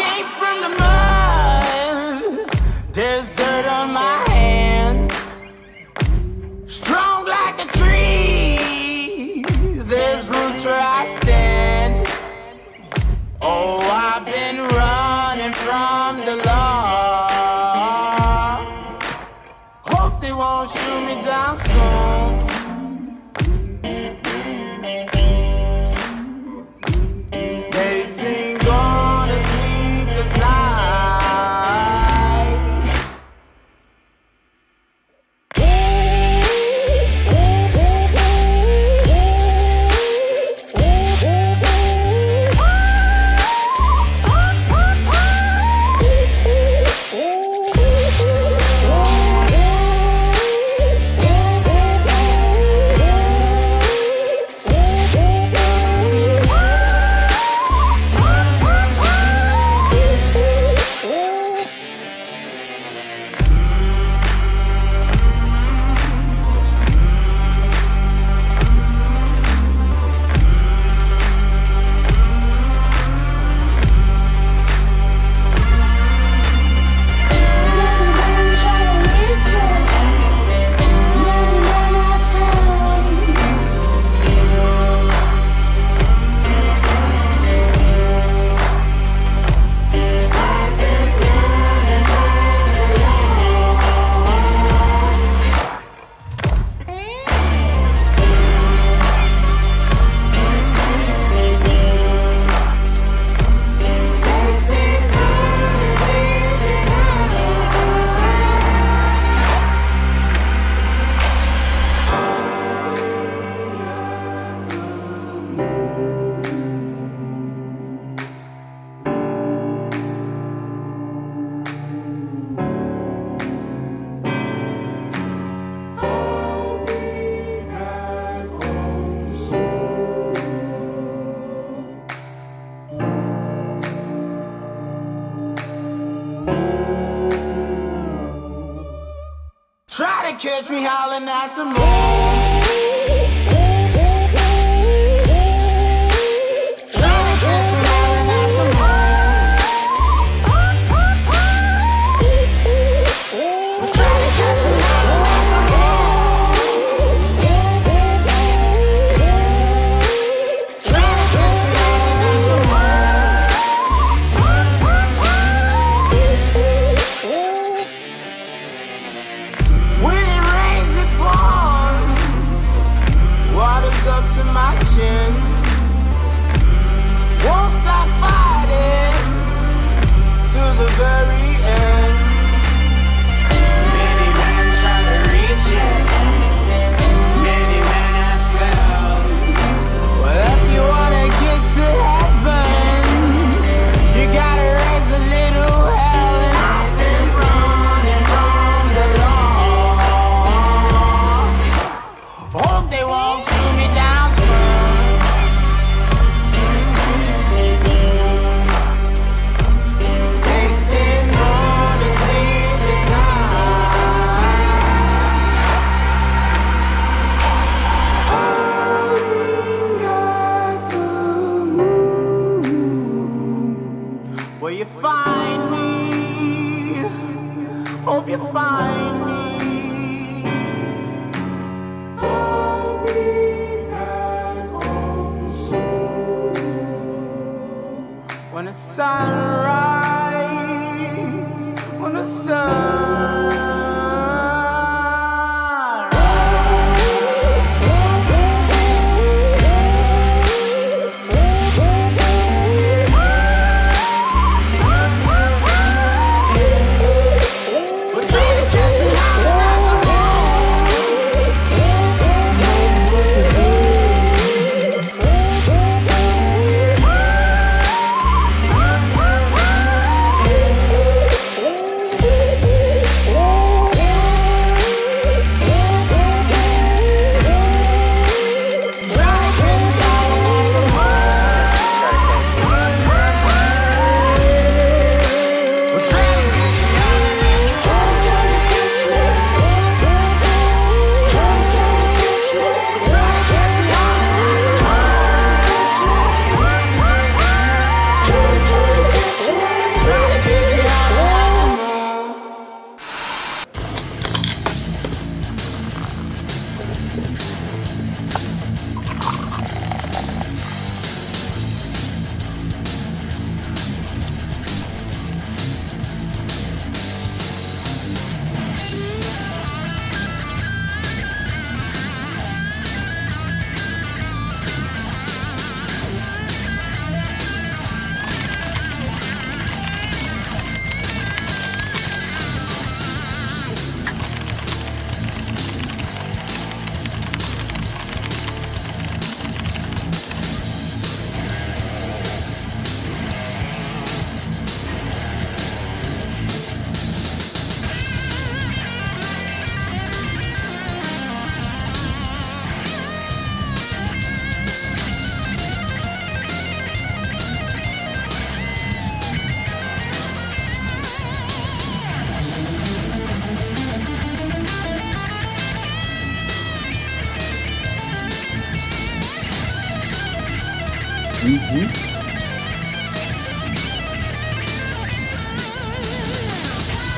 came from the mud.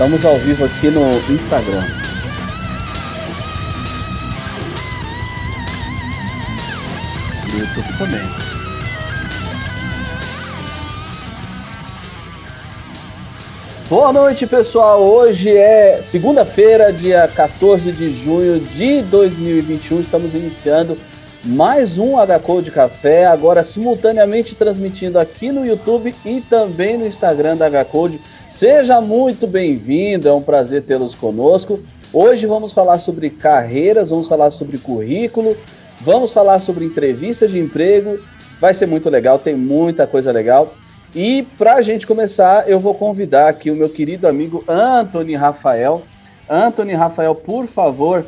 Estamos ao vivo aqui no Instagram. No YouTube também. Boa noite, pessoal. Hoje é segunda-feira, dia 14 de junho de 2021. Estamos iniciando mais um H Code Café, agora simultaneamente transmitindo aqui no YouTube e também no Instagram da H Code. Seja muito bem-vindo, é um prazer tê-los conosco. Hoje vamos falar sobre carreiras, vamos falar sobre currículo, vamos falar sobre entrevista de emprego. Vai ser muito legal, tem muita coisa legal. E para a gente começar, eu vou convidar aqui o meu querido amigo Anthony Rafael. Anthony Rafael, por favor,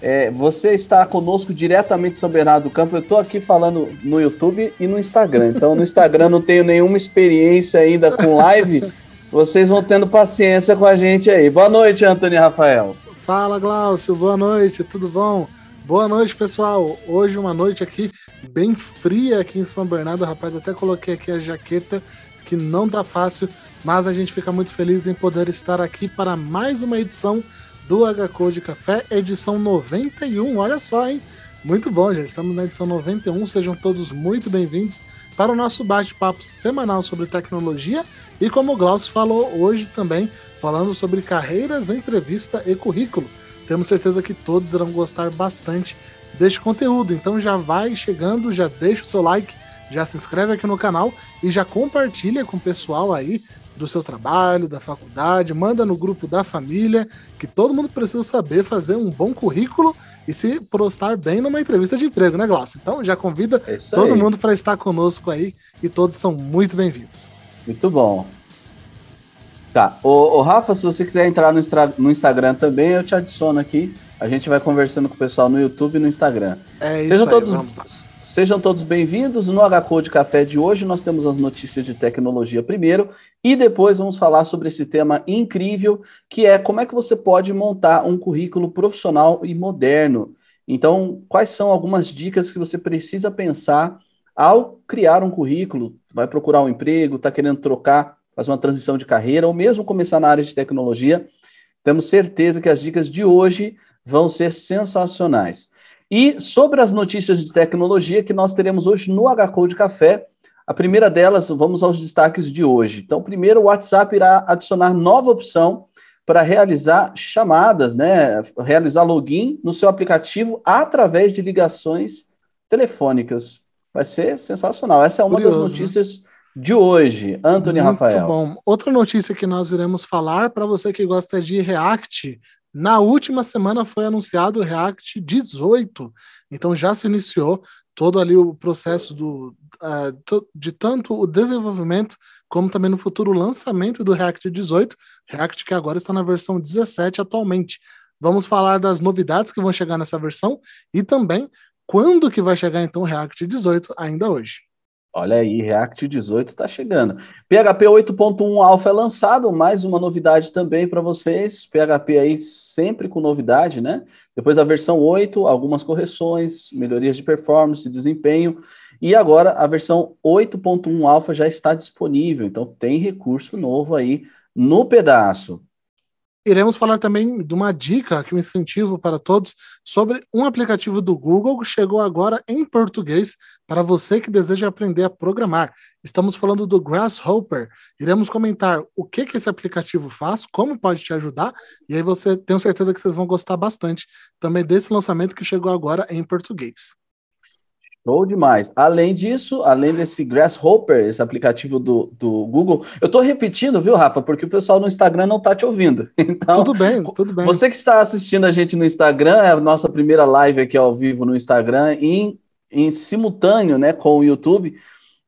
é, você está conosco diretamente de São Bernardo do Campo. Eu estou aqui falando no YouTube e no Instagram. Então, no Instagram não tenho nenhuma experiência ainda com live. Vocês vão tendo paciência com a gente aí. Boa noite, Antônio Rafael. Fala, Glaucio. Boa noite. Tudo bom? Boa noite, pessoal. Hoje uma noite aqui bem fria aqui em São Bernardo, rapaz. Até coloquei aqui a jaqueta que não tá fácil, mas a gente fica muito feliz em poder estar aqui para mais uma edição do H Code Café, edição 91. Olha só, hein? Muito bom, já estamos na edição 91. Sejam todos muito bem-vindos para o nosso bate-papo semanal sobre tecnologia e, como o Glaucio falou hoje também, falando sobre carreiras, entrevista e currículo. Temos certeza que todos irão gostar bastante deste conteúdo. Então já vai chegando, já deixa o seu like, já se inscreve aqui no canal e já compartilha com o pessoal aí do seu trabalho, da faculdade, manda no grupo da família, que todo mundo precisa saber fazer um bom currículo e se prostar bem numa entrevista de emprego, né, Glaucio? Então já convida é todo aí. mundo para estar conosco aí e todos são muito bem-vindos. Muito bom. Tá. O, Rafa, se você quiser entrar no, no, Instagram também, eu te adiciono aqui. A gente vai conversando com o pessoal no YouTube e no Instagram. É isso Sejam todos, aí, Sejam todos bem-vindos. No HQ de Café de hoje, nós temos as notícias de tecnologia primeiro e depois vamos falar sobre esse tema incrível que é como é que você pode montar um currículo profissional e moderno. Então, quais são algumas dicas que você precisa pensar ao criar um currículo? Vai procurar um emprego, está querendo trocar, fazer uma transição de carreira ou mesmo começar na área de tecnologia? Temos certeza que as dicas de hoje vão ser sensacionais. E sobre as notícias de tecnologia que nós teremos hoje no HCode Café, a primeira delas, vamos aos destaques de hoje. Então, primeiro, o WhatsApp irá adicionar nova opção para realizar chamadas, né? realizar login no seu aplicativo através de ligações telefônicas. Vai ser sensacional. Essa é uma Curioso, das né? notícias né? de hoje, Anthony Muito Rafael. Muito bom. Outra notícia que nós iremos falar para você que gosta de React, na última semana foi anunciado o React 18, então já se iniciou todo ali o processo do, uh, de tanto o desenvolvimento como também no futuro lançamento do React 18, React que agora está na versão 17 atualmente. Vamos falar das novidades que vão chegar nessa versão e também quando que vai chegar então o React 18 ainda hoje. Olha aí, React 18 está chegando. PHP 8.1 Alpha é lançado, mais uma novidade também para vocês. PHP aí sempre com novidade, né? Depois da versão 8, algumas correções, melhorias de performance, desempenho. E agora a versão 8.1 Alpha já está disponível, então tem recurso novo aí no pedaço. Iremos falar também de uma dica, aqui um incentivo para todos, sobre um aplicativo do Google que chegou agora em português para você que deseja aprender a programar. Estamos falando do Grasshopper. Iremos comentar o que, que esse aplicativo faz, como pode te ajudar, e aí você tenho certeza que vocês vão gostar bastante também desse lançamento que chegou agora em português. Show demais. Além disso, além desse Grasshopper, esse aplicativo do, do Google, eu estou repetindo, viu, Rafa? Porque o pessoal no Instagram não está te ouvindo. Então, tudo bem, tudo bem. Você que está assistindo a gente no Instagram, é a nossa primeira live aqui ao vivo no Instagram, em, em simultâneo né, com o YouTube,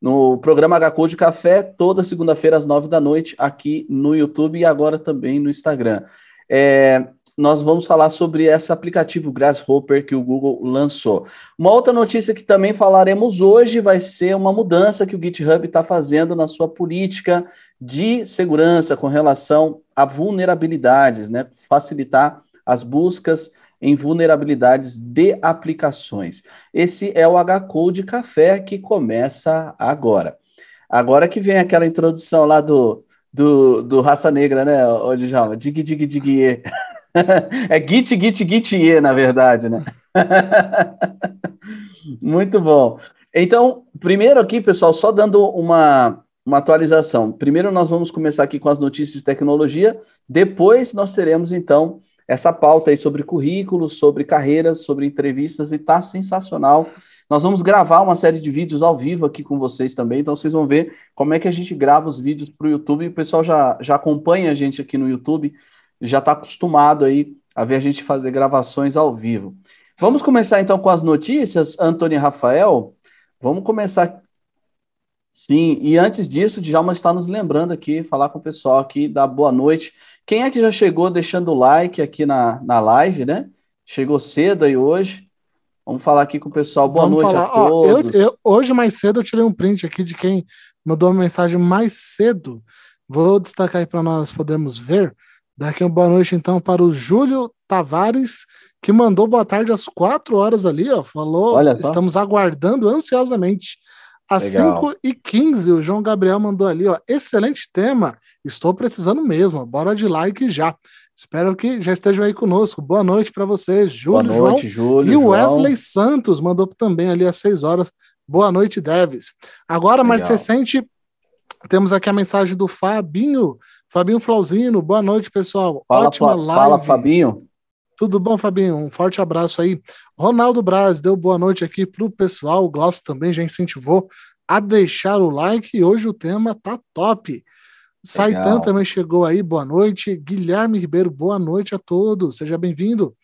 no programa HCO de Café, toda segunda-feira às nove da noite, aqui no YouTube e agora também no Instagram. É, nós vamos falar sobre esse aplicativo Grasshopper que o Google lançou. Uma outra notícia que também falaremos hoje vai ser uma mudança que o GitHub está fazendo na sua política de segurança com relação a vulnerabilidades, né? Facilitar as buscas em vulnerabilidades de aplicações. Esse é o H-Code Café que começa agora. Agora que vem aquela introdução lá do, do, do Raça Negra, né, Odijão? Dig, dig, dig. é Git, Git, Git E, na verdade, né? Muito bom. Então, primeiro aqui, pessoal, só dando uma, uma atualização. Primeiro nós vamos começar aqui com as notícias de tecnologia, depois nós teremos, então, essa pauta aí sobre currículos, sobre carreiras, sobre entrevistas, e tá sensacional. Nós vamos gravar uma série de vídeos ao vivo aqui com vocês também, então vocês vão ver como é que a gente grava os vídeos para o YouTube. O pessoal já, já acompanha a gente aqui no YouTube, já está acostumado aí a ver a gente fazer gravações ao vivo. Vamos começar então com as notícias, Antônio e Rafael. Vamos começar. Sim, e antes disso, o Djalma está nos lembrando aqui, falar com o pessoal aqui, da boa noite. Quem é que já chegou deixando o like aqui na, na live, né? Chegou cedo aí hoje. Vamos falar aqui com o pessoal. Boa Vamos noite falar. a todos. Ó, eu, eu, hoje mais cedo eu tirei um print aqui de quem mandou uma mensagem mais cedo. Vou destacar aí para nós podermos ver. Daqui uma boa noite, então, para o Júlio Tavares, que mandou boa tarde às quatro horas ali, ó. Falou, Olha só. estamos aguardando ansiosamente. Às Legal. 5 e 15 o João Gabriel mandou ali, ó. Excelente tema. Estou precisando mesmo. Bora de like já. Espero que já estejam aí conosco. Boa noite para vocês, Júlio, Boa noite, João. Júlio, e o Wesley Santos mandou também ali às seis horas. Boa noite, Deves. Agora, Legal. mais recente, temos aqui a mensagem do Fabinho Fabinho Flauzino, boa noite, pessoal. Fala, Ótima live. Fala, Fabinho. Tudo bom, Fabinho? Um forte abraço aí. Ronaldo Braz deu boa noite aqui para o pessoal. O Glaucio também já incentivou a deixar o like e hoje o tema tá top. Saitan também chegou aí, boa noite. Guilherme Ribeiro, boa noite a todos, seja bem-vindo.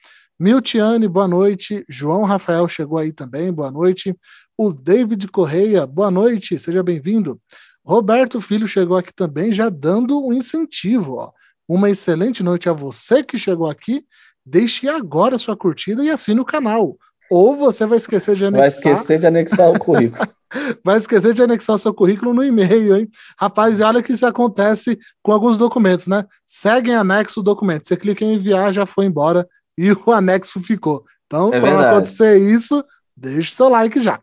Miltiane, boa noite. João Rafael chegou aí também, boa noite. O David Correia, boa noite, seja bem-vindo. Roberto Filho chegou aqui também, já dando um incentivo. Ó. Uma excelente noite a você que chegou aqui. Deixe agora sua curtida e assine o canal. Ou você vai esquecer de anexar. Vai esquecer de anexar o currículo. vai esquecer de anexar o seu currículo no e-mail, hein? Rapaz, olha que isso acontece com alguns documentos, né? Segue em anexo o documento. Você clica em enviar, já foi embora e o anexo ficou. Então, é para acontecer isso, deixe seu like já.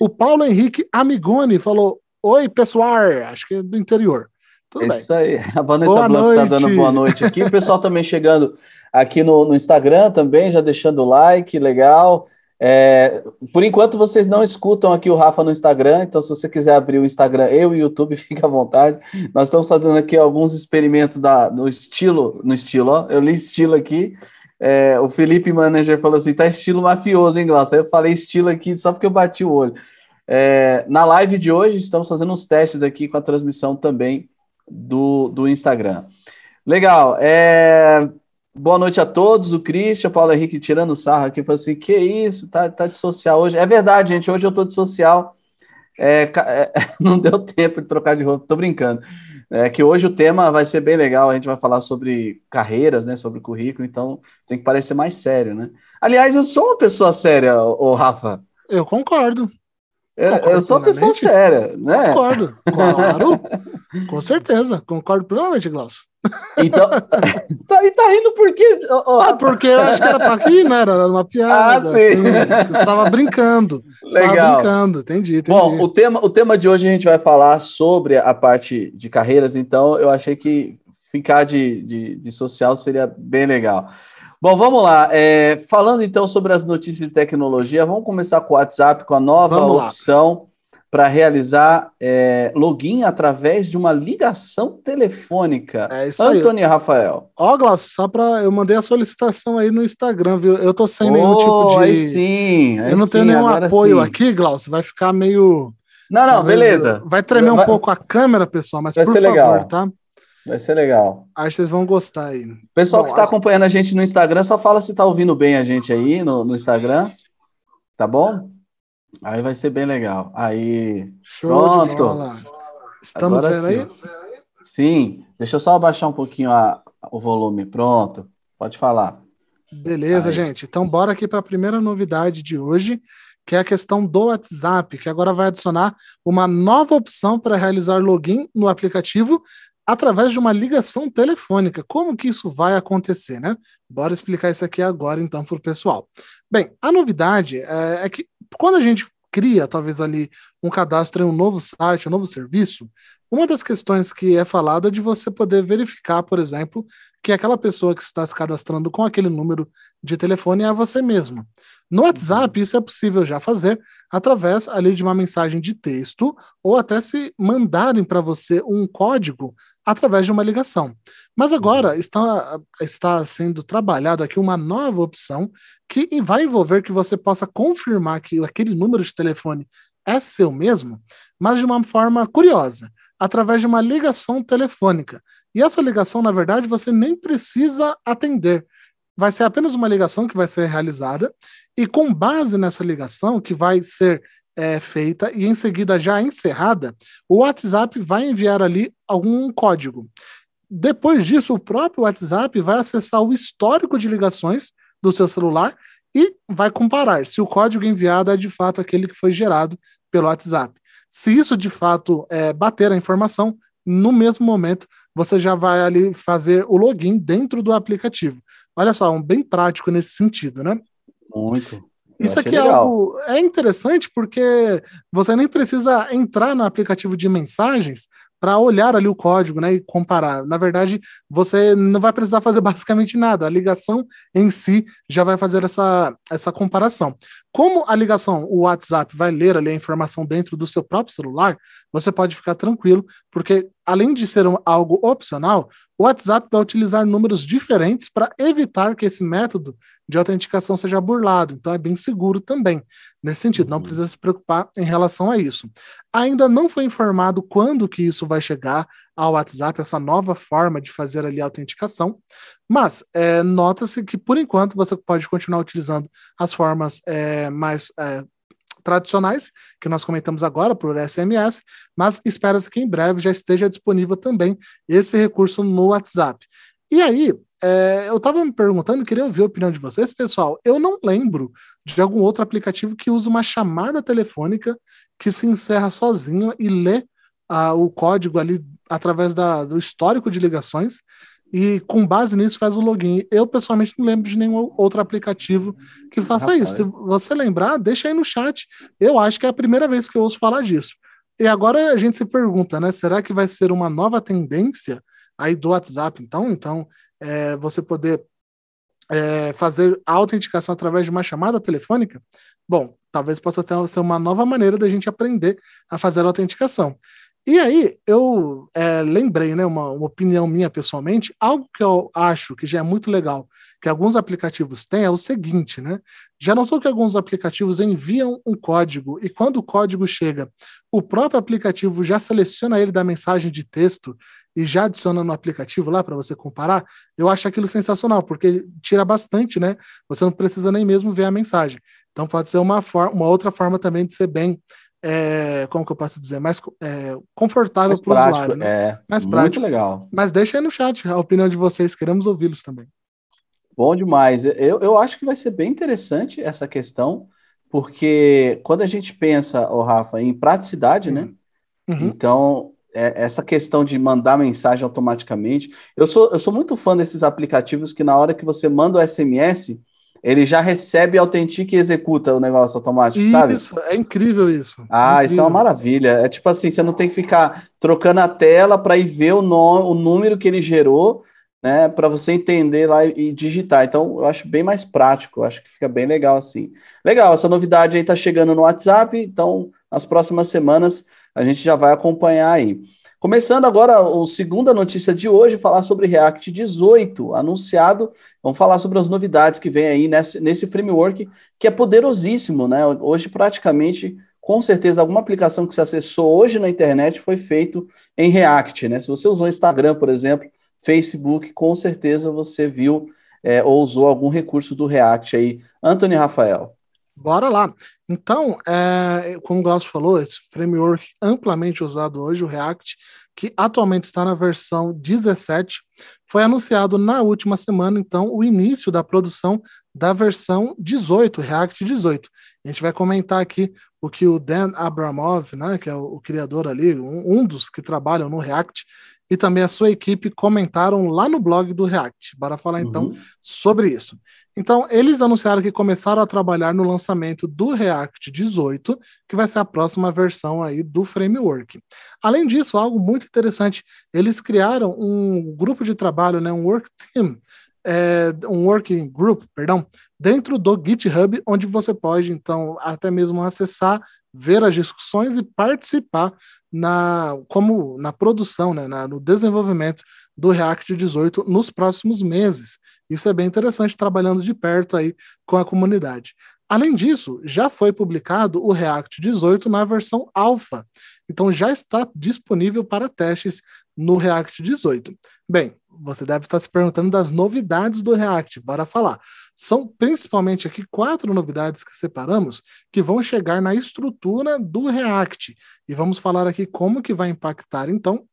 O Paulo Henrique Amigoni falou: Oi, pessoal, acho que é do interior. Tudo é Isso bem. aí. A Vanessa boa Blanco está dando boa noite aqui. O pessoal também chegando aqui no, no, Instagram também, já deixando o like, legal. É, por enquanto vocês não escutam aqui o Rafa no Instagram, então se você quiser abrir o Instagram e o YouTube, fica à vontade. Nós estamos fazendo aqui alguns experimentos da, no estilo, no estilo, ó, eu li estilo aqui. É, o Felipe Manager falou assim: tá estilo mafioso, hein, Glaucio? eu falei estilo aqui só porque eu bati o olho. É, na live de hoje, estamos fazendo uns testes aqui com a transmissão também do, do Instagram. Legal. É, boa noite a todos. O Christian, Paulo Henrique tirando sarro aqui, falou assim: que isso, tá, tá de social hoje. É verdade, gente, hoje eu tô de social. É, é não deu tempo de trocar de roupa, tô brincando. É que hoje o tema vai ser bem legal, a gente vai falar sobre carreiras, né, sobre currículo, então tem que parecer mais sério, né? Aliás, eu sou uma pessoa séria, o Rafa. Eu concordo. É, eu, sou uma pessoa séria, né? Concordo, claro. com certeza, concordo plenamente, Glaucio. Então, tá, e tá rindo por quê? Oh, ah, porque eu acho que era pra rir, né? Era uma piada. Ah, assim. sim. Assim, você estava brincando. Legal. Estava brincando, entendi, entendi, Bom, o tema, o tema de hoje a gente vai falar sobre a parte de carreiras, então eu achei que ficar de, de, de social seria bem legal. Bom, vamos lá. É, falando então sobre as notícias de tecnologia, vamos começar com o WhatsApp, com a nova vamos opção para realizar é, login através de uma ligação telefônica. É isso Antônio aí. Rafael. Ó, Glaucio, só para eu mandei a solicitação aí no Instagram, viu? Eu tô sem oh, nenhum tipo de. Aí sim. Aí eu não sim, tenho nenhum apoio sim. aqui, Glaucio. Vai ficar meio. Não, não, beleza. Vai tremer vai... um pouco a câmera, pessoal, mas vai por favor, legal. tá? Vai ser legal. Acho que vocês vão gostar aí. Pessoal Bom, que está acompanhando a gente no Instagram, só fala se está ouvindo bem a gente aí no, no Instagram. Tá bom? Aí vai ser bem legal. Aí. Show Pronto. Estamos Agora vendo sim. aí? Sim. Deixa eu só abaixar um pouquinho a, o volume. Pronto. Pode falar. Beleza, aí. gente. Então, bora aqui para a primeira novidade de hoje, que é a questão do WhatsApp, que agora vai adicionar uma nova opção para realizar login no aplicativo através de uma ligação telefônica. Como que isso vai acontecer, né? Bora explicar isso aqui agora, então, para o pessoal. Bem, a novidade é, é que quando a gente cria, talvez, ali um cadastro em um novo site, um novo serviço, uma das questões que é falada é de você poder verificar, por exemplo, que aquela pessoa que está se cadastrando com aquele número de telefone é você mesmo. No WhatsApp, uhum. isso é possível já fazer através ali de uma mensagem de texto ou até se mandarem para você um código através de uma ligação. Mas agora uhum. está, está sendo trabalhado aqui uma nova opção que vai envolver que você possa confirmar que aquele número de telefone é seu mesmo, mas de uma forma curiosa, através de uma ligação telefônica. E essa ligação, na verdade, você nem precisa atender. Vai ser apenas uma ligação que vai ser realizada, e com base nessa ligação, que vai ser é, feita e em seguida já encerrada, o WhatsApp vai enviar ali algum código. Depois disso, o próprio WhatsApp vai acessar o histórico de ligações do seu celular e vai comparar se o código enviado é de fato aquele que foi gerado pelo WhatsApp. Se isso de fato é, bater a informação, no mesmo momento você já vai ali fazer o login dentro do aplicativo. Olha só, um bem prático nesse sentido, né? Muito. Isso aqui é algo é interessante porque você nem precisa entrar no aplicativo de mensagens para olhar ali o código, né, e comparar. Na verdade, você não vai precisar fazer basicamente nada. A ligação em si já vai fazer essa, essa comparação. Como a ligação, o WhatsApp vai ler ali a informação dentro do seu próprio celular, você pode ficar tranquilo, porque além de ser um, algo opcional, o WhatsApp vai utilizar números diferentes para evitar que esse método de autenticação seja burlado. Então, é bem seguro também nesse sentido. Não uhum. precisa se preocupar em relação a isso. Ainda não foi informado quando que isso vai chegar ao WhatsApp, essa nova forma de fazer ali a autenticação. Mas é, nota-se que, por enquanto, você pode continuar utilizando as formas é, mais é, tradicionais, que nós comentamos agora por SMS, mas espera-se que em breve já esteja disponível também esse recurso no WhatsApp. E aí, é, eu estava me perguntando, queria ouvir a opinião de vocês, pessoal. Eu não lembro de algum outro aplicativo que usa uma chamada telefônica que se encerra sozinho e lê ah, o código ali através da, do histórico de ligações e com base nisso faz o login. Eu pessoalmente não lembro de nenhum outro aplicativo que faça Rapaz. isso. Se você lembrar, deixa aí no chat. Eu acho que é a primeira vez que eu ouço falar disso. E agora a gente se pergunta, né? Será que vai ser uma nova tendência aí do WhatsApp? Então, então é, você poder é, fazer a autenticação através de uma chamada telefônica? Bom, talvez possa ter, ser uma nova maneira da gente aprender a fazer a autenticação. E aí, eu é, lembrei, né, uma, uma, opinião minha pessoalmente, algo que eu acho que já é muito legal, que alguns aplicativos têm, é o seguinte, né? Já notou que alguns aplicativos enviam um código e quando o código chega, o próprio aplicativo já seleciona ele da mensagem de texto e já adiciona no aplicativo lá para você comparar? Eu acho aquilo sensacional, porque tira bastante, né? Você não precisa nem mesmo ver a mensagem. Então pode ser uma, uma outra forma também de ser bem é, como que eu posso dizer, mais é, confortável mais o prático, usuário, né? É, mais prático. legal. Mas deixa aí no chat a opinião de vocês, queremos ouvi-los também. Bom demais. Eu, eu acho que vai ser bem interessante essa questão, porque quando a gente pensa, o oh, Rafa, em praticidade, né? uhum. né? Uhum. Então, é, essa questão de mandar mensagem automaticamente. Eu sou, eu sou muito fã desses aplicativos que, na hora que você manda o SMS, ele já recebe, autentica e executa o negócio automático, isso, sabe? Isso, é incrível isso. Ah, incrível. isso é uma maravilha. É tipo assim, você não tem que ficar trocando a tela para ir ver o, o número que ele gerou, né? Para você entender lá e digitar. Então, eu acho bem mais prático, eu acho que fica bem legal assim. Legal, essa novidade aí está chegando no WhatsApp, então nas próximas semanas a gente já vai acompanhar aí. Começando agora a segunda notícia de hoje, falar sobre React 18, anunciado. Vamos falar sobre as novidades que vem aí nesse, nesse framework, que é poderosíssimo, né? Hoje, praticamente, com certeza, alguma aplicação que você acessou hoje na internet foi feito em React, né? Se você usou Instagram, por exemplo, Facebook, com certeza você viu é, ou usou algum recurso do React aí. Anthony Rafael. Bora lá. Então, é, como o Glaucio falou, esse framework amplamente usado hoje, o React, que atualmente está na versão 17, foi anunciado na última semana, então, o início da produção da versão 18, React 18. A gente vai comentar aqui o que o Dan Abramov, né, que é o, o criador ali, um, um dos que trabalham no React, e também a sua equipe comentaram lá no blog do React. Bora falar então, uhum. então sobre isso. Então, eles anunciaram que começaram a trabalhar no lançamento do React 18, que vai ser a próxima versão aí do framework. Além disso, algo muito interessante, eles criaram um grupo de trabalho, né, um work team, é, um working group, perdão, dentro do GitHub, onde você pode, então, até mesmo acessar, ver as discussões e participar na, como na produção, né, na, no desenvolvimento do React 18 nos próximos meses. Isso é bem interessante, trabalhando de perto aí com a comunidade. Além disso, já foi publicado o React 18 na versão alfa, então já está disponível para testes no React 18. Bem, você deve estar se perguntando das novidades do React, bora falar. São principalmente aqui quatro novidades que separamos que vão chegar na estrutura do React e vamos falar aqui como que vai impactar então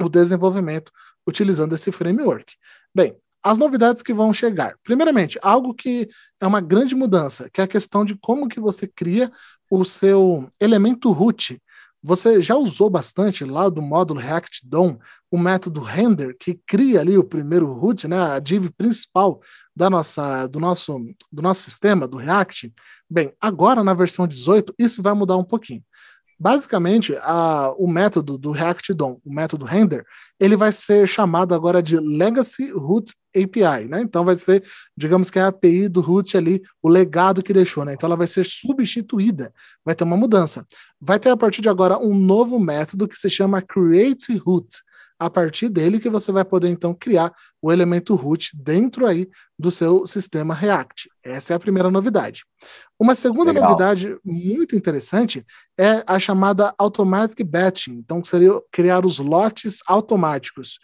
o desenvolvimento utilizando esse framework. Bem, as novidades que vão chegar. Primeiramente, algo que é uma grande mudança, que é a questão de como que você cria o seu elemento root. Você já usou bastante lá do módulo React DOM o método render que cria ali o primeiro root, né, a div principal da nossa do nosso do nosso sistema do React? Bem, agora na versão 18 isso vai mudar um pouquinho. Basicamente, a, o método do React DOM, o método render, ele vai ser chamado agora de Legacy Root API, né? Então vai ser, digamos que é a API do root ali, o legado que deixou, né? Então ela vai ser substituída, vai ter uma mudança. Vai ter a partir de agora um novo método que se chama Create Root. A partir dele que você vai poder então criar o elemento root dentro aí do seu sistema React. Essa é a primeira novidade. Uma segunda Legal. novidade muito interessante é a chamada automatic betting, então seria criar os lotes automáticos.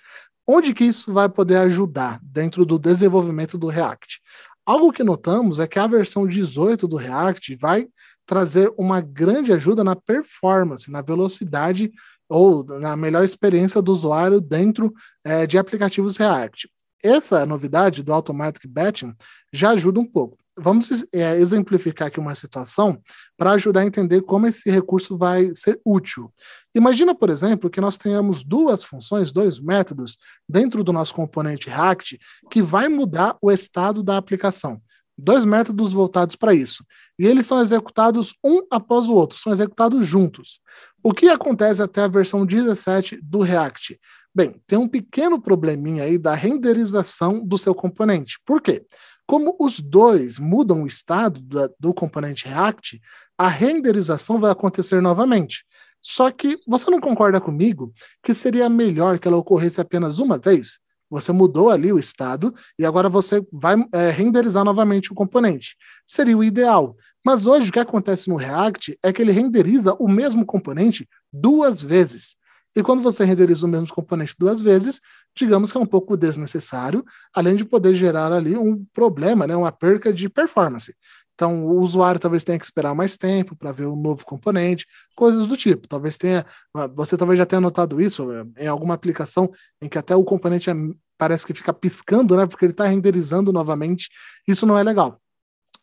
Onde que isso vai poder ajudar dentro do desenvolvimento do React? Algo que notamos é que a versão 18 do React vai trazer uma grande ajuda na performance, na velocidade ou na melhor experiência do usuário dentro é, de aplicativos React. Essa novidade do Automatic Betting já ajuda um pouco vamos é, exemplificar aqui uma situação para ajudar a entender como esse recurso vai ser útil. Imagina, por exemplo, que nós tenhamos duas funções, dois métodos dentro do nosso componente React que vai mudar o estado da aplicação. Dois métodos voltados para isso. E eles são executados um após o outro, são executados juntos. O que acontece até a versão 17 do React? Bem, tem um pequeno probleminha aí da renderização do seu componente. Por quê? Como os dois mudam o estado do, do componente React, a renderização vai acontecer novamente. Só que você não concorda comigo que seria melhor que ela ocorresse apenas uma vez? Você mudou ali o estado e agora você vai é, renderizar novamente o componente. Seria o ideal. Mas hoje o que acontece no React é que ele renderiza o mesmo componente duas vezes. E quando você renderiza o mesmo componente duas vezes, digamos que é um pouco desnecessário, além de poder gerar ali um problema, né, uma perca de performance. Então, o usuário talvez tenha que esperar mais tempo para ver um novo componente, coisas do tipo. Talvez tenha, ah, você talvez já tenha notado isso eh, em alguma aplicação em que até o componente é, parece que fica piscando, né? Porque ele está renderizando novamente. Isso não é legal.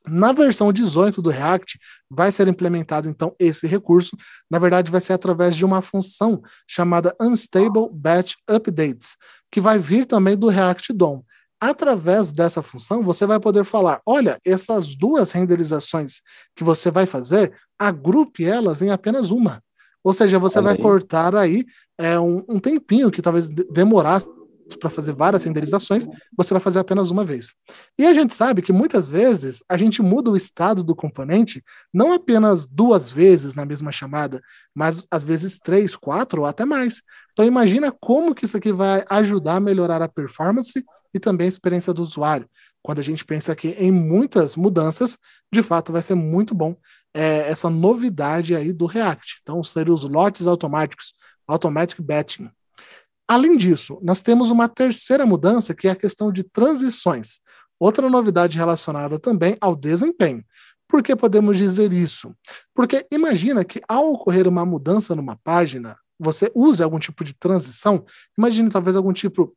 Na versão 18 do React, vai ser implementado então esse recurso. Na verdade, vai ser através de uma função chamada Unstable Batch Updates, que vai vir também do React DOM. Através dessa função, você vai poder falar: olha, essas duas renderizações que você vai fazer, agrupe elas em apenas uma. Ou seja, você vai cortar aí é, um, um tempinho que talvez demorasse para fazer várias renderizações, você vai fazer apenas uma vez. E a gente sabe que muitas vezes a gente muda o estado do componente não apenas duas vezes na mesma chamada, mas às vezes três, quatro ou até mais. Então imagina como que isso aqui vai ajudar a melhorar a performance e também a experiência do usuário. Quando a gente pensa aqui em muitas mudanças, de fato vai ser muito bom é, essa novidade aí do React. Então, seriam os lotes automáticos, automatic batching. Além disso, nós temos uma terceira mudança, que é a questão de transições. Outra novidade relacionada também ao desempenho. Por que podemos dizer isso? Porque imagina que ao ocorrer uma mudança numa página, você use algum tipo de transição, imagine talvez algum tipo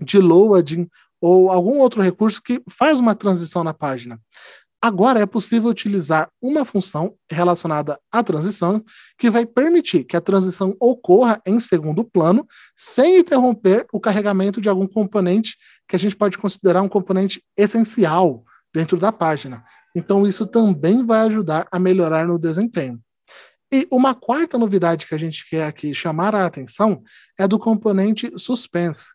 de loading ou algum outro recurso que faz uma transição na página. Agora é possível utilizar uma função relacionada à transição que vai permitir que a transição ocorra em segundo plano sem interromper o carregamento de algum componente que a gente pode considerar um componente essencial dentro da página. Então isso também vai ajudar a melhorar no desempenho. E uma quarta novidade que a gente quer aqui chamar a atenção é do componente suspense,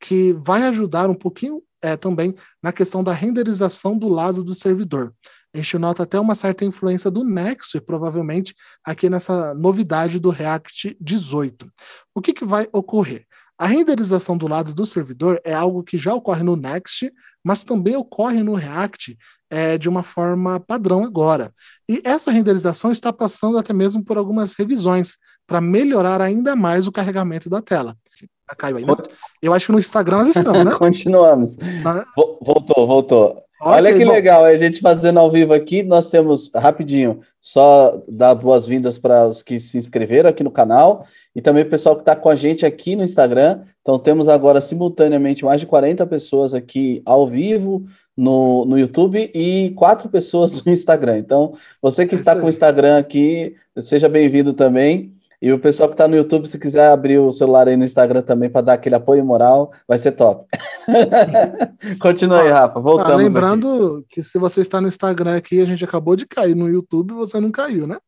que vai ajudar um pouquinho é, também na questão da renderização do lado do servidor. A gente nota até uma certa influência do Nexo, provavelmente aqui nessa novidade do React 18. O que, que vai ocorrer? A renderização do lado do servidor é algo que já ocorre no Next, mas também ocorre no React é, de uma forma padrão agora. E essa renderização está passando até mesmo por algumas revisões para melhorar ainda mais o carregamento da tela. Caiu aí, Eu acho que no Instagram nós estamos, né? Continuamos. Voltou, voltou. Okay, Olha que bom. legal, é, a gente fazendo ao vivo aqui, nós temos, rapidinho, só dar boas-vindas para os que se inscreveram aqui no canal e também o pessoal que está com a gente aqui no Instagram. Então, temos agora simultaneamente mais de 40 pessoas aqui ao vivo no, no YouTube e quatro pessoas no Instagram. Então, você que é está com o Instagram aqui, seja bem-vindo também. E o pessoal que está no YouTube, se quiser abrir o celular aí no Instagram também para dar aquele apoio moral, vai ser top. Continua aí, Rafa. Voltamos. Ah, lembrando aqui. que se você está no Instagram aqui, a gente acabou de cair no YouTube, você não caiu, né?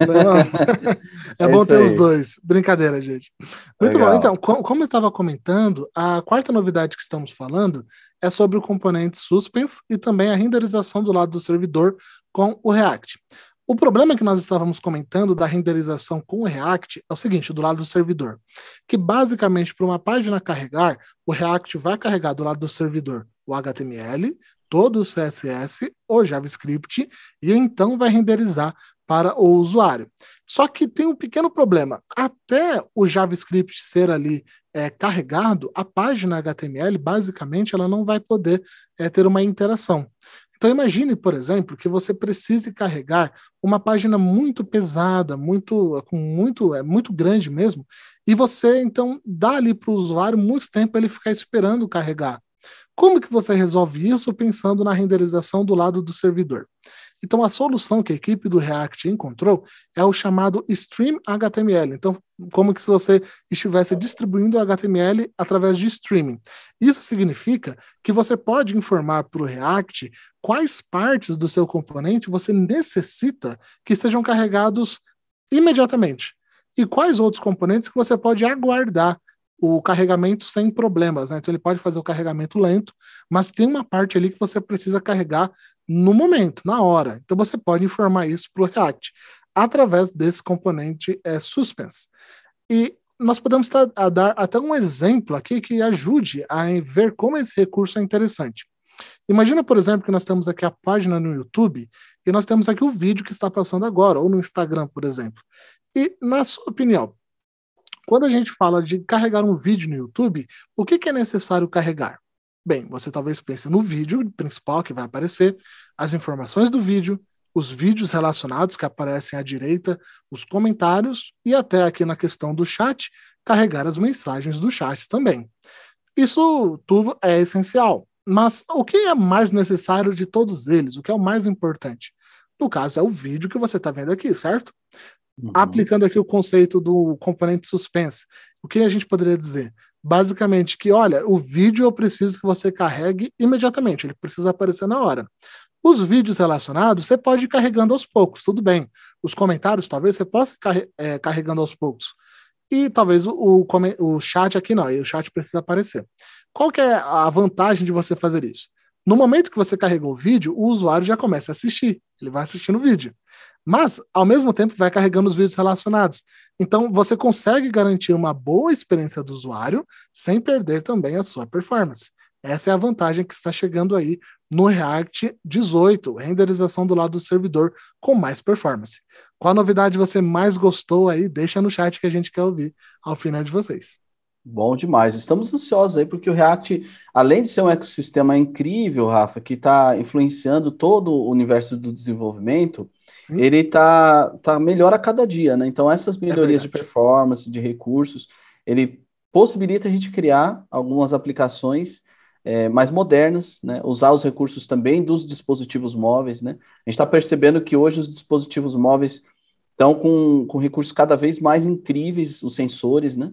Então, é, é bom ter aí. os dois. Brincadeira, gente. Muito Legal. bom. Então, como eu estava comentando, a quarta novidade que estamos falando é sobre o componente Suspense e também a renderização do lado do servidor com o React. O problema que nós estávamos comentando da renderização com o React é o seguinte, do lado do servidor, que basicamente para uma página carregar, o React vai carregar do lado do servidor o HTML, todo o CSS, o JavaScript, e então vai renderizar para o usuário. Só que tem um pequeno problema. Até o JavaScript ser ali é, carregado, a página HTML, basicamente, ela não vai poder é, ter uma interação. Então imagine, por exemplo, que você precise carregar uma página muito pesada, muito com muito é muito grande mesmo, e você então dá ali para o usuário muito tempo para ele ficar esperando carregar. Como que você resolve isso pensando na renderização do lado do servidor? Então a solução que a equipe do React encontrou é o chamado Stream HTML. Então, como que se você estivesse distribuindo HTML através de streaming. Isso significa que você pode informar para o React quais partes do seu componente você necessita que sejam carregados imediatamente e quais outros componentes que você pode aguardar o carregamento sem problemas, né? Então ele pode fazer o carregamento lento, mas tem uma parte ali que você precisa carregar no momento, na hora. Então você pode informar isso para o React através desse componente é, suspense. E nós podemos dar até um exemplo aqui que ajude a ver como esse recurso é interessante. Imagina, por exemplo, que nós temos aqui a página no YouTube e nós temos aqui o vídeo que está passando agora, ou no Instagram, por exemplo. E, na sua opinião, quando a gente fala de carregar um vídeo no YouTube, o que, que é necessário carregar? Bem, você talvez pense no vídeo principal que vai aparecer, as informações do vídeo, os vídeos relacionados que aparecem à direita, os comentários e até aqui na questão do chat, carregar as mensagens do chat também. Isso tudo é essencial. Mas o que é mais necessário de todos eles? O que é o mais importante? No caso, é o vídeo que você está vendo aqui, certo? Uhum. Aplicando aqui o conceito do componente suspense, o que a gente poderia dizer? Basicamente, que olha, o vídeo eu preciso que você carregue imediatamente, ele precisa aparecer na hora. Os vídeos relacionados você pode ir carregando aos poucos, tudo bem. Os comentários talvez você possa ir é, carregando aos poucos. E talvez o, o, o chat aqui não, e o chat precisa aparecer. Qual que é a vantagem de você fazer isso? No momento que você carregou o vídeo, o usuário já começa a assistir, ele vai assistindo o vídeo. Mas, ao mesmo tempo, vai carregando os vídeos relacionados. Então, você consegue garantir uma boa experiência do usuário sem perder também a sua performance. Essa é a vantagem que está chegando aí no React 18, renderização do lado do servidor com mais performance. Qual novidade você mais gostou aí? Deixa no chat que a gente quer ouvir ao final né, de vocês. Bom demais. Estamos ansiosos aí, porque o React, além de ser um ecossistema incrível, Rafa, que está influenciando todo o universo do desenvolvimento, Sim. ele está tá melhor a cada dia, né? Então, essas é melhorias é de performance, de recursos, ele possibilita a gente criar algumas aplicações é, mais modernas, né? Usar os recursos também dos dispositivos móveis, né? A gente está percebendo que hoje os dispositivos móveis estão com, com recursos cada vez mais incríveis, os sensores, né?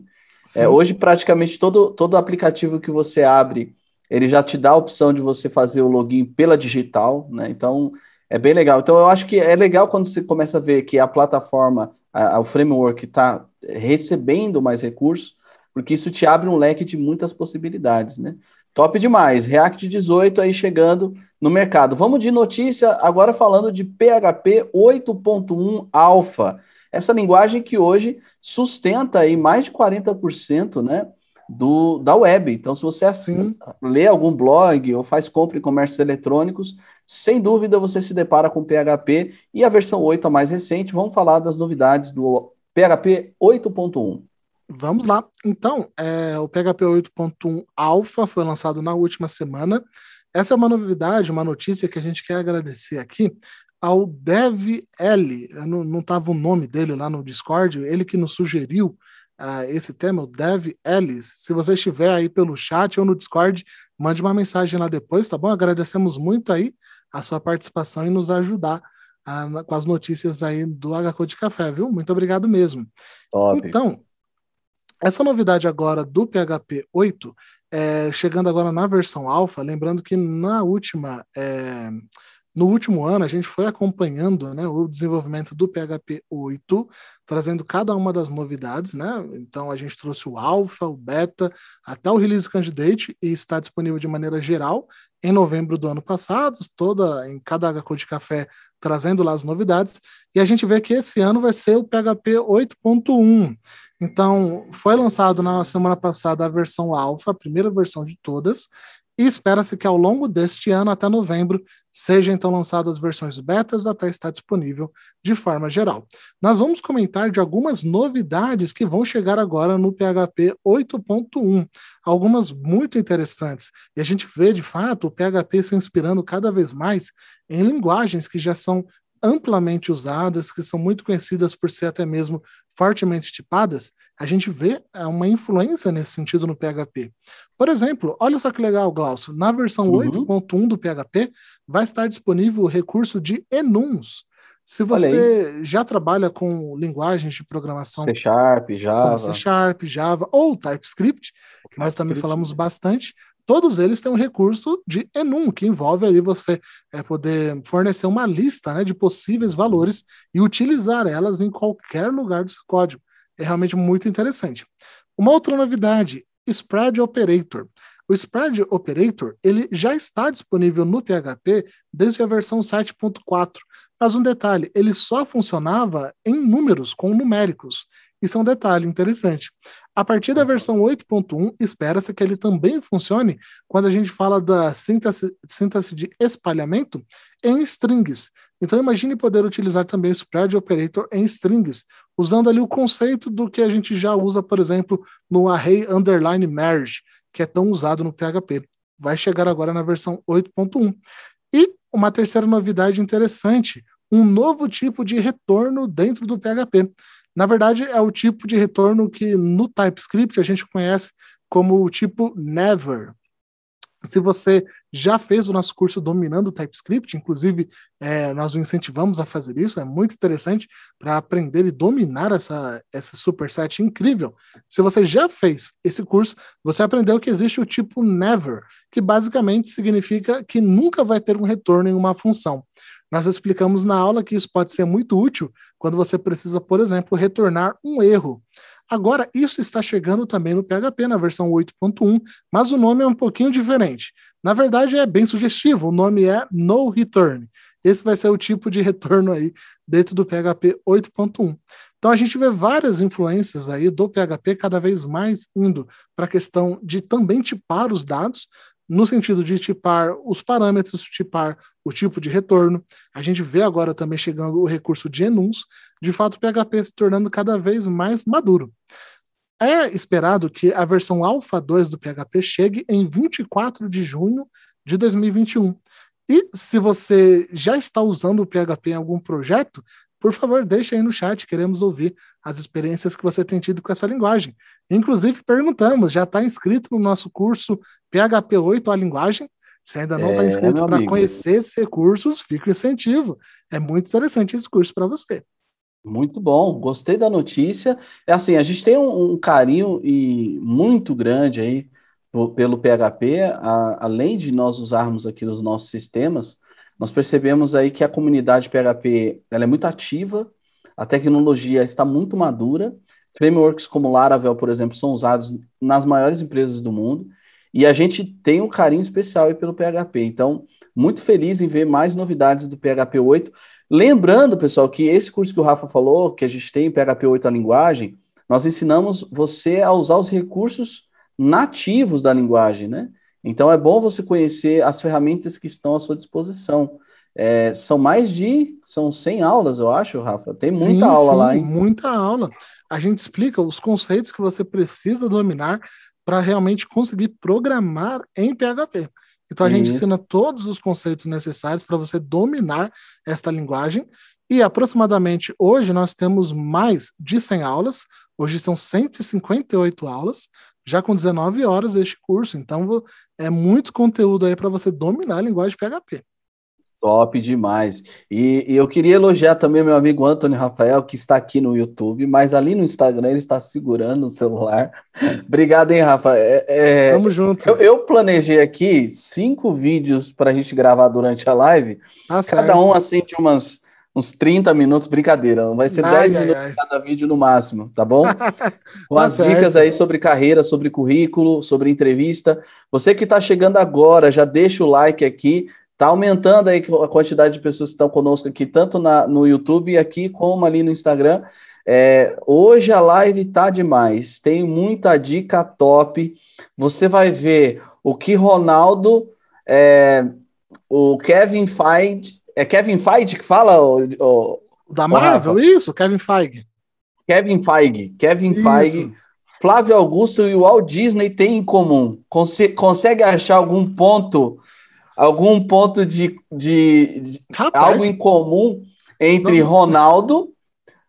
É, hoje, praticamente todo, todo aplicativo que você abre, ele já te dá a opção de você fazer o login pela digital, né? Então, é bem legal. Então, eu acho que é legal quando você começa a ver que a plataforma, a, a, o framework está recebendo mais recursos, porque isso te abre um leque de muitas possibilidades, né? Top demais. React 18 aí chegando no mercado. Vamos de notícia agora falando de PHP 8.1 Alpha essa linguagem que hoje sustenta aí mais de 40% né, do, da web. Então, se você assim lê algum blog ou faz compra em comércios eletrônicos, sem dúvida você se depara com PHP e a versão 8, a mais recente. Vamos falar das novidades do PHP 8.1. Vamos lá. Então, é, o PHP 8.1 Alpha foi lançado na última semana. Essa é uma novidade, uma notícia que a gente quer agradecer aqui, ao Dev L. Não, não tava o nome dele lá no Discord, ele que nos sugeriu uh, esse tema, o Dev L. Se você estiver aí pelo chat ou no Discord, mande uma mensagem lá depois, tá bom? Agradecemos muito aí a sua participação e nos ajudar uh, com as notícias aí do HCO de Café, viu? Muito obrigado mesmo. Top. Então, essa novidade agora do PHP 8, é, chegando agora na versão alfa, lembrando que na última. É, no último ano, a gente foi acompanhando né, o desenvolvimento do PHP 8, trazendo cada uma das novidades. Né? Então, a gente trouxe o Alpha, o Beta, até o Release Candidate, e está disponível de maneira geral em novembro do ano passado, toda em cada HQ de café trazendo lá as novidades. E a gente vê que esse ano vai ser o PHP 8.1. Então, foi lançado na semana passada a versão alfa, a primeira versão de todas, e espera-se que ao longo deste ano, até novembro, sejam então lançadas as versões betas até estar disponível de forma geral. Nós vamos comentar de algumas novidades que vão chegar agora no PHP 8.1, algumas muito interessantes. E a gente vê, de fato, o PHP se inspirando cada vez mais em linguagens que já são amplamente usadas, que são muito conhecidas por ser até mesmo fortemente tipadas, a gente vê é, uma influência nesse sentido no PHP. Por exemplo, olha só que legal, Glaucio, na versão uhum. 8.1 do PHP vai estar disponível o recurso de enums. Se você já trabalha com linguagens de programação C Sharp, Java, C Sharp, Java ou TypeScript, que nós também falamos né? bastante, todos eles têm um recurso de enum, que envolve ali você é, poder fornecer uma lista né, de possíveis valores e utilizar elas em qualquer lugar do seu código. É realmente muito interessante. Uma outra novidade, Spread Operator. O Spread Operator ele já está disponível no PHP desde a versão 7.4. Mas um detalhe, ele só funcionava em números com numéricos. Isso é um detalhe interessante. A partir da versão 8.1, espera-se que ele também funcione quando a gente fala da síntese, síntese de espalhamento em strings. Então imagine poder utilizar também o spread operator em strings, usando ali o conceito do que a gente já usa, por exemplo, no array underline merge, que é tão usado no PHP. Vai chegar agora na versão 8.1. E uma terceira novidade interessante, um novo tipo de retorno dentro do PHP. Na verdade, é o tipo de retorno que no TypeScript a gente conhece como o tipo never. Se você já fez o nosso curso dominando o TypeScript, inclusive é, nós o incentivamos a fazer isso, é muito interessante para aprender e dominar essa, essa superset incrível. Se você já fez esse curso, você aprendeu que existe o tipo never, que basicamente significa que nunca vai ter um retorno em uma função. Nós explicamos na aula que isso pode ser muito útil quando você precisa, por exemplo, retornar um erro. Agora, isso está chegando também no PHP, na versão 8.1, mas o nome é um pouquinho diferente. Na verdade, é bem sugestivo, o nome é no return. Esse vai ser o tipo de retorno aí dentro do PHP 8.1. Então a gente vê várias influências aí do PHP cada vez mais indo para a questão de também tipar os dados, no sentido de tipar os parâmetros, tipar o tipo de retorno. A gente vê agora também chegando o recurso de enums, de fato o PHP se tornando cada vez mais maduro. É esperado que a versão Alpha 2 do PHP chegue em 24 de junho de 2021. E se você já está usando o PHP em algum projeto, por favor, deixe aí no chat, queremos ouvir as experiências que você tem tido com essa linguagem. Inclusive, perguntamos, já está inscrito no nosso curso PHP 8, a linguagem? Se ainda não está é, inscrito para conhecer esses recursos, fica o incentivo. É muito interessante esse curso para você. Muito bom, gostei da notícia. É assim, a gente tem um, um carinho e muito grande aí pelo PHP, a, além de nós usarmos aqui nos nossos sistemas, nós percebemos aí que a comunidade PHP ela é muito ativa, a tecnologia está muito madura, frameworks como Laravel, por exemplo, são usados nas maiores empresas do mundo, e a gente tem um carinho especial pelo PHP. Então, muito feliz em ver mais novidades do PHP 8. Lembrando, pessoal, que esse curso que o Rafa falou, que a gente tem, PHP 8 a linguagem, nós ensinamos você a usar os recursos nativos da linguagem, né? Então é bom você conhecer as ferramentas que estão à sua disposição. É, são mais de são 100 aulas, eu acho, Rafa. Tem muita sim, aula sim, lá, Tem Muita aula. A gente explica os conceitos que você precisa dominar para realmente conseguir programar em PHP. Então a Isso. gente ensina todos os conceitos necessários para você dominar esta linguagem. E aproximadamente hoje nós temos mais de 100 aulas. Hoje são 158 aulas já com 19 horas este curso. Então é muito conteúdo aí para você dominar a linguagem PHP. Top demais. E, e, eu queria elogiar também meu amigo Antônio Rafael, que está aqui no YouTube, mas ali no Instagram ele está segurando o celular. Obrigado, hein, Rafa? É, é, Tamo junto. Eu, eu, planejei aqui cinco vídeos para a gente gravar durante a live. Ah, Cada certo. um assim de umas uns 30 minutos, brincadeira, vai ser ai, 10 ai, minutos ai. cada vídeo no máximo, tá bom? Com tá as certo. dicas aí sobre carreira, sobre currículo, sobre entrevista. Você que está chegando agora, já deixa o like aqui, tá aumentando aí a quantidade de pessoas que estão conosco aqui, tanto na, no YouTube aqui, como ali no Instagram. É, hoje a live tá demais, tem muita dica top. Você vai ver o que Ronaldo, é, o Kevin Feige é Kevin Feige que fala? O, o da Marvel, o isso, Kevin Feige. Kevin Feige, Kevin isso. Feige. Flávio Augusto e o Walt Disney têm em comum? Conse consegue achar algum ponto, algum ponto de, de, de algo em comum entre Não. Ronaldo,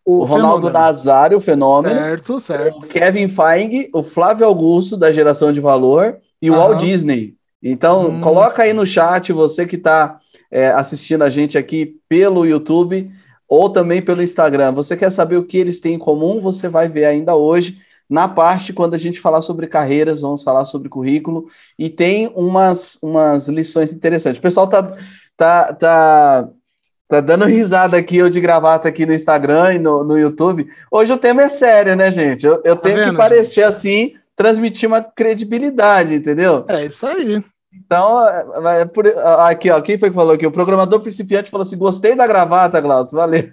o, o Ronaldo Nazário, o fenômeno, certo, certo. o Kevin Feige, o Flávio Augusto da geração de valor e o Aham. Walt Disney. Então hum. coloca aí no chat você que está é, assistindo a gente aqui pelo YouTube ou também pelo Instagram. Você quer saber o que eles têm em comum? Você vai ver ainda hoje. Na parte, quando a gente falar sobre carreiras, vamos falar sobre currículo, e tem umas, umas lições interessantes. O pessoal tá, tá, tá, tá dando risada aqui, eu de gravata aqui no Instagram e no, no YouTube. Hoje o tema é sério, né, gente? Eu, eu tá tenho vendo, que parecer gente? assim, transmitir uma credibilidade, entendeu? É isso aí. Então, é, é por... Ah, aqui, ó, quem foi que falou aqui? O programador principiante falou assim: gostei da gravata, Glaucio, valeu.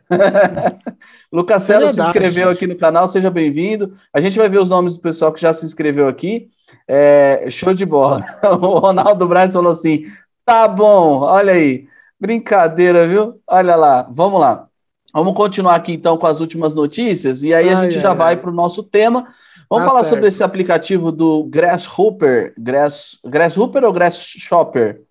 Lucas é Celo se inscreveu aqui no canal, seja bem-vindo. A gente vai ver os nomes do pessoal que já se inscreveu aqui. É, show de bola. O Ronaldo Braz falou assim: tá bom, olha aí. Brincadeira, viu? Olha lá, vamos lá. Vamos continuar aqui então com as últimas notícias e aí ai, a gente ai, já ai. vai para o nosso tema. Vamos tá falar certo. sobre esse aplicativo do Grasshopper. Grass, Grasshopper ou Grasshopper?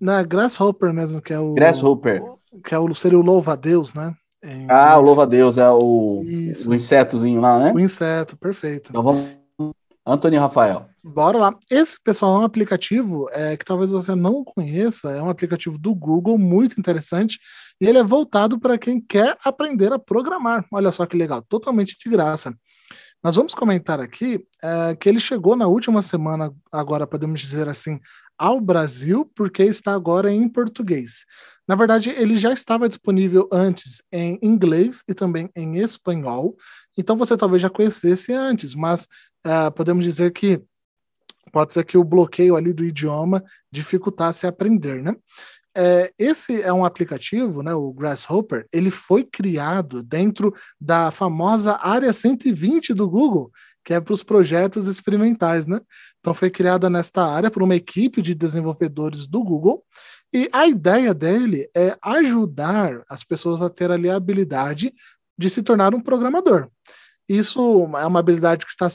Na é Grasshopper mesmo, que é o. Grasshopper. Que é o, seria o louva deus né? É, em ah, o louva deus é o, o insetozinho lá, né? O inseto, perfeito. Então vamos. Antônio Rafael. Bora lá. Esse, pessoal, é um aplicativo é, que talvez você não conheça, é um aplicativo do Google muito interessante e ele é voltado para quem quer aprender a programar. Olha só que legal, totalmente de graça. Nós vamos comentar aqui é, que ele chegou na última semana, agora podemos dizer assim, ao Brasil, porque está agora em português. Na verdade, ele já estava disponível antes em inglês e também em espanhol, então você talvez já conhecesse antes, mas é, podemos dizer que pode ser que o bloqueio ali do idioma dificultasse aprender, né? É, esse é um aplicativo, né, o Grasshopper, ele foi criado dentro da famosa Área 120 do Google, que é para os projetos experimentais, né? Então foi criada nesta área por uma equipe de desenvolvedores do Google, e a ideia dele é ajudar as pessoas a ter ali a habilidade de se tornar um programador. Isso é uma habilidade que está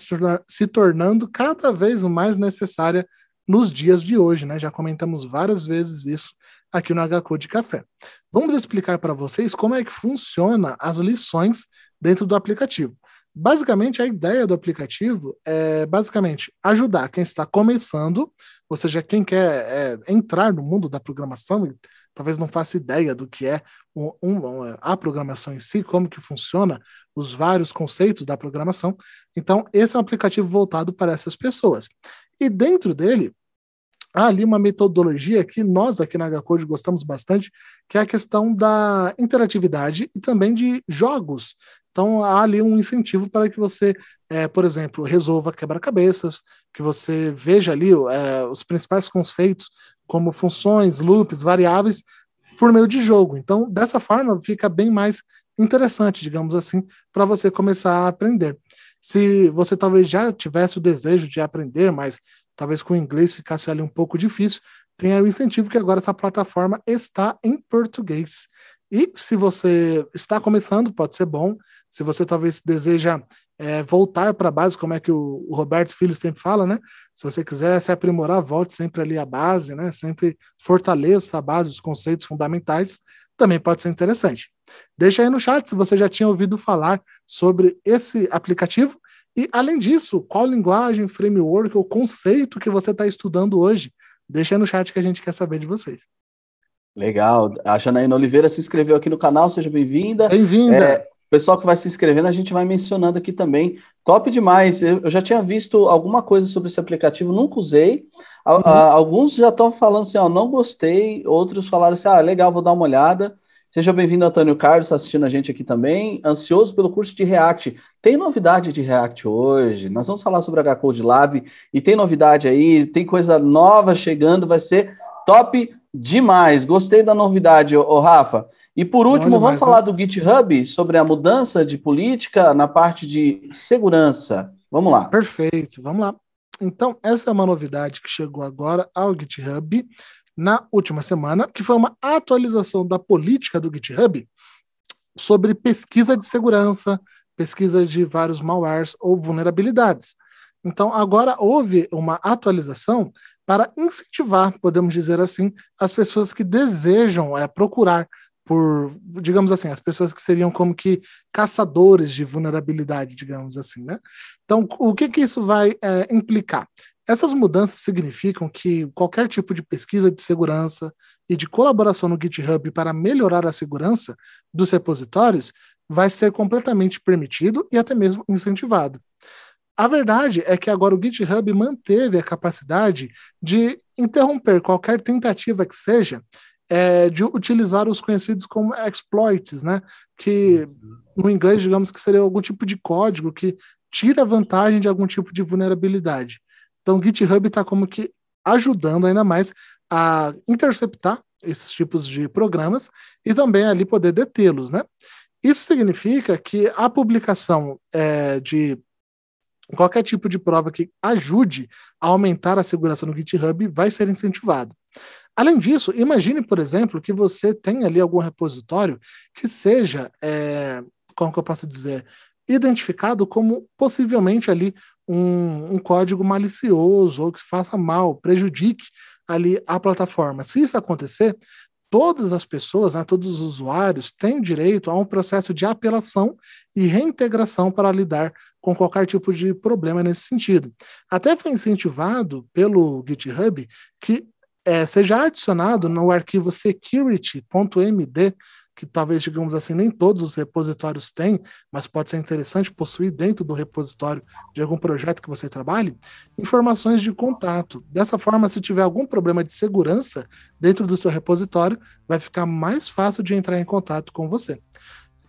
se tornando cada vez mais necessária nos dias de hoje, né? Já comentamos várias vezes isso aqui no HQ de Café. Vamos explicar para vocês como é que funciona as lições dentro do aplicativo. Basicamente, a ideia do aplicativo é basicamente ajudar quem está começando, ou seja, quem quer é, entrar no mundo da programação e talvez não faça ideia do que é um, um, é, a programação em si, como que funciona, os vários conceitos da programação. Então, esse é um aplicativo voltado para essas pessoas. E dentro dele, há ali uma metodologia que nós aqui na HCode gostamos bastante, que é a questão da interatividade e também de jogos. Então há ali um incentivo para que você, é, por exemplo, resolva quebra-cabeças, que você veja ali é, os principais conceitos, como funções, loops, variáveis, por meio de jogo. Então, dessa forma, fica bem mais interessante, digamos assim, para você começar a aprender. Se você talvez já tivesse o desejo de aprender, mas talvez com o inglês ficasse ali um pouco difícil, tem aí o incentivo que agora essa plataforma está em português. E se você está começando, pode ser bom. Se você talvez deseja é, voltar para a base, como é que o, o, Roberto Filho sempre fala, né? Se você quiser se aprimorar, volte sempre ali à base, né? Sempre fortaleça a base, os conceitos fundamentais, também pode ser interessante. Deixa aí no chat se você já tinha ouvido falar sobre esse aplicativo e, além disso, qual linguagem, framework ou conceito que você está estudando hoje? Deixa no chat que a gente quer saber de vocês. Legal. A Janaína Oliveira se inscreveu aqui no canal, seja bem-vinda. Bem-vinda. É, pessoal que vai se inscrevendo, a gente vai mencionando aqui também. Top demais. Eu, já tinha visto alguma coisa sobre esse aplicativo, nunca usei. Uhum. alguns já estão falando assim, ó, não gostei. Outros falaram assim, ah, legal, vou dar uma olhada. Seja bem-vindo, Antônio Carlos, está assistindo a gente aqui também. Ansioso pelo curso de React. Tem novidade de React hoje. Nós vamos falar sobre a Code Lab e tem novidade aí, tem coisa nova chegando, vai ser top demais. Gostei da novidade, ô, ô Rafa. E por último, demais, vamos né? falar né? do GitHub sobre a mudança de política na parte de segurança. Vamos lá. Perfeito, vamos lá. Então, essa é uma novidade que chegou agora ao GitHub na última semana, que foi uma atualização da política do GitHub sobre pesquisa de segurança, pesquisa de vários malwares ou vulnerabilidades. Então, agora houve uma atualização para incentivar, podemos dizer assim, as pessoas que desejam é, procurar por, digamos assim, as pessoas que seriam como que caçadores de vulnerabilidade, digamos assim, né? Então, o que que isso vai é, implicar? Essas mudanças significam que qualquer tipo de pesquisa de segurança e de colaboração no GitHub para melhorar a segurança dos repositórios vai ser completamente permitido e até mesmo incentivado. A verdade é que agora o GitHub manteve a capacidade de interromper qualquer tentativa que seja é, de utilizar os conhecidos como exploits, né? Que no inglês, digamos que seria algum tipo de código que tira vantagem de algum tipo de vulnerabilidade. Então, o GitHub está como que ajudando ainda mais a interceptar esses tipos de programas e também ali poder detê-los, né? Isso significa que a publicação é, de qualquer tipo de prova que ajude a aumentar a segurança no GitHub vai ser incentivado. Além disso, imagine, por exemplo, que você tem ali algum repositório que seja, é, como que eu posso dizer, identificado como possivelmente ali um, um código malicioso ou que faça mal, prejudique ali a plataforma. Se isso acontecer, todas as pessoas, né, todos os usuários têm direito a um processo de apelação e reintegração para lidar com qualquer tipo de problema nesse sentido. Até foi incentivado pelo GitHub que é, seja adicionado no arquivo security.md que talvez, digamos assim, nem todos os repositórios têm, mas pode ser interessante possuir dentro do repositório de algum projeto que você trabalhe, informações de contato. Dessa forma, se tiver algum problema de segurança dentro do seu repositório, vai ficar mais fácil de entrar em contato com você.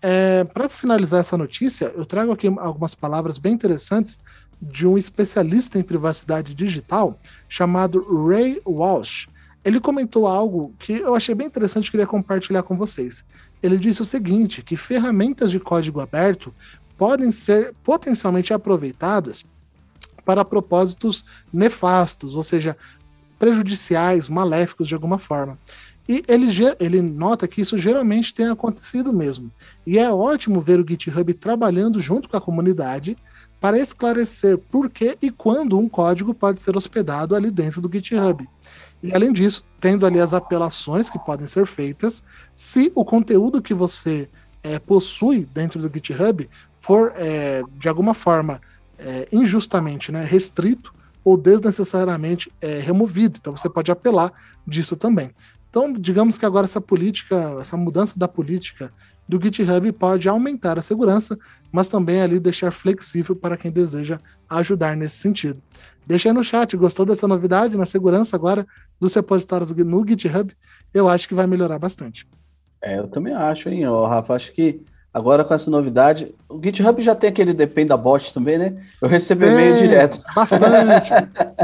É, Para finalizar essa notícia, eu trago aqui algumas palavras bem interessantes de um especialista em privacidade digital chamado Ray Walsh ele comentou algo que eu achei bem interessante e queria compartilhar com vocês. Ele disse o seguinte: que ferramentas de código aberto podem ser potencialmente aproveitadas para propósitos nefastos, ou seja, prejudiciais, maléficos de alguma forma. E ele, ele nota que isso geralmente tem acontecido mesmo. E é ótimo ver o GitHub trabalhando junto com a comunidade para esclarecer por que e quando um código pode ser hospedado ali dentro do GitHub. E além disso, tendo ali as apelações que podem ser feitas, se o conteúdo que você é, possui dentro do GitHub for é, de alguma forma é, injustamente né, restrito ou desnecessariamente é, removido. Então você pode apelar disso também. Então, digamos que agora essa política, essa mudança da política do GitHub pode aumentar a segurança, mas também ali deixar flexível para quem deseja ajudar nesse sentido. Deixa aí no chat, gostou dessa novidade na segurança agora dos repositórios no GitHub? Eu acho que vai melhorar bastante. É, eu também acho, hein, ó, Rafa? Acho que agora com essa novidade, o GitHub já tem aquele dependa bot também, né? Eu recebo e-mail direto. Bastante.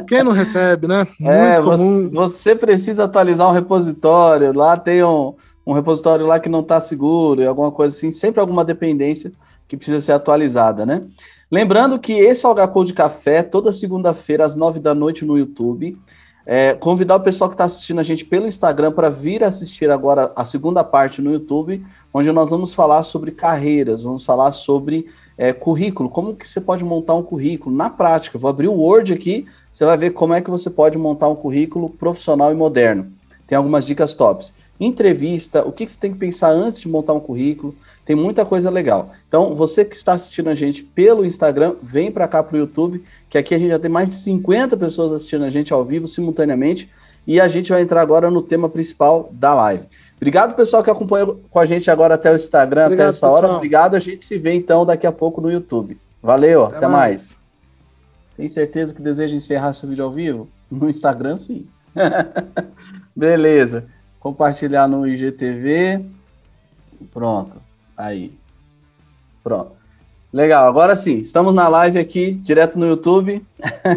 Quem não recebe, né? É, Muito é, comum. Você, você precisa atualizar um repositório, lá tem um um repositório lá que não está seguro e alguma coisa assim, sempre alguma dependência que precisa ser atualizada, né? Lembrando que esse é o code Café, toda segunda-feira, às nove da noite no YouTube. É, convidar o pessoal que está assistindo a gente pelo Instagram para vir assistir agora a segunda parte no YouTube, onde nós vamos falar sobre carreiras, vamos falar sobre é, currículo, como que você pode montar um currículo na prática. Vou abrir o Word aqui, você vai ver como é que você pode montar um currículo profissional e moderno. Tem algumas dicas tops entrevista, o que, que você tem que pensar antes de montar um currículo. Tem muita coisa legal. Então, você que está assistindo a gente pelo Instagram, vem para cá para o YouTube, que aqui a gente já tem mais de 50 pessoas assistindo a gente ao vivo simultaneamente. E a gente vai entrar agora no tema principal da live. Obrigado, pessoal, que acompanhou com a gente agora até o Instagram, Obrigado, até essa pessoal. hora. Obrigado. A gente se vê então daqui a pouco no YouTube. Valeu, até, até mais. mais. Tem certeza que deseja encerrar seu vídeo ao vivo? No Instagram, sim. Beleza compartilhar no IGTV. Pronto, aí. Pronto. Legal, agora sim, estamos na live aqui, direto no YouTube.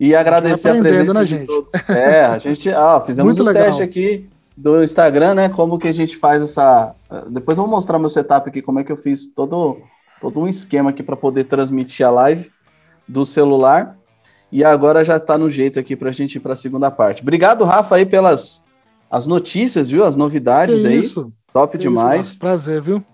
e agradecer a, presença né, de gente? todos. É, a gente, ah, fizemos Muito um legal. teste aqui do Instagram, né? Como que a gente faz essa. Depois eu vou mostrar meu setup aqui, como é que eu fiz todo, todo um esquema aqui para poder transmitir a live do celular. E agora já está no jeito aqui para a gente ir para a segunda parte. Obrigado, Rafa, aí pelas as notícias, viu? As novidades que aí. Isso. Top que demais. Isso, Prazer, viu?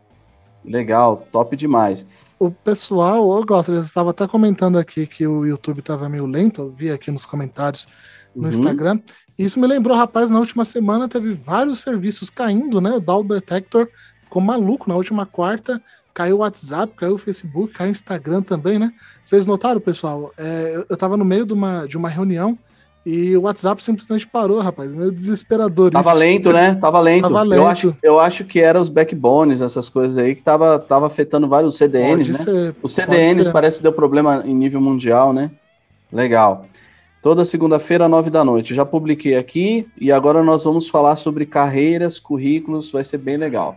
Legal, top demais. O pessoal, eu gosto, eles estavam até comentando aqui que o YouTube estava meio lento, eu vi aqui nos comentários no uhum. Instagram. Isso me lembrou, rapaz, na última semana teve vários serviços caindo, né? O Dow Detector ficou maluco na última quarta, caiu o WhatsApp, caiu o Facebook, caiu o Instagram também, né? Vocês notaram, pessoal? É, eu estava no meio de uma, de uma reunião e o WhatsApp simplesmente parou, rapaz. Meio desesperador. Tava isso. lento, né? Tava lento. Tava lento. Eu, acho, eu acho que era os backbones, essas coisas aí, que tava, tava afetando vários CDNs, pode né? Ser, os CDNs parece que deu problema em nível mundial, né? Legal. Toda segunda-feira, nove da noite. Já publiquei aqui e agora nós vamos falar sobre carreiras, currículos, vai ser bem legal.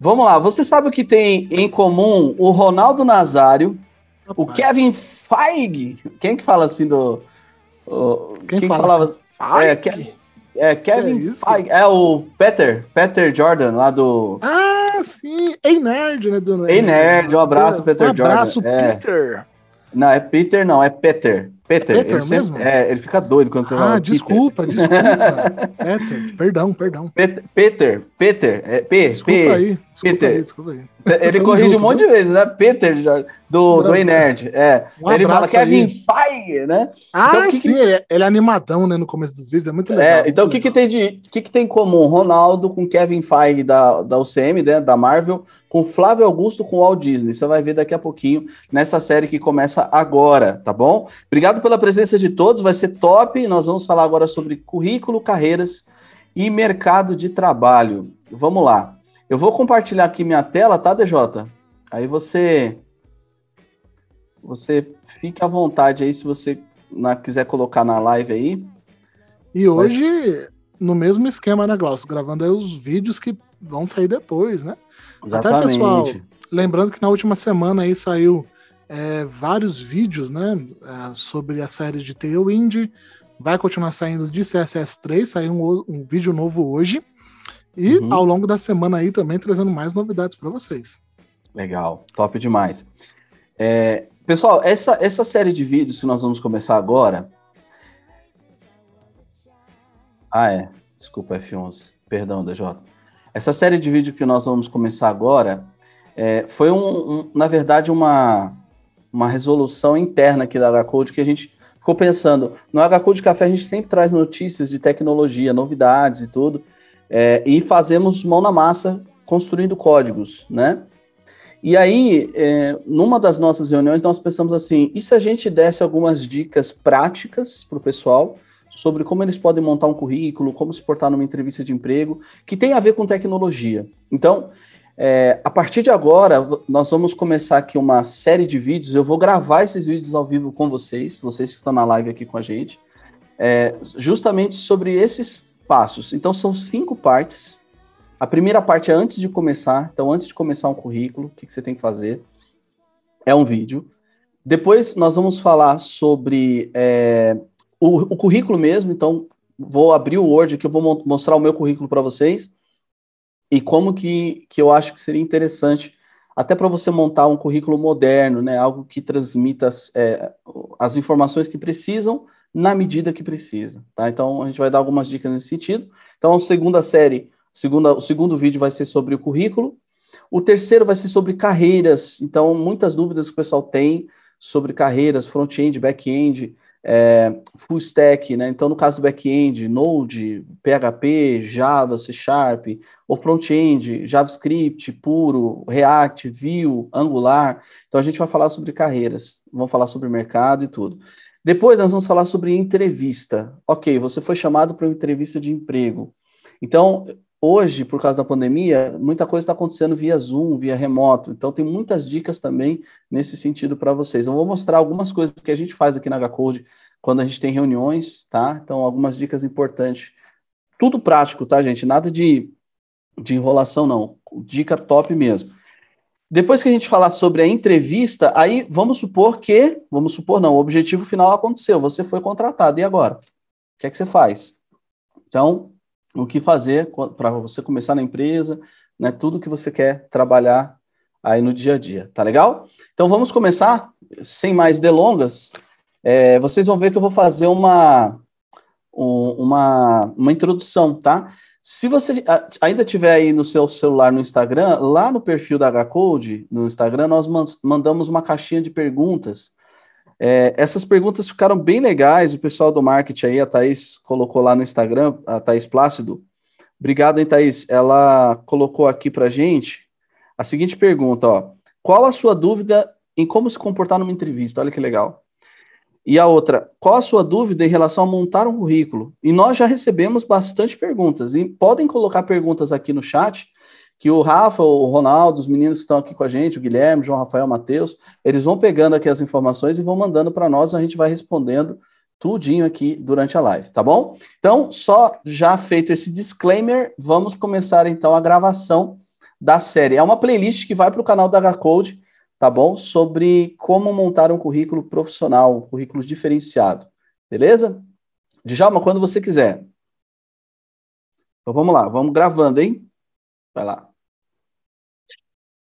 Vamos lá, você sabe o que tem em comum o Ronaldo Nazário, rapaz. o Kevin Feige, quem que fala assim do, quem, Quem falava? Assim? É, é, Kevin é, é, o Peter, Peter Jordan, lá do. Ah, sim! Ei Nerd, né? Do... Ei Nerd, um abraço, Peter um abraço, Jordan. abraço, é. Peter! É. Não, é Peter, não, é Peter. Peter, é Peter ele mesmo? Sempre, é, ele fica doido quando você ah, fala. Ah, desculpa, Peter. desculpa. Peter, perdão, perdão. Peter, Peter, é P, desculpa P, aí. Desculpa Peter. Aí, desculpa aí. Ele corrige junto, um monte viu? de vezes, né? Peter, do, e do É. Um ele fala Kevin é Feige, né? Ah, então, que sim, que... Ele, é, ele, é, animadão, né? No começo dos vídeos, é muito é, legal. É, então o que, que, tem de, que, que tem em comum Ronaldo com Kevin Feige da, da UCM, né, da Marvel, com Flávio Augusto com Walt Disney? Você vai ver daqui a pouquinho nessa série que começa agora, tá bom? Obrigado pela presença de todos, vai ser top. Nós vamos falar agora sobre currículo, carreiras e mercado de trabalho. Vamos lá. Eu vou compartilhar aqui minha tela, tá, DJ? Aí você você fique à vontade aí se você na, quiser colocar na live aí. E hoje, Mas... no mesmo esquema, né, Glaucio? Gravando aí os vídeos que vão sair depois, né? Exatamente. Até, pessoal, lembrando que na última semana aí saiu é, vários vídeos, né, é, sobre a série de Tailwind. Vai continuar saindo de CSS3, saiu um, um vídeo novo hoje. E uhum. ao longo da semana aí também trazendo mais novidades para vocês. Legal, top demais. É, pessoal, essa, essa série de vídeos que nós vamos começar agora. Ah, é. Desculpa, F11. Perdão, DJ. Essa série de vídeo que nós vamos começar agora é, foi, um, um, na verdade, uma, uma resolução interna aqui da HCode que a gente ficou pensando. No HCode Café a gente sempre traz notícias de tecnologia, novidades e tudo. É, e fazemos mão na massa construindo códigos, né? E aí, é, numa das nossas reuniões, nós pensamos assim: e se a gente desse algumas dicas práticas para o pessoal sobre como eles podem montar um currículo, como se portar numa entrevista de emprego, que tem a ver com tecnologia? Então, é, a partir de agora, nós vamos começar aqui uma série de vídeos. Eu vou gravar esses vídeos ao vivo com vocês, vocês que estão na live aqui com a gente, é, justamente sobre esses passos. Então, são cinco partes. A primeira parte é antes de começar. Então, antes de começar um currículo, o que, que você tem que fazer? É um vídeo. Depois, nós vamos falar sobre é, o, o currículo mesmo. Então, vou abrir o Word que eu vou mostrar o meu currículo para vocês e como que, que eu acho que seria interessante até para você montar um currículo moderno, né? Algo que transmita as, é, as informações que precisam na medida que precisa, tá? Então a gente vai dar algumas dicas nesse sentido. Então a segunda série, segunda, o segundo vídeo vai ser sobre o currículo. O terceiro vai ser sobre carreiras. Então muitas dúvidas que o pessoal tem sobre carreiras, front-end, back-end, é, full stack, né? Então, no caso do back-end, Node, PHP, Java, C Sharp, ou front-end, JavaScript puro, React, Vue, Angular. Então, a gente vai falar sobre carreiras, vamos falar sobre mercado e tudo. Depois nós vamos falar sobre entrevista. Ok, você foi chamado para uma entrevista de emprego. Então, hoje, por causa da pandemia, muita coisa está acontecendo via Zoom, via remoto. Então, tem muitas dicas também nesse sentido para vocês. Eu vou mostrar algumas coisas que a gente faz aqui na H-Code quando a gente tem reuniões, tá? Então, algumas dicas importantes. Tudo prático, tá, gente? Nada de, de enrolação, não. Dica top mesmo. Depois que a gente falar sobre a entrevista, aí vamos supor que, vamos supor não, o objetivo final aconteceu, você foi contratado, e agora? O que é que você faz? Então, o que fazer para você começar na empresa, né, tudo que você quer trabalhar aí no dia a dia, tá legal? Então vamos começar, sem mais delongas, é, vocês vão ver que eu vou fazer uma, uma, uma introdução, tá? Se você ainda tiver aí no seu celular no Instagram, lá no perfil da H-Code, no Instagram, nós mandamos uma caixinha de perguntas. É, essas perguntas ficaram bem legais, o pessoal do marketing aí, a Thaís colocou lá no Instagram, a Thaís Plácido. Obrigado, hein, Thaís? Ela colocou aqui pra gente a seguinte pergunta, ó. Qual a sua dúvida em como se comportar numa entrevista? Olha que legal. E a outra, qual a sua dúvida em relação a montar um currículo? E nós já recebemos bastante perguntas, e podem colocar perguntas aqui no chat, que o Rafa, o Ronaldo, os meninos que estão aqui com a gente, o Guilherme, o João Rafael, o Matheus, eles vão pegando aqui as informações e vão mandando para nós, a gente vai respondendo tudinho aqui durante a live, tá bom? Então, só já feito esse disclaimer, vamos começar então a gravação da série. É uma playlist que vai para o canal da H-Code, tá bom? Sobre como montar um currículo profissional, um currículo diferenciado, beleza? Djalma, quando você quiser. Então vamos lá, vamos gravando, hein? Vai lá.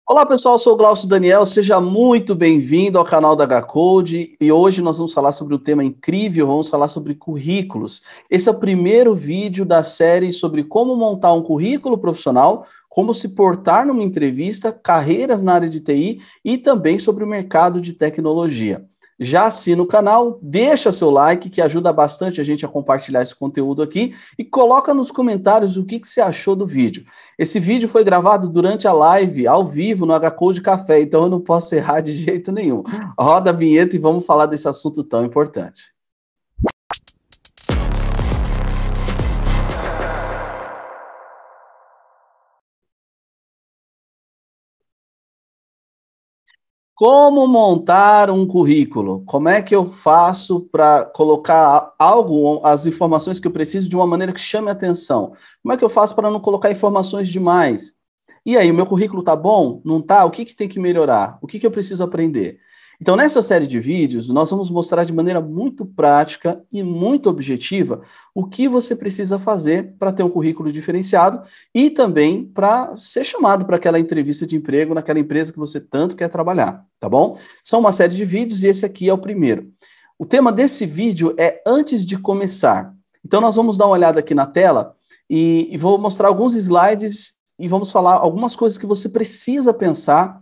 Olá pessoal, Eu sou o Glaucio Daniel, seja muito bem-vindo ao canal da HCode e hoje nós vamos falar sobre um tema incrível, vamos falar sobre currículos. Esse é o primeiro vídeo da série sobre como montar um currículo profissional como se portar numa entrevista, carreiras na área de TI e também sobre o mercado de tecnologia. Já assina o canal, deixa seu like, que ajuda bastante a gente a compartilhar esse conteúdo aqui, e coloca nos comentários o que, que você achou do vídeo. Esse vídeo foi gravado durante a live, ao vivo, no HCode Café, então eu não posso errar de jeito nenhum. Roda a vinheta e vamos falar desse assunto tão importante. Como montar um currículo? Como é que eu faço para colocar algo, as informações que eu preciso de uma maneira que chame atenção? Como é que eu faço para não colocar informações demais? E aí, o meu currículo está bom? Não está? O que, que tem que melhorar? O que, que eu preciso aprender? Então, nessa série de vídeos, nós vamos mostrar de maneira muito prática e muito objetiva o que você precisa fazer para ter um currículo diferenciado e também para ser chamado para aquela entrevista de emprego naquela empresa que você tanto quer trabalhar, tá bom? São uma série de vídeos e esse aqui é o primeiro. O tema desse vídeo é antes de começar. Então, nós vamos dar uma olhada aqui na tela e, e vou mostrar alguns slides e vamos falar algumas coisas que você precisa pensar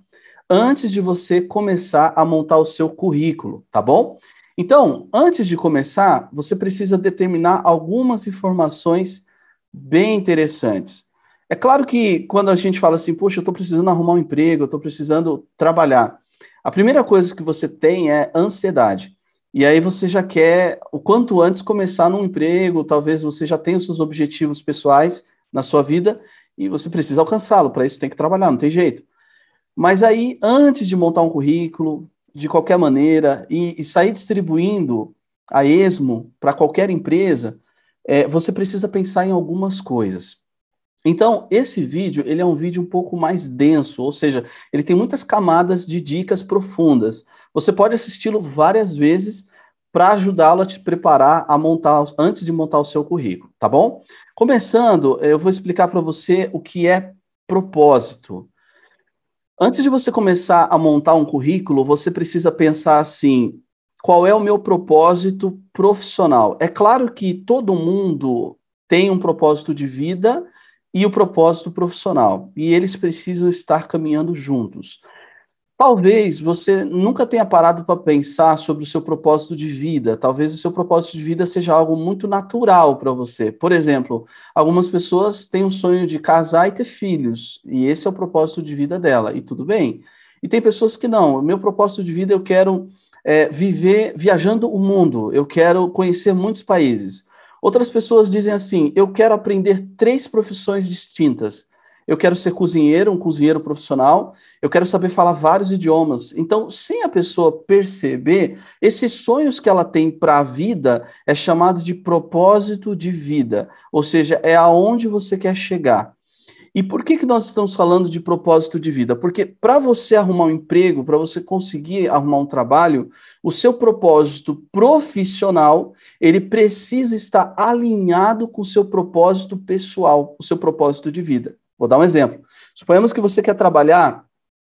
antes de você começar a montar o seu currículo, tá bom? Então, antes de começar, você precisa determinar algumas informações bem interessantes. É claro que quando a gente fala assim, poxa, eu estou precisando arrumar um emprego, eu estou precisando trabalhar, a primeira coisa que você tem é ansiedade. E aí você já quer, o quanto antes, começar num emprego, talvez você já tenha os seus objetivos pessoais na sua vida e você precisa alcançá-lo, para isso tem que trabalhar, não tem jeito. Mas aí, antes de montar um currículo, de qualquer maneira, e, e sair distribuindo a esmo para qualquer empresa, é, você precisa pensar em algumas coisas. Então, esse vídeo, ele é um vídeo um pouco mais denso, ou seja, ele tem muitas camadas de dicas profundas. Você pode assisti-lo várias vezes para ajudá-lo a te preparar a montar antes de montar o seu currículo, tá bom? Começando, eu vou explicar para você o que é propósito. Antes de você começar a montar um currículo, você precisa pensar assim: qual é o meu propósito profissional? É claro que todo mundo tem um propósito de vida e o propósito profissional, e eles precisam estar caminhando juntos. Talvez você nunca tenha parado para pensar sobre o seu propósito de vida. Talvez o seu propósito de vida seja algo muito natural para você. Por exemplo, algumas pessoas têm o sonho de casar e ter filhos, e esse é o propósito de vida dela, e tudo bem. E tem pessoas que não. Meu propósito de vida eu quero é, viver viajando o mundo, eu quero conhecer muitos países. Outras pessoas dizem assim: eu quero aprender três profissões distintas eu quero ser cozinheiro, um cozinheiro profissional, eu quero saber falar vários idiomas. Então, sem a pessoa perceber, esses sonhos que ela tem para a vida é chamado de propósito de vida, ou seja, é aonde você quer chegar. E por que, que nós estamos falando de propósito de vida? Porque para você arrumar um emprego, para você conseguir arrumar um trabalho, o seu propósito profissional, ele precisa estar alinhado com o seu propósito pessoal, o seu propósito de vida. Vou dar um exemplo. Suponhamos que você quer trabalhar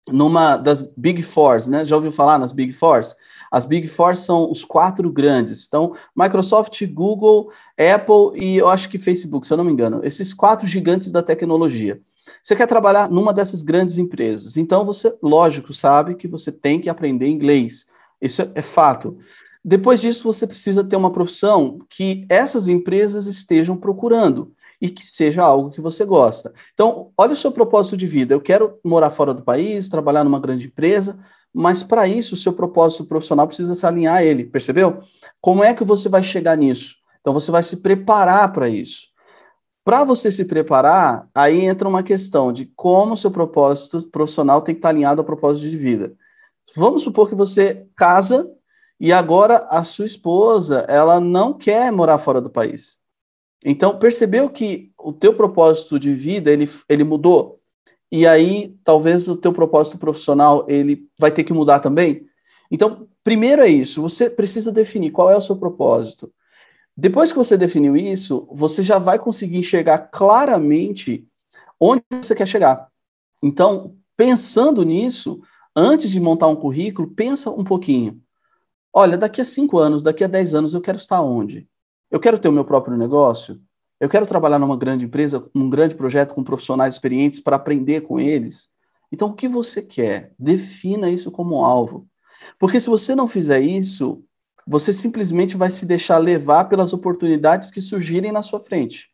numa das Big Fours, né? Já ouviu falar nas Big Fours? As Big Four são os quatro grandes. Então, Microsoft, Google, Apple e eu acho que Facebook, se eu não me engano. Esses quatro gigantes da tecnologia. Você quer trabalhar numa dessas grandes empresas. Então, você, lógico, sabe que você tem que aprender inglês. Isso é, é fato. Depois disso, você precisa ter uma profissão que essas empresas estejam procurando e que seja algo que você gosta. Então, olha o seu propósito de vida. Eu quero morar fora do país, trabalhar numa grande empresa, mas para isso o seu propósito profissional precisa se alinhar a ele, percebeu? Como é que você vai chegar nisso? Então, você vai se preparar para isso. Para você se preparar, aí entra uma questão de como o seu propósito profissional tem que estar tá alinhado ao propósito de vida. Vamos supor que você casa e agora a sua esposa, ela não quer morar fora do país. Então, percebeu que o teu propósito de vida, ele, ele mudou? E aí, talvez o teu propósito profissional, ele vai ter que mudar também? Então, primeiro é isso, você precisa definir qual é o seu propósito. Depois que você definiu isso, você já vai conseguir enxergar claramente onde você quer chegar. Então, pensando nisso, antes de montar um currículo, pensa um pouquinho. Olha, daqui a cinco anos, daqui a dez anos, eu quero estar onde? Eu quero ter o meu próprio negócio? Eu quero trabalhar numa grande empresa, num grande projeto com profissionais experientes para aprender com eles? Então, o que você quer? Defina isso como alvo. Porque se você não fizer isso, você simplesmente vai se deixar levar pelas oportunidades que surgirem na sua frente.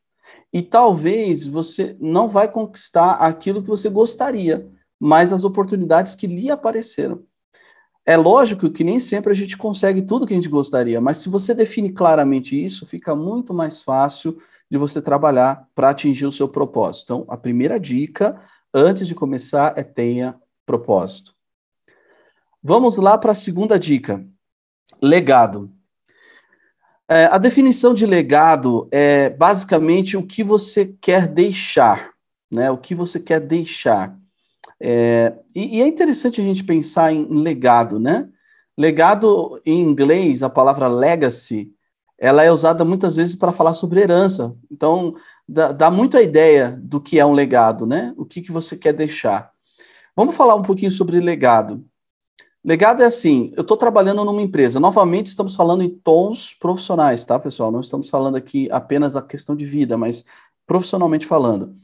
E talvez você não vai conquistar aquilo que você gostaria, mas as oportunidades que lhe apareceram. É lógico que nem sempre a gente consegue tudo que a gente gostaria, mas se você define claramente isso, fica muito mais fácil de você trabalhar para atingir o seu propósito. Então, a primeira dica, antes de começar, é tenha propósito. Vamos lá para a segunda dica: legado. É, a definição de legado é basicamente o que você quer deixar, né? O que você quer deixar. É, e, e, é interessante a gente pensar em, em legado, né? Legado em inglês, a palavra legacy, ela é usada muitas vezes para falar sobre herança. Então, dá, dá, muito a ideia do que é um legado, né? O que, que você quer deixar. Vamos falar um pouquinho sobre legado. Legado é assim: eu estou trabalhando numa empresa. Novamente, estamos falando em tons profissionais, tá, pessoal? Não estamos falando aqui apenas da questão de vida, mas profissionalmente falando.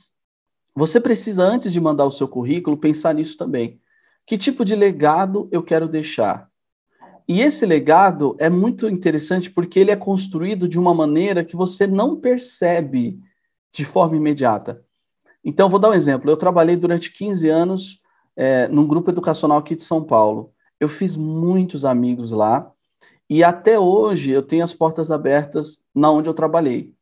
Você precisa, antes de mandar o seu currículo, pensar nisso também. Que tipo de legado eu quero deixar? E esse legado é muito interessante porque ele é construído de uma maneira que você não percebe de forma imediata. Então, vou dar um exemplo. Eu trabalhei durante 15 anos é, num grupo educacional aqui de São Paulo. Eu fiz muitos amigos lá e até hoje eu tenho as portas abertas na onde eu trabalhei.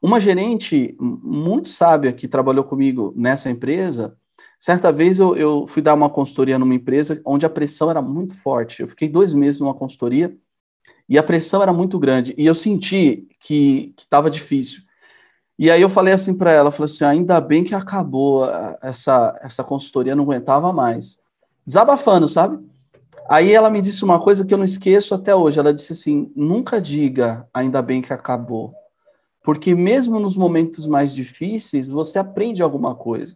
Uma gerente muito sábia que trabalhou comigo nessa empresa, certa vez eu, eu, fui dar uma consultoria numa empresa onde a pressão era muito forte. Eu fiquei dois meses numa consultoria e a pressão era muito grande e eu senti que estava difícil. E aí eu falei assim para ela, falei assim, ah, ainda bem que acabou essa essa consultoria, não aguentava mais. Desabafando, sabe? Aí ela me disse uma coisa que eu não esqueço até hoje. Ela disse assim: nunca diga ainda bem que acabou. Porque mesmo nos momentos mais difíceis, você aprende alguma coisa.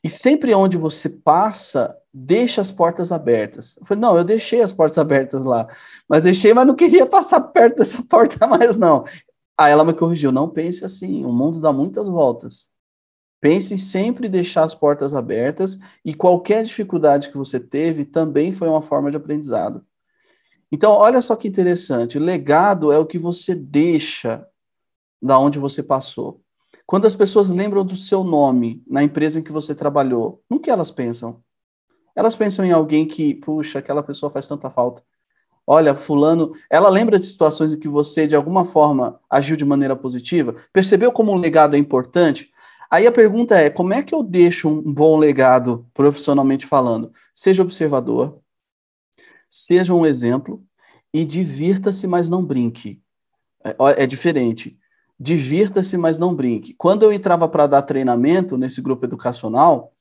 E sempre onde você passa, deixa as portas abertas. Eu falei, não, eu deixei as portas abertas lá, mas deixei, mas não queria passar perto dessa porta mais, não. Aí ela me corrigiu, não pense assim, o mundo dá muitas voltas. Pense em sempre deixar as portas abertas e qualquer dificuldade que você teve também foi uma forma de aprendizado. Então, olha só que interessante, o legado é o que você deixa da onde você passou. Quando as pessoas lembram do seu nome na empresa em que você trabalhou, no que elas pensam? Elas pensam em alguém que, puxa, aquela pessoa faz tanta falta. Olha, fulano, ela lembra de situações em que você, de alguma forma, agiu de maneira positiva? Percebeu como um legado é importante? Aí a pergunta é: como é que eu deixo um bom legado, profissionalmente falando? Seja observador, seja um exemplo e divirta-se, mas não brinque. É, é diferente divirta-se, mas não brinque. Quando eu entrava para dar treinamento nesse grupo educacional,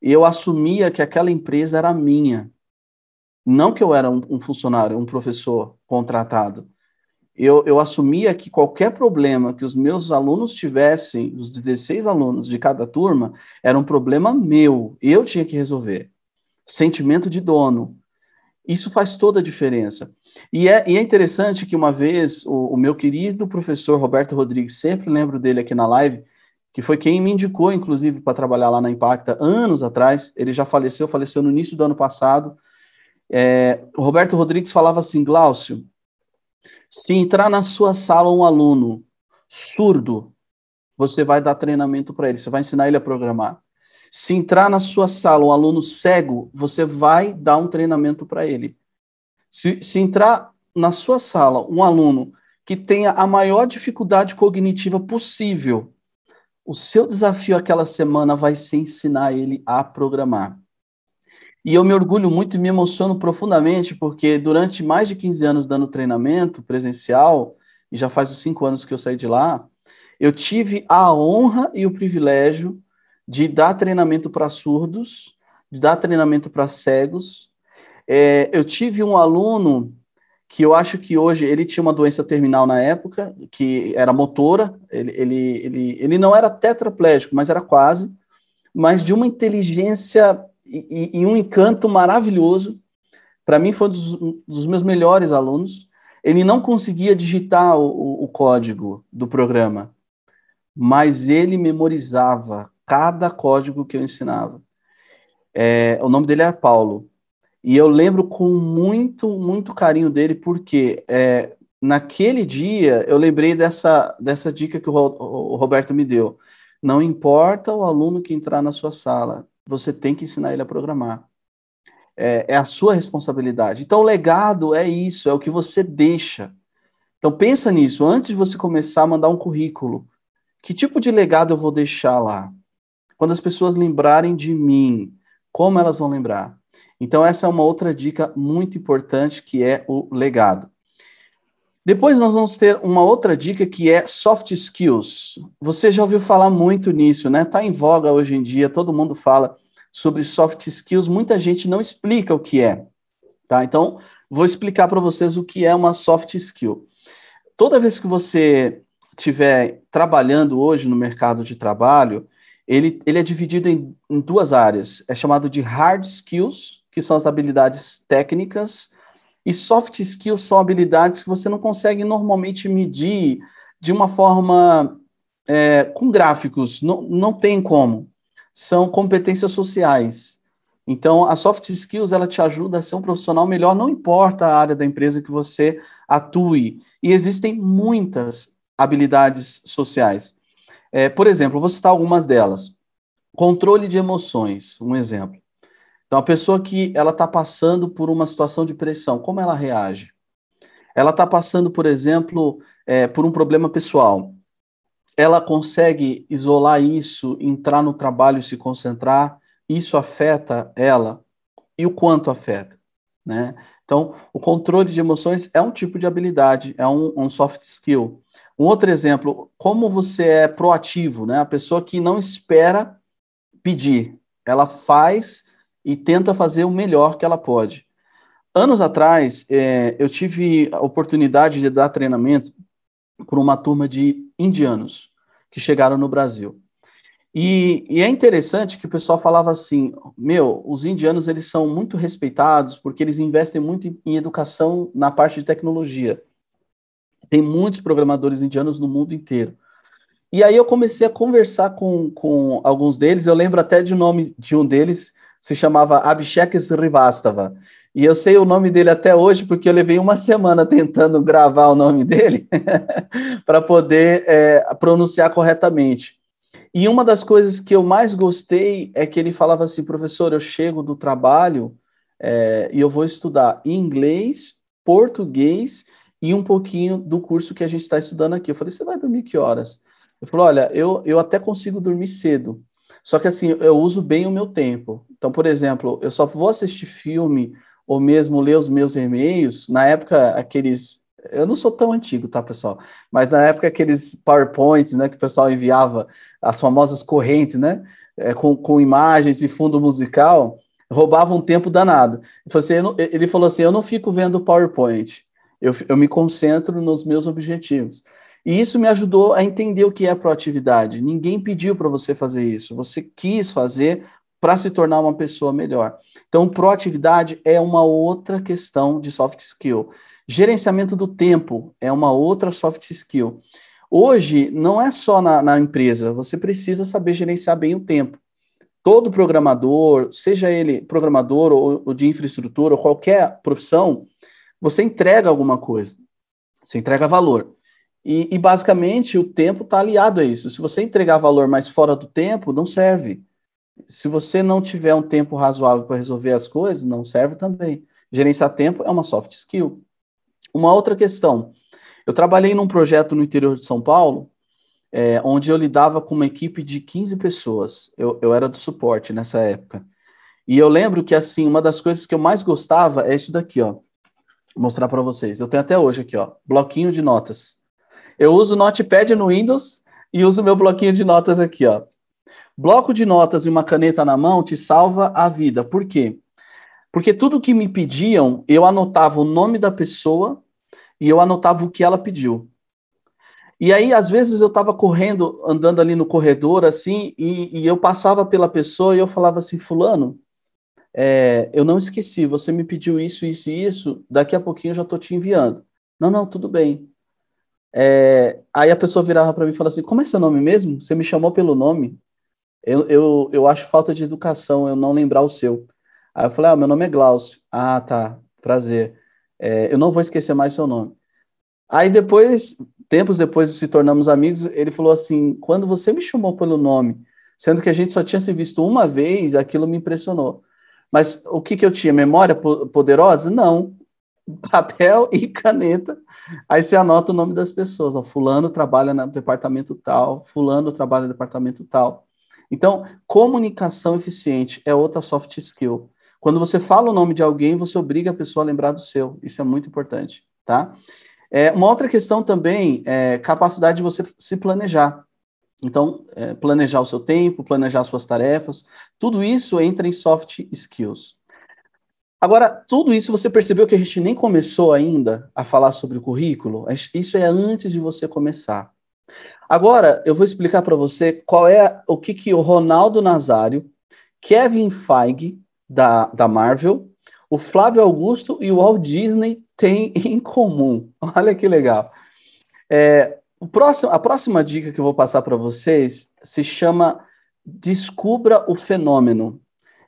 eu assumia que aquela empresa era minha. Não que eu era um, um funcionário, um professor contratado. Eu, eu, assumia que qualquer problema que os meus alunos tivessem, os 16 alunos de cada turma, era um problema meu, eu tinha que resolver. Sentimento de dono. Isso faz toda a diferença. E é, e é, interessante que uma vez o, o, meu querido professor Roberto Rodrigues, sempre lembro dele aqui na live, que foi quem me indicou, inclusive, para trabalhar lá na Impacta anos atrás. Ele já faleceu, faleceu no início do ano passado. É, o Roberto Rodrigues falava assim: Glaucio, se entrar na sua sala um aluno surdo, você vai dar treinamento para ele, você vai ensinar ele a programar. Se entrar na sua sala um aluno cego, você vai dar um treinamento para ele. Se, se entrar na sua sala um aluno que tenha a maior dificuldade cognitiva possível, o seu desafio aquela semana vai ser ensinar ele a programar. E eu me orgulho muito e me emociono profundamente, porque durante mais de 15 anos dando treinamento presencial, e já faz os cinco anos que eu saí de lá, eu tive a honra e o privilégio de dar treinamento para surdos, de dar treinamento para cegos, é, eu tive um aluno que eu acho que hoje ele tinha uma doença terminal na época, que era motora, ele, ele, ele, ele não era tetraplégico, mas era quase, mas de uma inteligência e, e um encanto maravilhoso. Para mim, foi um dos, dos, meus melhores alunos. Ele não conseguia digitar o, o código do programa, mas ele memorizava cada código que eu ensinava. É, o nome dele era é Paulo. E eu lembro com muito, muito carinho dele, porque é, naquele dia eu lembrei dessa, dessa dica que o, o Roberto me deu. Não importa o aluno que entrar na sua sala, você tem que ensinar ele a programar. É, é, a sua responsabilidade. Então, o legado é isso, é o que você deixa. Então, pensa nisso. Antes de você começar a mandar um currículo, que tipo de legado eu vou deixar lá? Quando as pessoas lembrarem de mim, como elas vão lembrar? Então, essa é uma outra dica muito importante que é o legado. Depois nós vamos ter uma outra dica que é soft skills. Você já ouviu falar muito nisso, né? Está em voga hoje em dia, todo mundo fala sobre soft skills, muita gente não explica o que é. Tá? Então, vou explicar para vocês o que é uma soft skill. Toda vez que você estiver trabalhando hoje no mercado de trabalho, ele, ele é dividido em, em duas áreas. É chamado de hard skills que são as habilidades técnicas, e soft skills são habilidades que você não consegue normalmente medir de uma forma é, com gráficos, não, não tem como. São competências sociais. Então, a soft skills ela te ajuda a ser um profissional melhor, não importa a área da empresa que você atue. E existem muitas habilidades sociais. É, por exemplo, vou citar algumas delas. Controle de emoções, um exemplo. Então, a pessoa que ela está passando por uma situação de pressão, como ela reage? Ela está passando, por exemplo, é, por um problema pessoal. Ela consegue isolar isso, entrar no trabalho, se concentrar. Isso afeta ela e o quanto afeta, né? Então, o controle de emoções é um tipo de habilidade, é um, um soft skill. Um outro exemplo, como você é proativo, né? A pessoa que não espera pedir, ela faz e tenta fazer o melhor que ela pode. Anos atrás, é, eu tive a oportunidade de dar treinamento por uma turma de indianos que chegaram no Brasil. E, e, é interessante que o pessoal falava assim, meu, os indianos eles são muito respeitados porque eles investem muito em, em educação na parte de tecnologia. Tem muitos programadores indianos no mundo inteiro. E aí eu comecei a conversar com, com alguns deles, eu lembro até de nome de um deles, se chamava Abhishek Srivastava. E eu sei o nome dele até hoje, porque eu levei uma semana tentando gravar o nome dele para poder é, pronunciar corretamente. E uma das coisas que eu mais gostei é que ele falava assim: professor, eu chego do trabalho é, e eu vou estudar inglês, português e um pouquinho do curso que a gente está estudando aqui. Eu falei: você vai dormir que horas? Ele falou: olha, eu, eu até consigo dormir cedo, só que assim, eu uso bem o meu tempo. Então, por exemplo, eu só vou assistir filme ou mesmo ler os meus e-mails, na época aqueles eu não sou tão antigo, tá, pessoal? Mas na época aqueles PowerPoints, né, que o pessoal enviava as famosas correntes, né, eh, com, com imagens e fundo musical, roubava um tempo danado. Ele falou assim, eu não assim, fico vendo PowerPoint, eu, eu me concentro nos meus objetivos. E isso me ajudou a entender o que é proatividade. Ninguém pediu para você fazer isso. Você quis fazer para se tornar uma pessoa melhor. Então, proatividade é uma outra questão de soft skill. Gerenciamento do tempo é uma outra soft skill. Hoje, não é só na, na empresa, você precisa saber gerenciar bem o tempo. Todo programador, seja ele programador ou, ou de infraestrutura, ou qualquer profissão, você entrega alguma coisa, você entrega valor. E, e, basicamente o tempo está aliado a isso. Se você entregar valor mais fora do tempo, não serve. Se você não tiver um tempo razoável para resolver as coisas, não serve também. Gerenciar tempo é uma soft skill. Uma outra questão. Eu trabalhei num projeto no interior de São Paulo, é, onde eu lidava com uma equipe de 15 pessoas. Eu, eu era do suporte nessa época. E eu lembro que, assim, uma das coisas que eu mais gostava é isso daqui, ó. Vou mostrar para vocês. Eu tenho até hoje aqui, ó. Bloquinho de notas. Eu uso o Notepad no Windows e uso meu bloquinho de notas aqui, ó bloco de notas e uma caneta na mão te salva a vida. Por quê? Porque tudo que me pediam, eu anotava o nome da pessoa e eu anotava o que ela pediu. E aí, às vezes, eu estava correndo, andando ali no corredor, assim, e, e, eu passava pela pessoa e eu falava assim, fulano, é, eu não esqueci, você me pediu isso, isso e isso, daqui a pouquinho eu já estou te enviando. Não, não, tudo bem. É, aí a pessoa virava para mim e falava assim, como é seu nome mesmo? Você me chamou pelo nome? Eu, eu, eu acho falta de educação eu não lembrar o seu. Aí eu falei: Ah, meu nome é Glaucio. Ah, tá. Prazer. É, eu não vou esquecer mais seu nome. Aí depois, tempos depois, se tornamos amigos. Ele falou assim: Quando você me chamou pelo nome, sendo que a gente só tinha se visto uma vez, aquilo me impressionou. Mas o que, que eu tinha? Memória poderosa? Não. Papel e caneta. Aí você anota o nome das pessoas. Ó, fulano trabalha no departamento tal, fulano trabalha no departamento tal. Então, comunicação eficiente é outra soft skill. Quando você fala o nome de alguém, você obriga a pessoa a lembrar do seu. Isso é muito importante, tá? É, uma outra questão também é capacidade de você se planejar. Então, é, planejar o seu tempo, planejar suas tarefas, tudo isso entra em soft skills. Agora, tudo isso você percebeu que a gente nem começou ainda a falar sobre o currículo? Isso é antes de você começar. Agora eu vou explicar para você qual é o que, que o Ronaldo Nazário, Kevin Feige da, da Marvel, o Flávio Augusto e o Walt Disney têm em comum. Olha que legal. É, o próximo, a próxima dica que eu vou passar para vocês se chama Descubra o Fenômeno.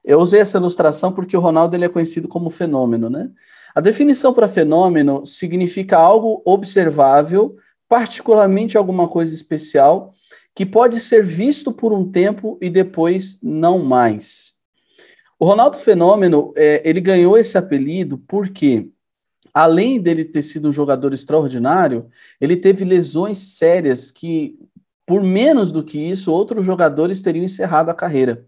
Eu usei essa ilustração porque o Ronaldo ele é conhecido como fenômeno, né? A definição para fenômeno significa algo observável particularmente alguma coisa especial que pode ser visto por um tempo e depois não mais. O Ronaldo Fenômeno, é, ele ganhou esse apelido porque, além dele ter sido um jogador extraordinário, ele teve lesões sérias que, por menos do que isso, outros jogadores teriam encerrado a carreira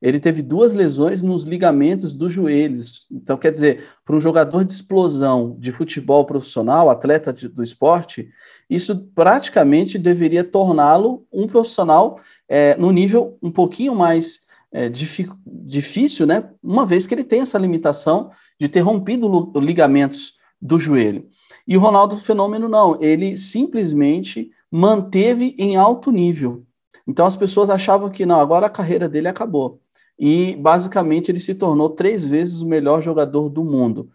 ele teve duas lesões nos ligamentos dos joelhos. Então, quer dizer, para um jogador de explosão de futebol profissional, atleta de, do esporte, isso praticamente deveria torná-lo um profissional é, no nível um pouquinho mais é, difícil, né? Uma vez que ele tem essa limitação de ter rompido os ligamentos do joelho. E o Ronaldo Fenômeno não, ele simplesmente manteve em alto nível. Então as pessoas achavam que não, agora a carreira dele acabou e basicamente ele se tornou três vezes o melhor jogador do mundo.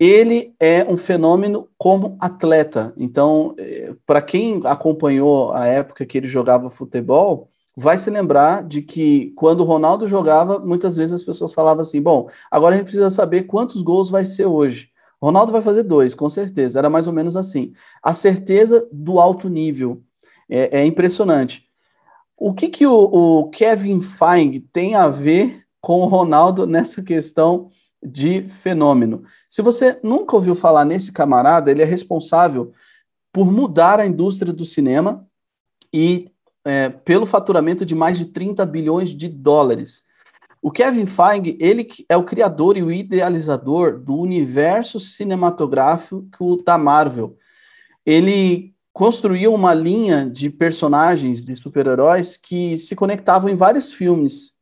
Ele é um fenômeno como atleta. Então, eh, para quem acompanhou a época que ele jogava futebol, vai se lembrar de que quando o Ronaldo jogava, muitas vezes as pessoas falavam assim: bom, agora a gente precisa saber quantos gols vai ser hoje. Ronaldo vai fazer dois, com certeza. Era mais ou menos assim. A certeza do alto nível é, é impressionante. O que, que o, o Kevin Feige tem a ver com o Ronaldo nessa questão de fenômeno? Se você nunca ouviu falar nesse camarada, ele é responsável por mudar a indústria do cinema e é, pelo faturamento de mais de 30 bilhões de dólares. O Kevin Feige, ele é o criador e o idealizador do universo cinematográfico da Marvel. Ele construiu uma linha de personagens de super-heróis que se conectavam em vários filmes.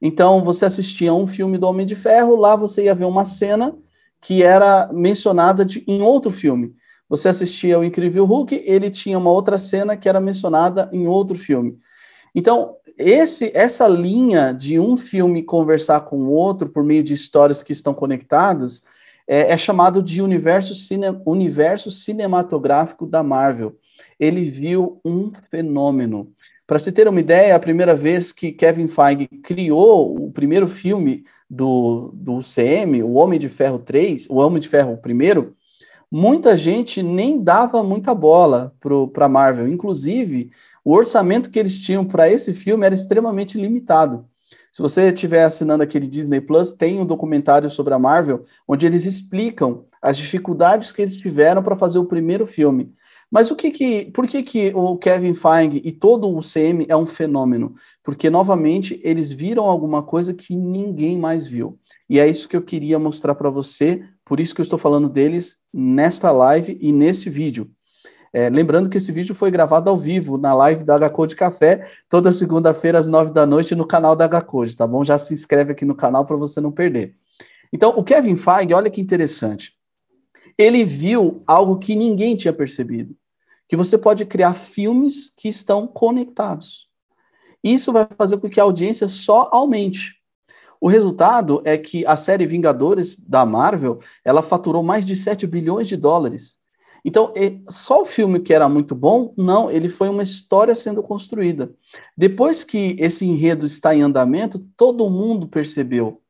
Então, você assistia um filme do Homem de Ferro, lá você ia ver uma cena que era mencionada de, em outro filme. Você assistia o Incrível Hulk, ele tinha uma outra cena que era mencionada em outro filme. Então, esse, essa linha de um filme conversar com o outro por meio de histórias que estão conectadas é, é chamado de universo, cine, universo cinematográfico da Marvel ele viu um fenômeno. Para se ter uma ideia, é a primeira vez que Kevin Feige criou o primeiro filme do, do UCM, O Homem de Ferro 3, O Homem de Ferro primeiro, muita gente nem dava muita bola para Marvel. Inclusive, o orçamento que eles tinham para esse filme era extremamente limitado. Se você estiver assinando aquele Disney Plus, tem um documentário sobre a Marvel, onde eles explicam as dificuldades que eles tiveram para fazer o primeiro filme. Mas o que que, por que que o Kevin Feige e todo o CM é um fenômeno? Porque novamente eles viram alguma coisa que ninguém mais viu. E é isso que eu queria mostrar para você. Por isso que eu estou falando deles nesta live e nesse vídeo. É, lembrando que esse vídeo foi gravado ao vivo na live da HCode Café, toda segunda-feira às nove da noite no canal da HCode, tá bom? Já se inscreve aqui no canal para você não perder. Então, o Kevin Feige, olha que interessante. Ele viu algo que ninguém tinha percebido que você pode criar filmes que estão conectados. Isso vai fazer com que a audiência só aumente. O resultado é que a série Vingadores da Marvel, ela faturou mais de 7 bilhões de dólares. Então, só o filme que era muito bom, não, ele foi uma história sendo construída. Depois que esse enredo está em andamento, todo mundo percebeu.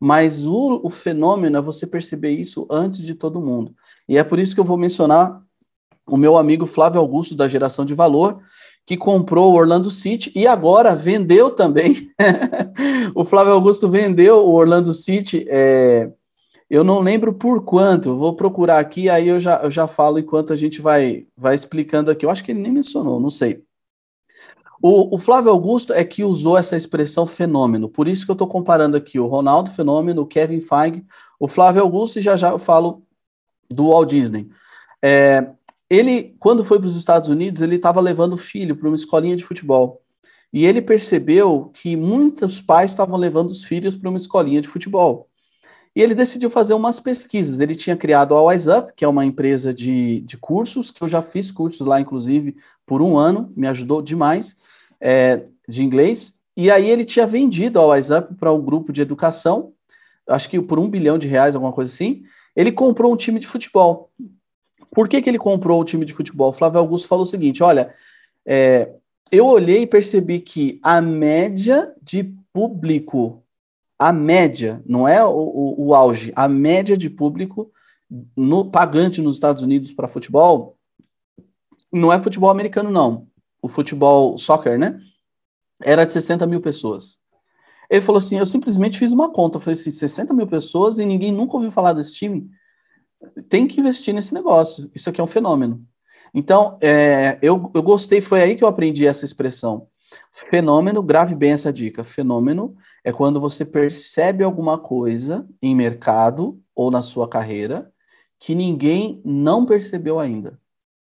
Mas o, o fenômeno é você perceber isso antes de todo mundo. E é por isso que eu vou mencionar o meu amigo Flávio Augusto, da Geração de Valor, que comprou o Orlando City e agora vendeu também. o Flávio Augusto vendeu o Orlando City, é, eu não lembro por quanto, vou procurar aqui, aí eu já, eu já falo enquanto a gente vai, vai explicando aqui. Eu acho que ele nem mencionou, não sei. O, o Flávio Augusto é que usou essa expressão fenômeno, por isso que eu estou comparando aqui o Ronaldo Fenômeno, o Kevin Feige, o Flávio Augusto, e já já eu falo do Walt Disney. É, ele, quando foi para os Estados Unidos, ele estava levando o filho para uma escolinha de futebol. E ele percebeu que muitos pais estavam levando os filhos para uma escolinha de futebol. E ele decidiu fazer umas pesquisas. Ele tinha criado a Wise Up, que é uma empresa de, de cursos, que eu já fiz cursos lá, inclusive, por um ano, me ajudou demais, é, de inglês. E aí ele tinha vendido a Wise Up para um grupo de educação, acho que por um bilhão de reais, alguma coisa assim. Ele comprou um time de futebol por que, que ele comprou o time de futebol? Flávio Augusto falou o seguinte: olha, é, eu olhei e percebi que a média de público, a média, não é o, o, o auge, a média de público no pagante nos Estados Unidos para futebol não é futebol americano, não. O futebol soccer, né? Era de 60 mil pessoas. Ele falou assim: eu simplesmente fiz uma conta. Eu falei assim: 60 mil pessoas e ninguém nunca ouviu falar desse time tem que investir nesse negócio. Isso aqui é um fenômeno. Então, é, eu, eu gostei, foi aí que eu aprendi essa expressão. Fenômeno, grave bem essa dica. Fenômeno é quando você percebe alguma coisa em mercado ou na sua carreira que ninguém não percebeu ainda.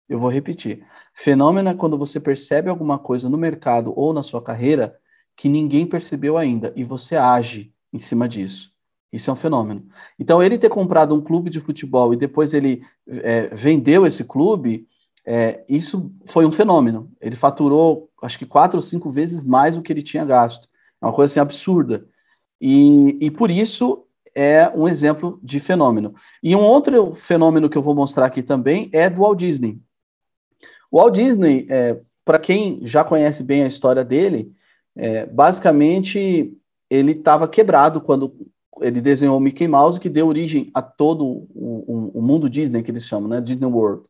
Eu vou repetir. Fenômeno é quando você percebe alguma coisa no mercado ou na sua carreira que ninguém percebeu ainda e você age em cima disso. Isso é um fenômeno. Então, ele ter comprado um clube de futebol e depois ele é, vendeu esse clube, é, isso foi um fenômeno. Ele faturou, acho que quatro ou cinco vezes mais do que ele tinha gasto. É uma coisa assim absurda. E, e por isso é um exemplo de fenômeno. E um outro fenômeno que eu vou mostrar aqui também é do Walt Disney. O Walt Disney, é, para quem já conhece bem a história dele, é, basicamente ele estava quebrado quando ele desenhou o Mickey Mouse, que deu origem a todo o, o, o, mundo Disney, que eles chamam, né? Disney World.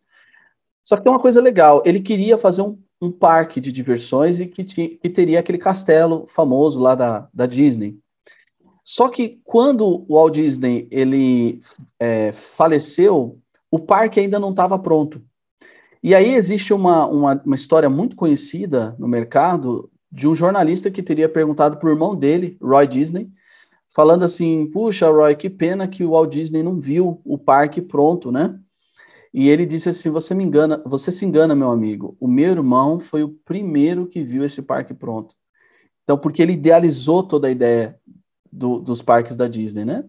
Só que tem uma coisa legal, ele queria fazer um, um parque de diversões e que, que, teria aquele castelo famoso lá da, da Disney. Só que quando o Walt Disney ele é, faleceu, o parque ainda não estava pronto. E aí existe uma, uma, uma história muito conhecida no mercado de um jornalista que teria perguntado para o irmão dele, Roy Disney, falando assim: puxa, Roy, que pena que o Walt Disney não viu o parque pronto, né? E ele disse assim: você me engana, você se engana, meu amigo. O meu irmão foi o primeiro que viu esse parque pronto. Então, porque ele idealizou toda a ideia do, dos parques da Disney, né?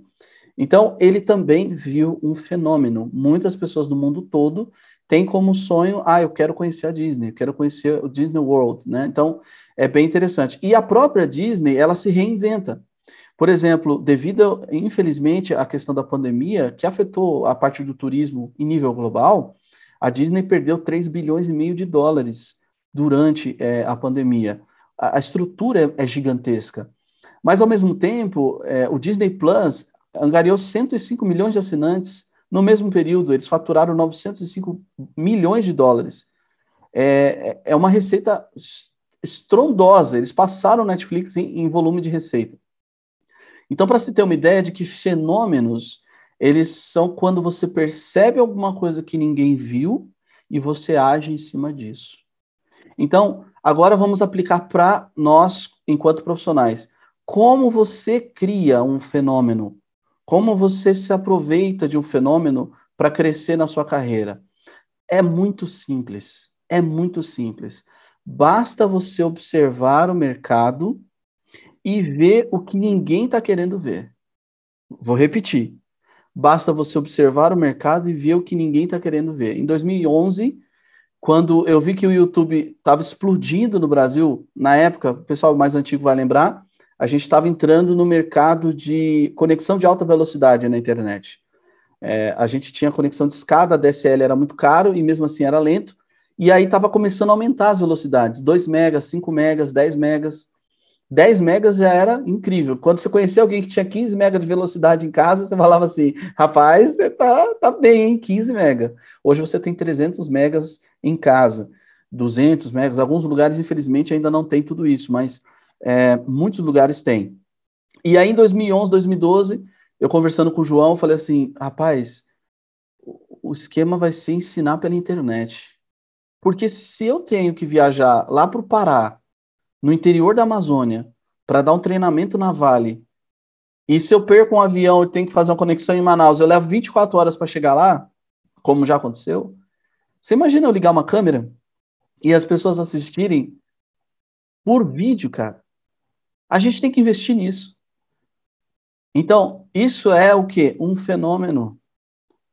Então, ele também viu um fenômeno. Muitas pessoas do mundo todo têm como sonho, ah, eu quero conhecer a Disney, eu quero conhecer o Disney World, né? Então, é bem interessante. E a própria Disney, ela se reinventa. Por exemplo, devido, infelizmente, à questão da pandemia, que afetou a parte do turismo em nível global, a Disney perdeu 3 bilhões e meio de dólares durante é, a pandemia. A, a estrutura é, é, gigantesca. Mas, ao mesmo tempo, é, o Disney Plus angariou 105 milhões de assinantes no mesmo período. Eles faturaram 905 milhões de dólares. É, é, é uma receita estrondosa. Eles passaram o Netflix em, em volume de receita. Então, para se ter uma ideia de que fenômenos, eles são quando você percebe alguma coisa que ninguém viu e você age em cima disso. Então, agora vamos aplicar para nós, enquanto profissionais. Como você cria um fenômeno? Como você se aproveita de um fenômeno para crescer na sua carreira? É muito simples. É muito simples. Basta você observar o mercado e ver o que ninguém está querendo ver. Vou repetir. Basta você observar o mercado e ver o que ninguém está querendo ver. Em 2011, quando eu vi que o YouTube estava explodindo no Brasil, na época, o pessoal mais antigo vai lembrar, a gente estava entrando no mercado de conexão de alta velocidade na internet. É, a gente tinha conexão de escada, a DSL era muito caro e mesmo assim era lento. E aí estava começando a aumentar as velocidades, 2 megas, 5 megas, 10 megas. 10 megas já era incrível. Quando você conhecia alguém que tinha 15 megas de velocidade em casa, você falava assim, rapaz, você tá, tá bem, hein? 15 megas. Hoje você tem 300 megas em casa, 200 megas. Alguns lugares, infelizmente, ainda não tem tudo isso, mas é, muitos lugares têm. E aí, em 2011, 2012, eu conversando com o João, falei assim, rapaz, o esquema vai ser ensinar pela internet. Porque se eu tenho que viajar lá para o Pará, no interior da Amazônia para dar um treinamento na Vale, e se eu perco um avião e tenho que fazer uma conexão em Manaus, eu levo 24 horas para chegar lá, como já aconteceu, você imagina eu ligar uma câmera e as pessoas assistirem por vídeo, cara? A gente tem que investir nisso. Então, isso é o que? Um fenômeno.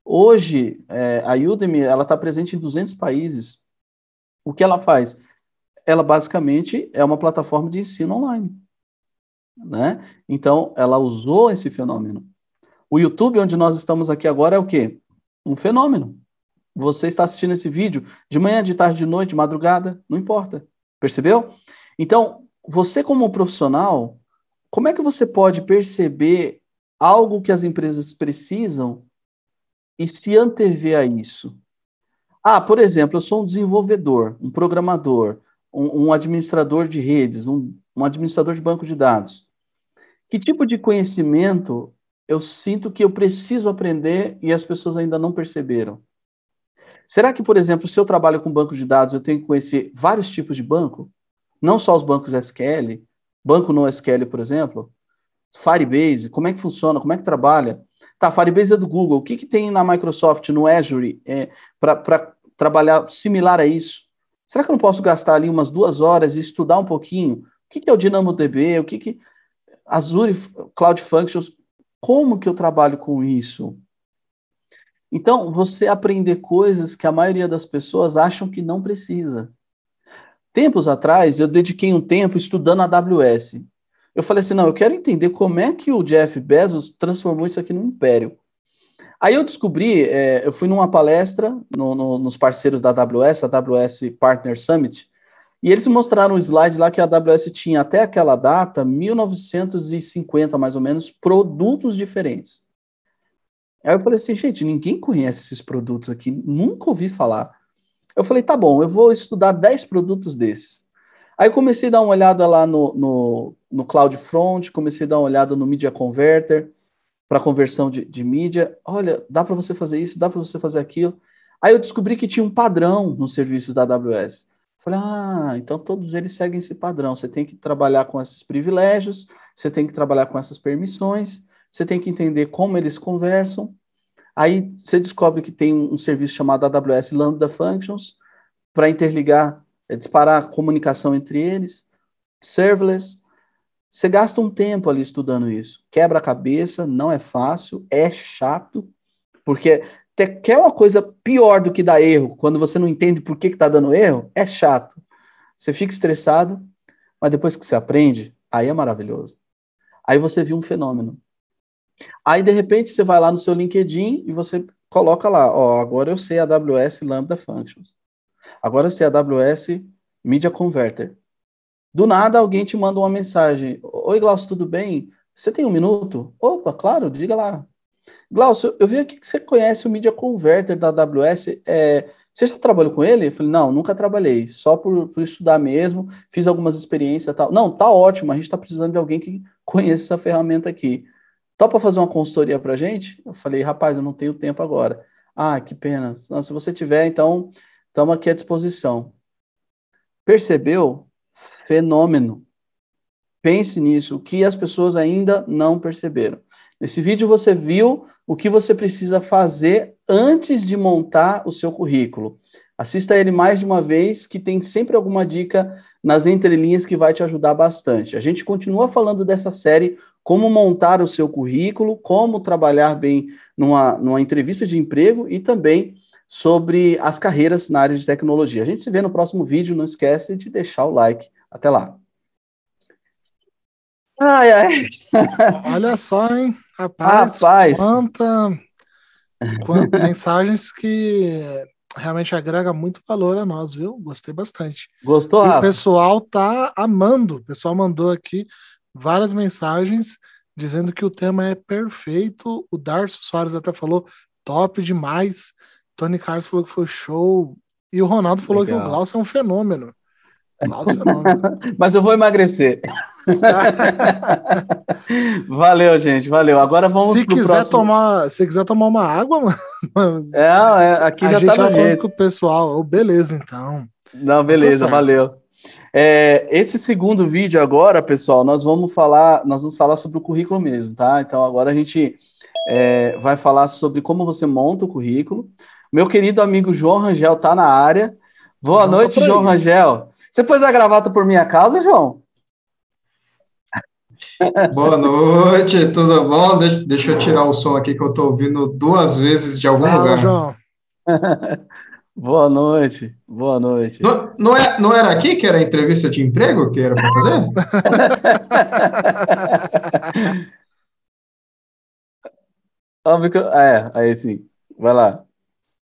Hoje, é, a Udemy ela está presente em 200 países. O que ela faz? ela basicamente é uma plataforma de ensino online. Né? Então, ela usou esse fenômeno. O YouTube, onde nós estamos aqui agora, é o quê? Um fenômeno. Você está assistindo esse vídeo de manhã, de tarde, de noite, de madrugada, não importa. Percebeu? Então, você como profissional, como é que você pode perceber algo que as empresas precisam e se antever a isso? Ah, por exemplo, eu sou um desenvolvedor, um programador um, um administrador de redes, um, um administrador de banco de dados, que tipo de conhecimento eu sinto que eu preciso aprender e as pessoas ainda não perceberam? Será que, por exemplo, se eu trabalho com banco de dados, eu tenho que conhecer vários tipos de banco? Não só os bancos SQL, banco não SQL, por exemplo, Firebase, como é que funciona, como é que trabalha? Tá, Firebase é do Google, o que, que tem na Microsoft, no Azure, é, para trabalhar similar a isso? Será que eu não posso gastar ali umas duas horas e estudar um pouquinho? O que, é o DynamoDB? O que, é Azure Cloud Functions? Como que eu trabalho com isso? Então, você aprender coisas que a maioria das pessoas acham que não precisa. Tempos atrás, eu dediquei um tempo estudando a AWS. Eu falei assim: não, eu quero entender como é que o Jeff Bezos transformou isso aqui num império. Aí eu descobri, é, eu fui numa palestra no, no, nos parceiros da AWS, a AWS Partner Summit, e eles mostraram um slide lá que a AWS tinha até aquela data, 1950 mais ou menos, produtos diferentes. Aí eu falei assim, gente, ninguém conhece esses produtos aqui, nunca ouvi falar. Eu falei, tá bom, eu vou estudar 10 produtos desses. Aí comecei a dar uma olhada lá no, no, no CloudFront, comecei a dar uma olhada no Media Converter, para conversão de, de mídia. Olha, dá para você fazer isso, dá para você fazer aquilo. Aí eu descobri que tinha um padrão nos serviços da AWS. Falei, ah, então todos eles seguem esse padrão. Você tem que trabalhar com esses privilégios, você tem que trabalhar com essas permissões, você tem que entender como eles conversam. Aí você descobre que tem um serviço chamado AWS Lambda Functions para interligar, é disparar a comunicação entre eles, serverless. Você gasta um tempo ali estudando isso. Quebra a cabeça, não é fácil, é chato, porque quer uma coisa pior do que dar erro, quando você não entende por que está dando erro, é chato. Você fica estressado, mas depois que você aprende, aí é maravilhoso. Aí você viu um fenômeno. Aí, de repente, você vai lá no seu LinkedIn e você coloca lá, ó, agora eu sei AWS Lambda Functions. Agora eu sei AWS Media Converter. Do nada alguém te manda uma mensagem. Oi, Glaucio, tudo bem? Você tem um minuto? Opa, claro, diga lá. Glaucio, eu vi aqui que você conhece o Media Converter da AWS. É, você já trabalhou com ele? Eu falei, não, nunca trabalhei, só por, por estudar mesmo, fiz algumas experiências e tal. Não, tá ótimo, a gente está precisando de alguém que conheça essa ferramenta aqui. Topa fazer uma consultoria para gente? Eu falei, rapaz, eu não tenho tempo agora. Ah, que pena. Não, se você tiver, então, estamos aqui à disposição. Percebeu fenômeno. Pense nisso, o que as pessoas ainda não perceberam. Nesse vídeo você viu o que você precisa fazer antes de montar o seu currículo. Assista ele mais de uma vez, que tem sempre alguma dica nas entrelinhas que vai te ajudar bastante. A gente continua falando dessa série como montar o seu currículo, como trabalhar bem numa, numa entrevista de emprego e também sobre as carreiras na área de tecnologia. A gente se vê no próximo vídeo. Não esquece de deixar o like até lá. Ai, ai. Olha só, hein? Rapaz, Rapaz. quantas quanta mensagens que realmente agrega muito valor a nós, viu? Gostei bastante. Gostou? E o pessoal tá amando. O pessoal mandou aqui várias mensagens dizendo que o tema é perfeito. O Darcio Soares até falou top demais. Tony Carlos falou que foi show. E o Ronaldo falou Legal. que o Glaucio é um fenômeno. Né? Mas eu vou emagrecer. valeu, gente, valeu. Agora vamos se quiser próximo... tomar, Se quiser tomar uma água, mano. É, é aqui a já gente tá já com o pessoal. Oh, beleza, então. Não, tá beleza, valeu. É, esse segundo vídeo agora, pessoal, nós vamos falar, nós vamos falar sobre o currículo mesmo, tá? Então agora a gente é, vai falar sobre como você monta o currículo. Meu querido amigo João Rangel tá na área. Boa Não, noite, João Rangel. Você pôs a gravata por minha causa, João? Boa noite, tudo bom? Deixa, deixa, eu tirar o som aqui que eu estou ouvindo duas vezes de algum Fala, lugar. João. boa noite, boa noite. Não, não, é, não era aqui que era a entrevista de emprego que era para fazer? é, aí sim, vai lá.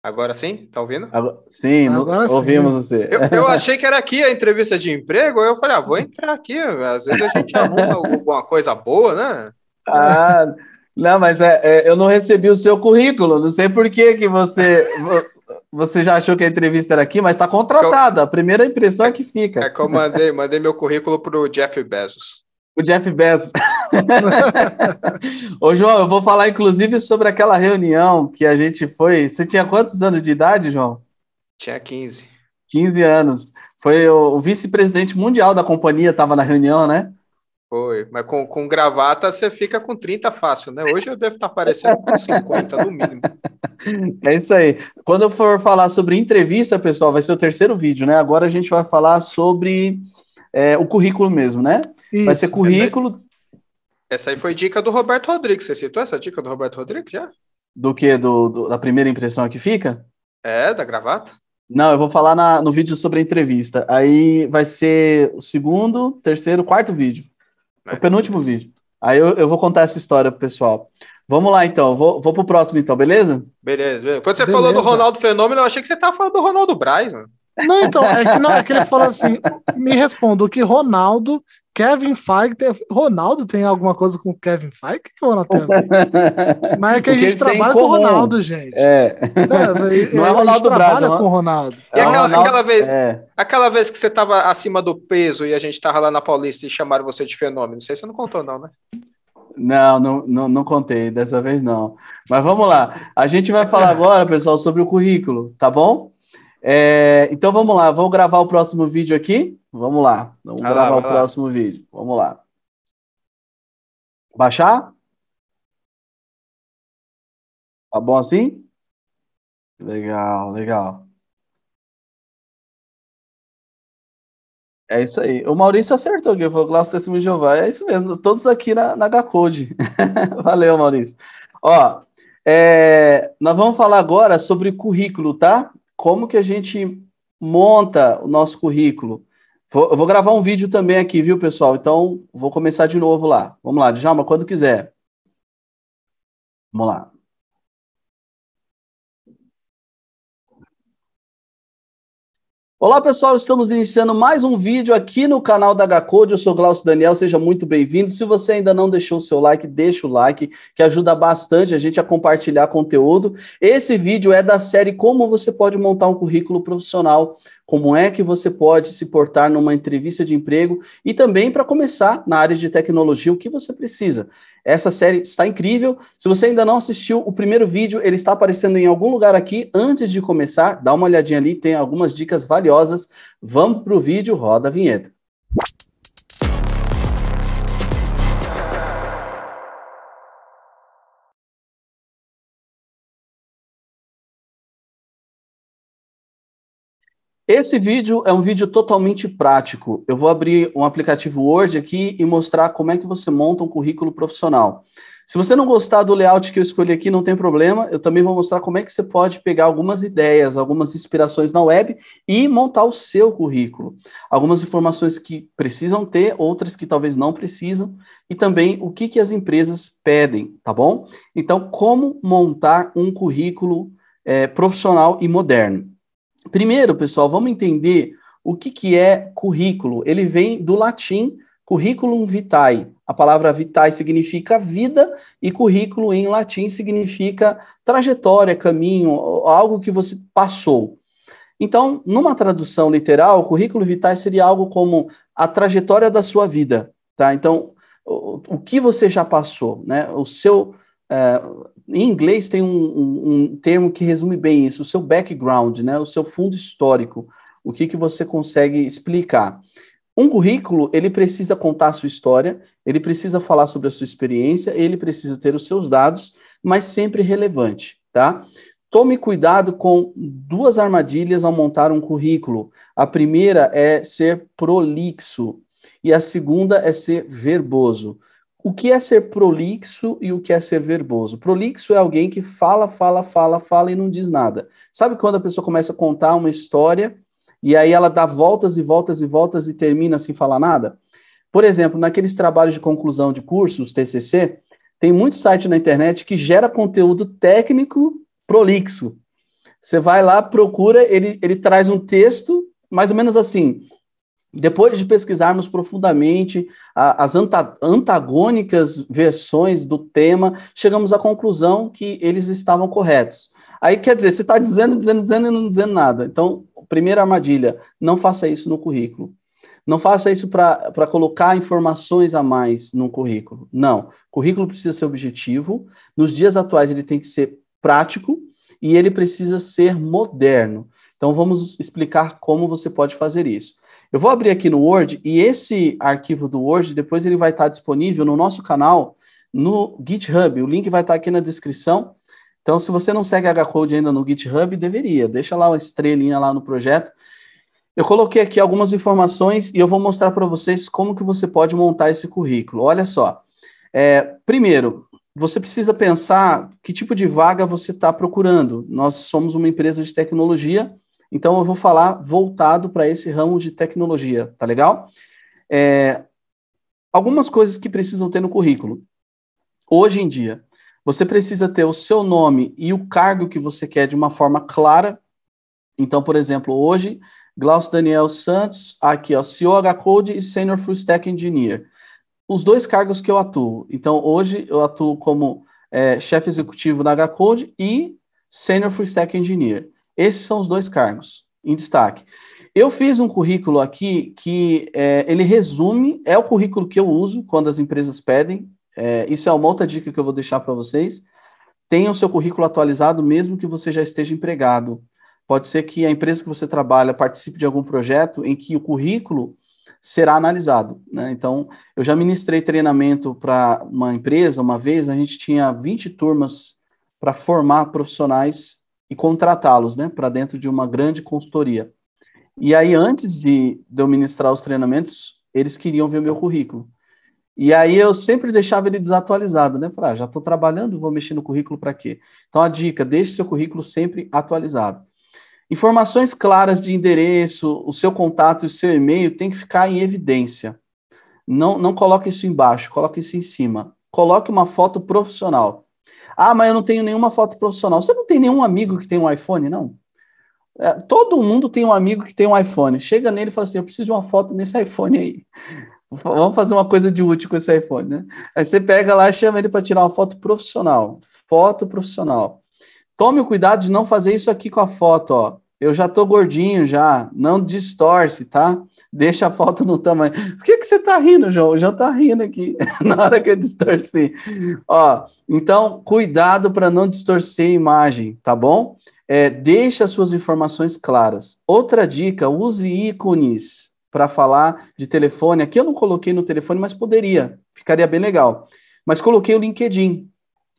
Agora sim? Tá ouvindo? Agora, sim, Agora ouvimos você. Eu, eu, achei que era aqui a entrevista de emprego, eu falei, ah, vou entrar aqui. Às vezes a gente arruma alguma coisa boa, né? Ah, não, mas é, é, eu não recebi o seu currículo, não sei por que que você... Você já achou que a entrevista era aqui, mas está contratada. A primeira impressão é que fica. É que eu mandei, mandei meu currículo para o Jeff Bezos. O Jeff Bezos. Ô, João, eu vou falar inclusive sobre aquela reunião que a gente foi. Você tinha quantos anos de idade, João? Tinha 15. 15 anos. Foi o, vice-presidente mundial da companhia, estava na reunião, né? Foi, mas com, com gravata você fica com 30 fácil, né? Hoje eu devo estar tá parecendo com 50, no mínimo. É isso aí. Quando eu for falar sobre entrevista, pessoal, vai ser o terceiro vídeo, né? Agora a gente vai falar sobre é, o currículo mesmo, né? Isso, vai ser currículo, essa aí foi dica do Roberto Rodrigues. Você citou essa dica do Roberto Rodrigues já? Do que? Do, do, da primeira impressão que fica? É, da gravata? Não, eu vou falar na, no vídeo sobre a entrevista. Aí vai ser o segundo, terceiro, quarto vídeo. É, o penúltimo vídeo. Aí eu, eu, vou contar essa história pro pessoal. Vamos lá, então. Vou, vou pro próximo, então, beleza? Beleza, beleza. Quando você beleza. falou do Ronaldo Fenômeno, eu achei que você tava falando do Ronaldo Braz, mano. Não, então, é que, não, é que ele falou assim: me responda o que Ronaldo Kevin Feige. Tem... Ronaldo tem alguma coisa com o Kevin Feige? O que o Ronaldo tem? Mas é que a gente trabalha com o Ronaldo, gente. é não é Ronaldo Braz. trabalha com o é? Ronaldo. E aquela, é Ronaldo, aquela vez, é. aquela vez que você estava acima do peso e a gente estava lá na Paulista e chamaram você de fenômeno. Não sei se você não contou, não, né? Não, não, não, não, contei, dessa vez não. Mas vamos lá. A gente vai falar agora, pessoal, sobre o currículo, tá bom? É, então vamos lá, vamos gravar o próximo vídeo aqui? Vamos lá, vamos vai gravar lá, o próximo vídeo. Vamos lá. Baixar? Tá bom assim? Legal, legal. É isso aí. O Maurício acertou aqui, falou Glaucio Testemunho de Jeová. É isso mesmo, todos aqui na, na H-Code. Valeu, Maurício. Ó, é, nós vamos falar agora sobre currículo, tá? como que a gente monta o nosso currículo. Vou, eu vou gravar um vídeo também aqui, viu, pessoal? Então, vou começar de novo lá. Vamos lá, Djalma, quando quiser. Vamos lá. Olá pessoal, estamos iniciando mais um vídeo aqui no canal da HCode, eu sou Glaucio Daniel, seja muito bem-vindo. Se você ainda não deixou o seu like, deixa o like, que ajuda bastante a gente a compartilhar conteúdo. Esse vídeo é da série Como você pode montar um currículo profissional como é que você pode se portar numa entrevista de emprego e também para começar na área de tecnologia o que você precisa. Essa série está incrível. Se você ainda não assistiu o primeiro vídeo, ele está aparecendo em algum lugar aqui antes de começar. Dá uma olhadinha ali, tem algumas dicas valiosas. Vamos para o vídeo, roda a vinheta. Esse vídeo é um vídeo totalmente prático. Eu vou abrir um aplicativo Word aqui e mostrar como é que você monta um currículo profissional. Se você não gostar do layout que eu escolhi aqui, não tem problema. Eu também vou mostrar como é que você pode pegar algumas ideias, algumas inspirações na web e montar o seu currículo. Algumas informações que precisam ter, outras que talvez não precisam, e também o que, que as empresas pedem, tá bom? Então, como montar um currículo é, profissional e moderno. Primeiro, pessoal, vamos entender o que, que é currículo. Ele vem do latim curriculum vitae. A palavra vitae significa vida e currículo em latim significa trajetória, caminho, algo que você passou. Então, numa tradução literal, currículo vitae seria algo como a trajetória da sua vida, tá? Então, o, o que você já passou, né? O seu é, em inglês tem um, um, um, termo que resume bem isso, o seu background, né? o seu fundo histórico, o que, que você consegue explicar. Um currículo, ele precisa contar a sua história, ele precisa falar sobre a sua experiência, ele precisa ter os seus dados, mas sempre relevante, tá? Tome cuidado com duas armadilhas ao montar um currículo. A primeira é ser prolixo e a segunda é ser verboso o que é ser prolixo e o que é ser verboso. Prolixo é alguém que fala, fala, fala, fala e não diz nada. Sabe quando a pessoa começa a contar uma história e aí ela dá voltas e voltas e voltas e termina sem falar nada? Por exemplo, naqueles trabalhos de conclusão de cursos, TCC, tem muito site na internet que gera conteúdo técnico prolixo. Você vai lá, procura, ele, ele traz um texto mais ou menos assim. Depois de pesquisarmos profundamente a, as anta, antagônicas versões do tema, chegamos à conclusão que eles estavam corretos. Aí quer dizer, você está dizendo, dizendo, dizendo e não dizendo nada. Então, primeira armadilha, não faça isso no currículo. Não faça isso para colocar informações a mais no currículo. Não. O currículo precisa ser objetivo. Nos dias atuais, ele tem que ser prático e ele precisa ser moderno. Então, vamos explicar como você pode fazer isso. Eu vou abrir aqui no Word e esse arquivo do Word depois ele vai estar disponível no nosso canal no GitHub. O link vai estar aqui na descrição. Então, se você não segue a H-Code ainda no GitHub, deveria. Deixa lá uma estrelinha lá no projeto. Eu coloquei aqui algumas informações e eu vou mostrar para vocês como que você pode montar esse currículo. Olha só. É, primeiro, você precisa pensar que tipo de vaga você está procurando. Nós somos uma empresa de tecnologia então, eu vou falar voltado para esse ramo de tecnologia, tá legal? É, algumas coisas que precisam ter no currículo. Hoje em dia, você precisa ter o seu nome e o cargo que você quer de uma forma clara. Então, por exemplo, hoje, Glaucio Daniel Santos, aqui, ó, COH Code e Senior Full Stack Engineer. Os dois cargos que eu atuo. Então, hoje, eu atuo como é, chefe executivo da H Code e Senior Full Stack Engineer. Esses são os dois cargos em destaque. Eu fiz um currículo aqui que é, ele resume, é o currículo que eu uso quando as empresas pedem. É, isso é uma outra dica que eu vou deixar para vocês. Tenha o seu currículo atualizado, mesmo que você já esteja empregado. Pode ser que a empresa que você trabalha participe de algum projeto em que o currículo será analisado. Né? Então, eu já ministrei treinamento para uma empresa, uma vez a gente tinha 20 turmas para formar profissionais e contratá-los né, para dentro de uma grande consultoria. E aí, antes de, de eu ministrar os treinamentos, eles queriam ver o meu currículo. E aí eu sempre deixava ele desatualizado, né? Falar, ah, já estou trabalhando, vou mexer no currículo para quê? Então a dica, deixe seu currículo sempre atualizado. Informações claras de endereço, o seu contato e o seu e-mail tem que ficar em evidência. Não, não coloque isso embaixo, coloque isso em cima. Coloque uma foto profissional. Ah, mas eu não tenho nenhuma foto profissional. Você não tem nenhum amigo que tem um iPhone, não? É, todo mundo tem um amigo que tem um iPhone. Chega nele e fala assim: eu preciso de uma foto nesse iPhone aí. Vamos fazer uma coisa de útil com esse iPhone, né? Aí você pega lá e chama ele para tirar uma foto profissional. Foto profissional. Tome o cuidado de não fazer isso aqui com a foto, ó eu já tô gordinho já, não distorce, tá? Deixa a foto no tamanho. Por que, que você tá rindo, João? Já tá rindo aqui na hora que eu distorci. Ó, então, cuidado para não distorcer a imagem, tá bom? É, deixa as suas informações claras. Outra dica, use ícones para falar de telefone. Aqui eu não coloquei no telefone, mas poderia, ficaria bem legal. Mas coloquei o LinkedIn.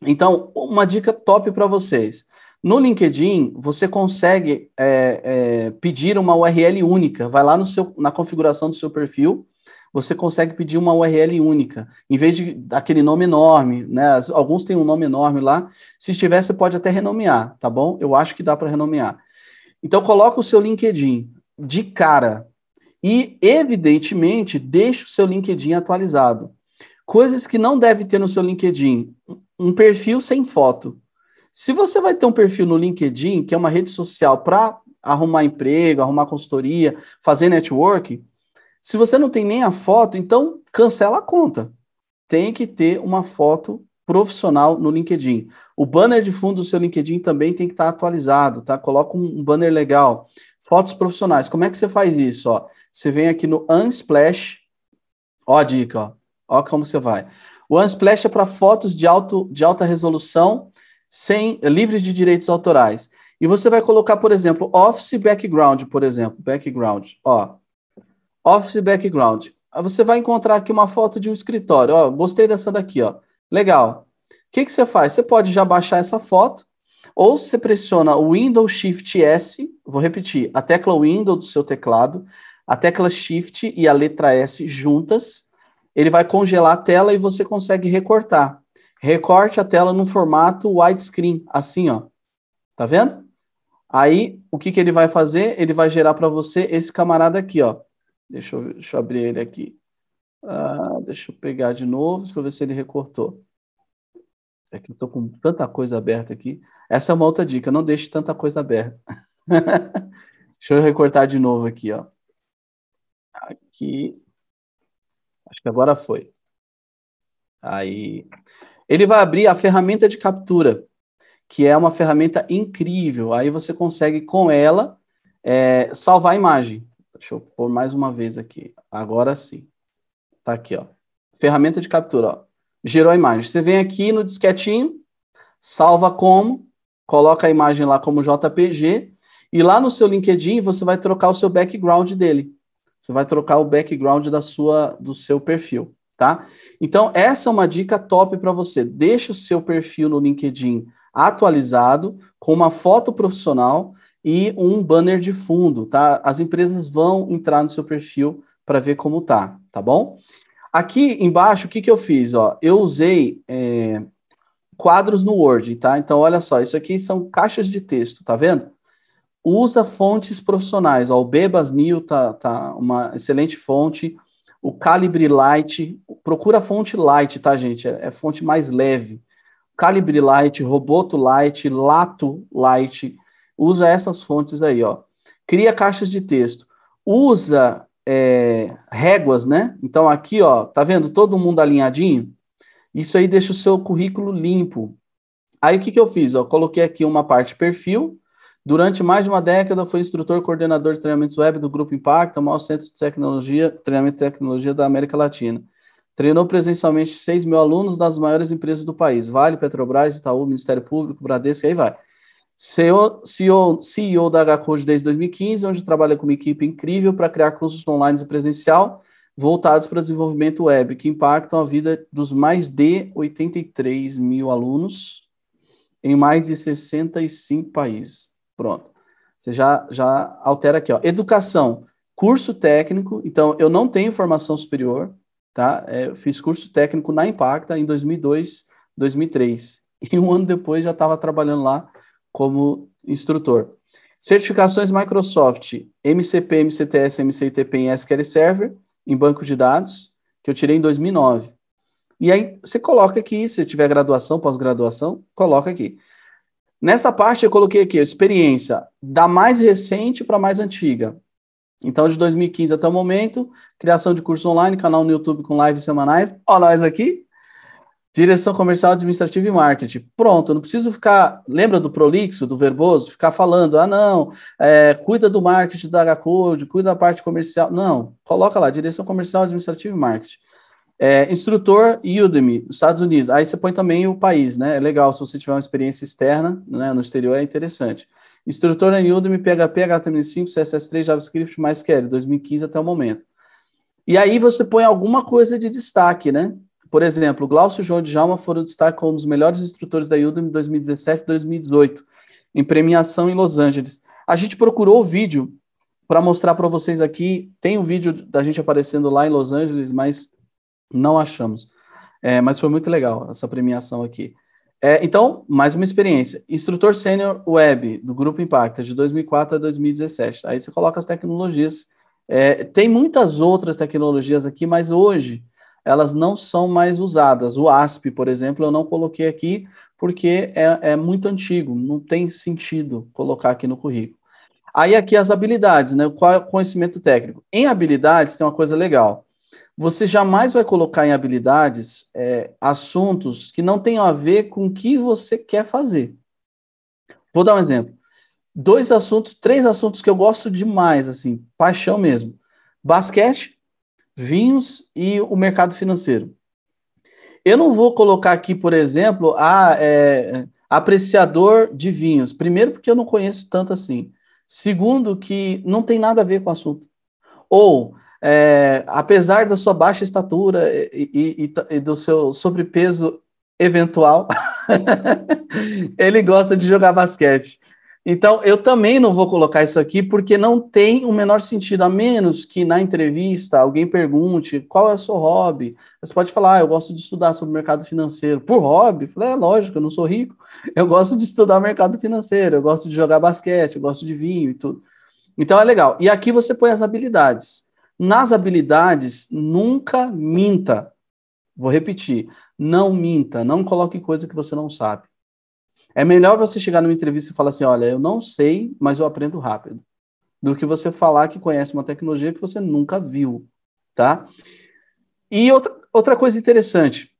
Então, uma dica top para vocês. No LinkedIn, você consegue é, é, pedir uma URL única. Vai lá no seu, na configuração do seu perfil, você consegue pedir uma URL única, em vez de aquele nome enorme, né? Alguns têm um nome enorme lá. Se tiver, você pode até renomear, tá bom? Eu acho que dá para renomear. Então coloca o seu LinkedIn de cara e, evidentemente, deixe o seu LinkedIn atualizado. Coisas que não deve ter no seu LinkedIn: um perfil sem foto. Se você vai ter um perfil no LinkedIn, que é uma rede social para arrumar emprego, arrumar consultoria, fazer network, se você não tem nem a foto, então cancela a conta. Tem que ter uma foto profissional no LinkedIn. O banner de fundo do seu LinkedIn também tem que estar tá atualizado, tá? Coloca um banner legal. Fotos profissionais. Como é que você faz isso? Ó, você vem aqui no Unsplash. Ó a dica, ó. Ó como você vai. O Unsplash é para fotos de, alto, de alta resolução sem livres de direitos autorais. E você vai colocar, por exemplo, Office Background, por exemplo, background, ó. Office Background. você vai encontrar aqui uma foto de um escritório, ó, gostei dessa daqui, ó. Legal. O que, que você faz? Você pode já baixar essa foto, ou você pressiona o Windows Shift S, vou repetir, a tecla Windows do seu teclado, a tecla Shift e a letra S juntas, ele vai congelar a tela e você consegue recortar recorte a tela no formato widescreen, assim, ó. Tá vendo? Aí, o que, que ele vai fazer? Ele vai gerar para você esse camarada aqui, ó. Deixa eu, deixa eu abrir ele aqui. Ah, deixa eu pegar de novo, deixa eu ver se ele recortou. É que eu tô com tanta coisa aberta aqui. Essa é uma outra dica, não deixe tanta coisa aberta. deixa eu recortar de novo aqui, ó. Aqui. Acho que agora foi. Aí. Ele vai abrir a ferramenta de captura, que é uma ferramenta incrível. Aí você consegue, com ela, é, salvar a imagem. Deixa eu pôr mais uma vez aqui. Agora sim. Tá aqui, ó. Ferramenta de captura, ó. Gerou a imagem. Você vem aqui no disquetinho, salva como, coloca a imagem lá como JPG, e lá no seu LinkedIn você vai trocar o seu background dele. Você vai trocar o background da sua, do seu perfil tá? Então, essa é uma dica top para você. Deixe o seu perfil no LinkedIn atualizado, com uma foto profissional e um banner de fundo, tá? As empresas vão entrar no seu perfil para ver como tá, tá bom? Aqui embaixo, o que, que eu fiz? Ó, eu usei é, quadros no Word, tá? Então, olha só, isso aqui são caixas de texto, tá vendo? Usa fontes profissionais, ó, o Bebas New tá, tá uma excelente fonte, o calibre light, procura a fonte light, tá, gente? É, é fonte mais leve. Calibre light, roboto light, lato light, usa essas fontes aí, ó. Cria caixas de texto, usa é, réguas, né? Então aqui, ó, tá vendo todo mundo alinhadinho? Isso aí deixa o seu currículo limpo. Aí o que, que eu fiz? Ó, coloquei aqui uma parte perfil, Durante mais de uma década, foi instrutor coordenador de treinamentos web do Grupo Impacta, o maior centro de tecnologia, treinamento e tecnologia da América Latina. Treinou presencialmente 6 mil alunos das maiores empresas do país: Vale, Petrobras, Itaú, Ministério Público, Bradesco, aí vai. CEO, CEO, CEO da HCode desde 2015, onde trabalha com uma equipe incrível para criar cursos online e presencial voltados para desenvolvimento web, que impactam a vida dos mais de 83 mil alunos em mais de 65 países. Pronto. Você já, já altera aqui, ó. Educação, curso técnico. Então, eu não tenho formação superior, tá? É, eu fiz curso técnico na Impacta em 2002, 2003. E um ano depois já estava trabalhando lá como instrutor. Certificações Microsoft, MCP, MCTS, MCITP em SQL Server, em banco de dados, que eu tirei em 2009. E aí você coloca aqui, se tiver graduação, pós-graduação, coloca aqui. Nessa parte eu coloquei aqui, experiência da mais recente para a mais antiga. Então, de 2015 até o momento, criação de curso online, canal no YouTube com lives semanais. Ó, nós aqui. Direção comercial, administrativa e marketing. Pronto, eu não preciso ficar. Lembra do prolixo, do verboso? Ficar falando, ah, não, é, cuida do marketing da H-Code, cuida da parte comercial. Não, coloca lá, direção comercial, administrativa e marketing. É, instrutor Udemy, Estados Unidos. Aí você põe também o país, né? É legal se você tiver uma experiência externa, né? No exterior é interessante. Instrutor em Udemy, PHP, HTML5, CSS3, JavaScript, mais que 2015 até o momento. E aí você põe alguma coisa de destaque, né? Por exemplo, Glaucio João de Jalma foram destaque como um dos melhores instrutores da Udemy 2017 e 2018, em premiação em Los Angeles. A gente procurou o vídeo para mostrar para vocês aqui. Tem um vídeo da gente aparecendo lá em Los Angeles, mas não achamos. É, mas foi muito legal essa premiação aqui. É, então, mais uma experiência. Instrutor Sênior Web, do Grupo Impacta, de 2004 a 2017. Aí você coloca as tecnologias. É, tem muitas outras tecnologias aqui, mas hoje elas não são mais usadas. O ASP, por exemplo, eu não coloquei aqui porque é, é muito antigo, não tem sentido colocar aqui no currículo. Aí aqui as habilidades, né? Qual é o conhecimento técnico? Em habilidades tem uma coisa legal você jamais vai colocar em habilidades é, assuntos que não tenham a ver com o que você quer fazer. Vou dar um exemplo. Dois assuntos, três assuntos que eu gosto demais, assim, paixão mesmo: basquete, vinhos e o mercado financeiro. Eu não vou colocar aqui, por exemplo, a é, apreciador de vinhos. Primeiro, porque eu não conheço tanto assim. Segundo, que não tem nada a ver com o assunto. Ou é, apesar da sua baixa estatura e, e, e do seu sobrepeso eventual, ele gosta de jogar basquete. Então, eu também não vou colocar isso aqui porque não tem o menor sentido, a menos que na entrevista alguém pergunte qual é o seu hobby. Você pode falar, ah, eu gosto de estudar sobre mercado financeiro. Por hobby? Eu falei, é lógico, eu não sou rico. Eu gosto de estudar mercado financeiro, eu gosto de jogar basquete, eu gosto de vinho e tudo. Então, é legal. E aqui você põe as habilidades. Nas habilidades, nunca minta. Vou repetir, não minta, não coloque coisa que você não sabe. É melhor você chegar numa entrevista e falar assim: olha, eu não sei, mas eu aprendo rápido, do que você falar que conhece uma tecnologia que você nunca viu, tá? E outra, outra coisa interessante: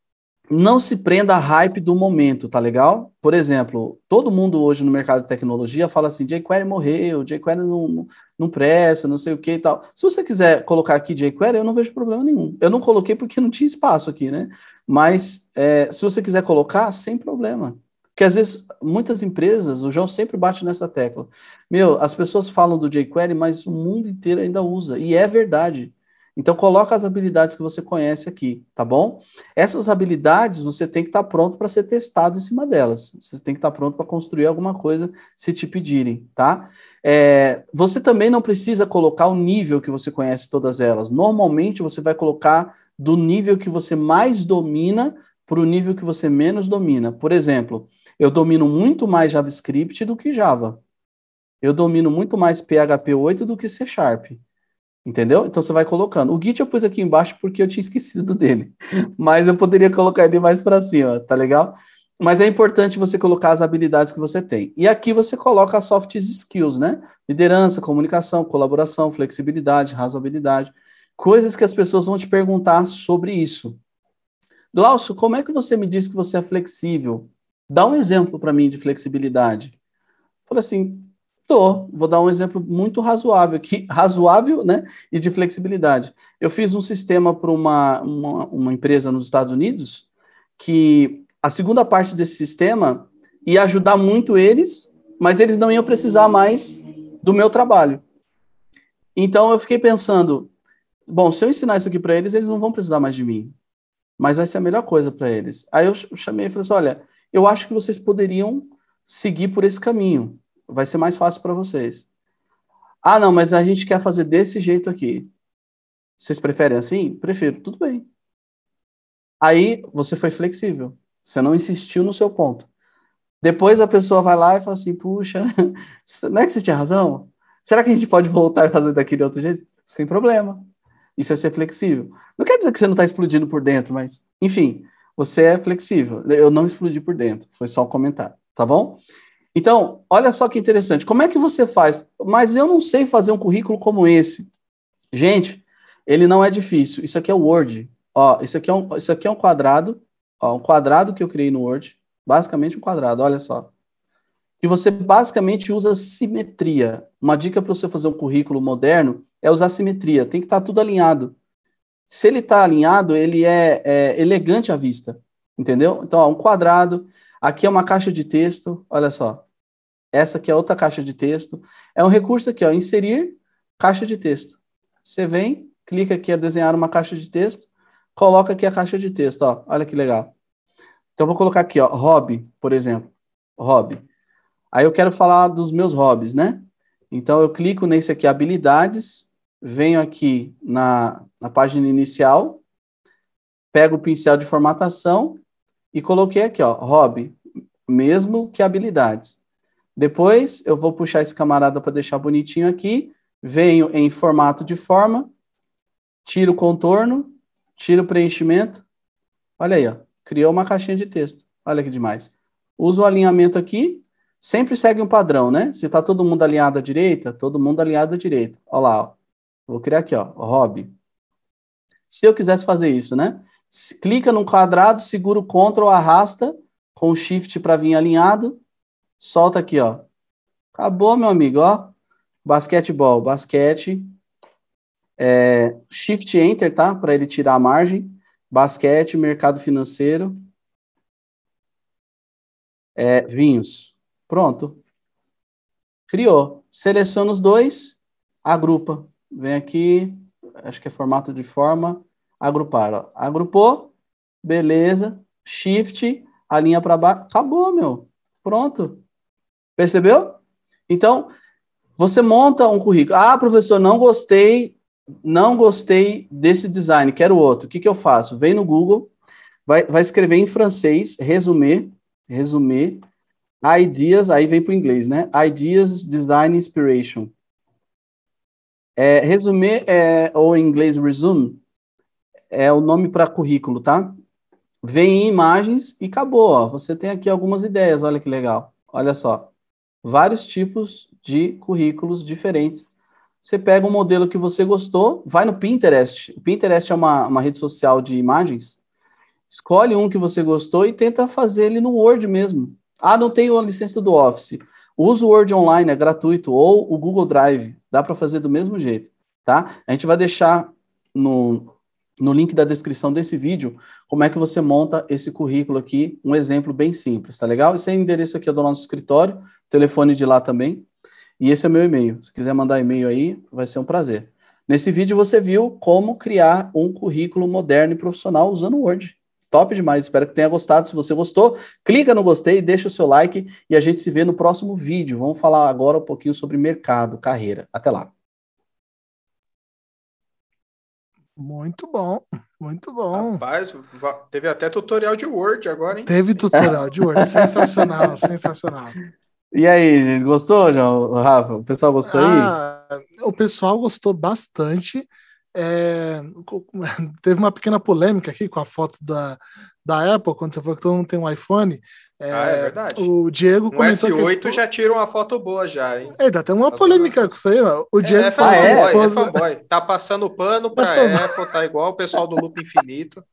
não se prenda à hype do momento, tá legal? Por exemplo, todo mundo hoje no mercado de tecnologia fala assim: jQuery morreu, jQuery não, não presta, não sei o que e tal. Se você quiser colocar aqui jQuery, eu não vejo problema nenhum. Eu não coloquei porque não tinha espaço aqui, né? Mas é, se você quiser colocar, sem problema. Porque às vezes muitas empresas, o João sempre bate nessa tecla. Meu, as pessoas falam do jQuery, mas o mundo inteiro ainda usa. E é verdade. Então coloca as habilidades que você conhece aqui, tá bom? Essas habilidades você tem que estar tá pronto para ser testado em cima delas. Você tem que estar tá pronto para construir alguma coisa se te pedirem, tá? É, você também não precisa colocar o nível que você conhece todas elas. Normalmente você vai colocar do nível que você mais domina para o nível que você menos domina. Por exemplo, eu domino muito mais JavaScript do que Java. Eu domino muito mais PHP 8 do que C Sharp Entendeu? Então você vai colocando. O Git eu pus aqui embaixo porque eu tinha esquecido dele. Mas eu poderia colocar ele mais para cima, tá legal? Mas é importante você colocar as habilidades que você tem. E aqui você coloca as soft skills, né? Liderança, comunicação, colaboração, flexibilidade, razoabilidade. Coisas que as pessoas vão te perguntar sobre isso. Glaucio, como é que você me diz que você é flexível? Dá um exemplo para mim de flexibilidade. Fala assim, Tô. Vou dar um exemplo muito razoável aqui, razoável, né? E de flexibilidade. Eu fiz um sistema para uma, uma, uma, empresa nos Estados Unidos que a segunda parte desse sistema ia ajudar muito eles, mas eles não iam precisar mais do meu trabalho. Então eu fiquei pensando, bom, se eu ensinar isso aqui para eles, eles não vão precisar mais de mim, mas vai ser a melhor coisa para eles. Aí eu chamei e falei assim, olha, eu acho que vocês poderiam seguir por esse caminho vai ser mais fácil para vocês. Ah, não, mas a gente quer fazer desse jeito aqui. Vocês preferem assim? Prefiro, tudo bem. Aí você foi flexível. Você não insistiu no seu ponto. Depois a pessoa vai lá e fala assim: puxa, não é que você tinha razão? Será que a gente pode voltar e fazer de outro jeito? Sem problema. Isso é ser flexível. Não quer dizer que você não está explodindo por dentro, mas, enfim, você é flexível. Eu não explodi por dentro, foi só um comentário, tá bom? Então, olha só que interessante. Como é que você faz? Mas eu não sei fazer um currículo como esse. Gente, ele não é difícil. Isso aqui é o Word. Ó, isso aqui é um, isso aqui é um quadrado. Ó, um quadrado que eu criei no Word. Basicamente um quadrado, olha só. Que você basicamente usa simetria. Uma dica para você fazer um currículo moderno é usar simetria. Tem que estar tá tudo alinhado. Se ele está alinhado, ele é, é elegante à vista. Entendeu? Então, ó, um quadrado. Aqui é uma caixa de texto, olha só. Essa aqui é outra caixa de texto. É um recurso aqui, ó, inserir caixa de texto. Você vem, clica aqui a desenhar uma caixa de texto, coloca aqui a caixa de texto, ó. Olha que legal. Então vou colocar aqui, ó, hobby, por exemplo. Hobby. Aí eu quero falar dos meus hobbies, né? Então eu clico nesse aqui, habilidades, venho aqui na, na página inicial, pego o pincel de formatação e coloquei aqui, ó, hobby, mesmo que habilidades. Depois eu vou puxar esse camarada para deixar bonitinho aqui, venho em formato de forma, tiro o contorno, tiro o preenchimento. Olha aí, ó, criou uma caixinha de texto. Olha que demais. Uso o alinhamento aqui, sempre segue um padrão, né? Se está todo mundo alinhado à direita, todo mundo alinhado à direita. Olha lá, ó. vou criar aqui, ó, hobby. Se eu quisesse fazer isso, né? clica no quadrado, segura o Ctrl, arrasta com o Shift para vir alinhado, solta aqui, ó. Acabou, meu amigo, ó. Basquetebol, basquete. É, shift Enter, tá? Para ele tirar a margem. Basquete, mercado financeiro. É, vinhos. Pronto. Criou. Seleciona os dois, agrupa. Vem aqui, acho que é formato de forma agrupar. Ó. Agrupou, beleza, shift, a linha para baixo, acabou, meu. Pronto. Percebeu? Então, você monta um currículo. Ah, professor, não gostei, não gostei desse design, quero outro. O que, que eu faço? Vem no Google, vai, vai escrever em francês, resumir, resumir, ideas, aí vem para o inglês, né? Ideas, design, inspiration. É, resumir, é, ou em inglês, resume, é o nome para currículo, tá? Vem em imagens e acabou. Ó. Você tem aqui algumas ideias, olha que legal. Olha só. Vários tipos de currículos diferentes. Você pega um modelo que você gostou, vai no Pinterest. O Pinterest é uma, uma rede social de imagens. Escolhe um que você gostou e tenta fazer ele no Word mesmo. Ah, não tenho a licença do Office. Usa o Word Online, é gratuito, ou o Google Drive. Dá para fazer do mesmo jeito, tá? A gente vai deixar no, no link da descrição desse vídeo como é que você monta esse currículo aqui, um exemplo bem simples, tá legal? Esse é o endereço aqui do nosso escritório, telefone de lá também, e esse é meu e-mail. Se quiser mandar e-mail aí, vai ser um prazer. Nesse vídeo você viu como criar um currículo moderno e profissional usando o Word. Top demais, espero que tenha gostado. Se você gostou, clica no gostei, deixa o seu like e a gente se vê no próximo vídeo. Vamos falar agora um pouquinho sobre mercado, carreira. Até lá. Muito bom, muito bom. Rapaz, teve até tutorial de Word agora, hein? Teve tutorial de Word, sensacional, sensacional. E aí, gostou, João, Rafa? O pessoal gostou ah, aí? O pessoal gostou bastante. É, teve uma pequena polêmica aqui com a foto da, da Apple, quando você falou que todo mundo tem um iPhone. É, ah, é verdade. O Diego um comentou. O S8 que... já tira uma foto boa, já, hein? É, dá até uma As polêmica com isso aí, O é, Diego é, falou. É, esposa... é tá passando pano pra tá Apple, tá igual o pessoal do Loop Infinito.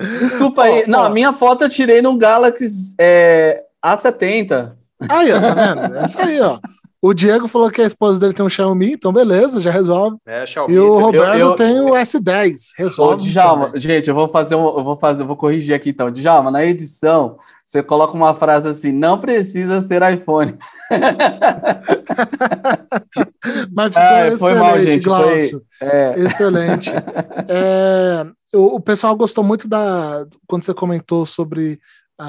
Desculpa aí. Oh, não, oh. a minha foto eu tirei num Galaxy é, A70. Aí, ó, tá vendo? É aí, ó. O Diego falou que a esposa dele tem um Xiaomi, então beleza, já resolve. É, Xiaomi. E o Roberto eu, eu, tem o S10, resolve. Então. Djalma, gente, eu vou fazer um, eu vou fazer, eu vou corrigir aqui então. Djalma, na edição, você coloca uma frase assim: não precisa ser iPhone. Mas ficou excelente, mal, gente, Glaucio. Foi... É. Excelente. É, o, o pessoal gostou muito da quando você comentou sobre Uh,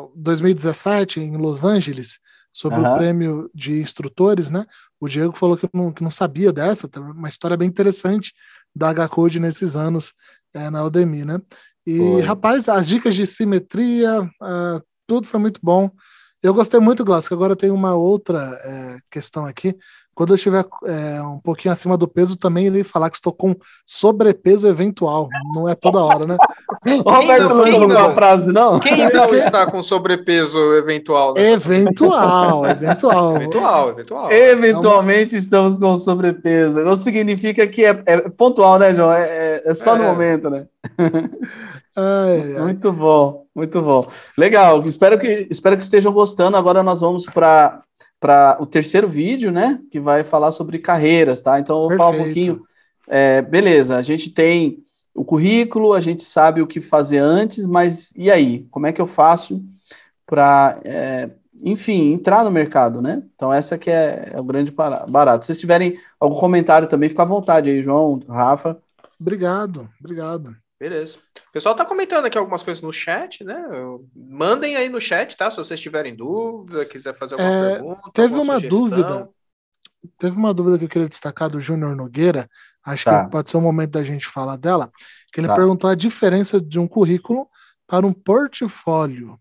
ah, 2017 em Los Angeles, sobre uhum. o prêmio de instrutores, né? O Diego falou que não, que não sabia dessa, tá? uma história bem interessante da H-Code nesses anos é, na Udemy, né? E, foi. rapaz, as dicas de simetria, uh, tudo foi muito bom. Eu gostei muito, Glasgow. Agora tem uma outra é, questão aqui quando eu estiver é, um pouquinho acima do peso, também ele falar que estou com sobrepeso eventual. Não é toda hora, né? Roberto não, quem não, é frase, não? Quem é não está com sobrepeso eventual? Né? Eventual, eventual. eventual, eventual. Eventualmente é uma... estamos com sobrepeso. Não significa que é, é pontual, né, João? É, é, é só no momento, né? Ai, ai. Muito bom, muito bom. Legal, espero que, espero que estejam gostando. Agora nós vamos para para o terceiro vídeo, né? Que vai falar sobre carreiras, tá? Então, eu vou Perfeito. falar um pouquinho. É, beleza, a gente tem o currículo, a gente sabe o que fazer antes, mas e aí? Como é que eu faço para, é, enfim, entrar no mercado, né? Então, essa que é, é o grande barato. Se vocês tiverem algum comentário também, fica à vontade aí, João, Rafa. Obrigado, obrigado. Beleza. O pessoal tá comentando aqui algumas coisas no chat, né? Mandem aí no chat, tá? Se vocês tiverem dúvida, quiser fazer alguma é, pergunta. Teve uma sugestão. dúvida. Teve uma dúvida que eu queria destacar do Júnior Nogueira. Acho tá. que pode ser o momento da gente falar dela. Que ele tá. perguntou a diferença de um currículo para um portfólio.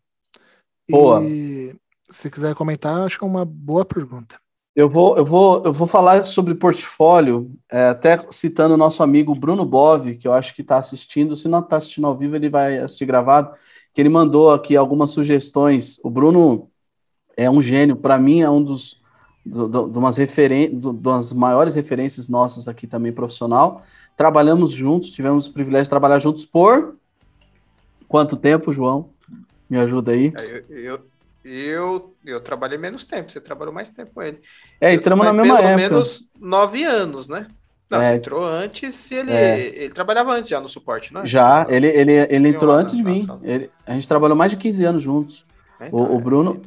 Boa. E se quiser comentar, acho que é uma boa pergunta. Eu vou, eu vou, eu vou falar sobre portfólio, é, até citando o nosso amigo Bruno Bove, que eu acho que está assistindo. Se não está assistindo ao vivo, ele vai assistir gravado, que ele mandou aqui algumas sugestões. O Bruno é um gênio, para mim é um dos do, do, umas, referen do, umas maiores referências nossas aqui também profissional. Trabalhamos juntos, tivemos o privilégio de trabalhar juntos por quanto tempo, João? Me ajuda aí. É, eu, eu, eu, eu trabalhei menos tempo, você trabalhou mais tempo com ele. É, entramos na mesma pelo época. Pelo menos nove anos, né? Não, é. você entrou antes e ele, é. ele trabalhava antes já no suporte, não é? Já, ele, ele, ele, entrou antes de mim. Ele, a gente trabalhou mais de 15 anos juntos. É, então, o, o é. Bruno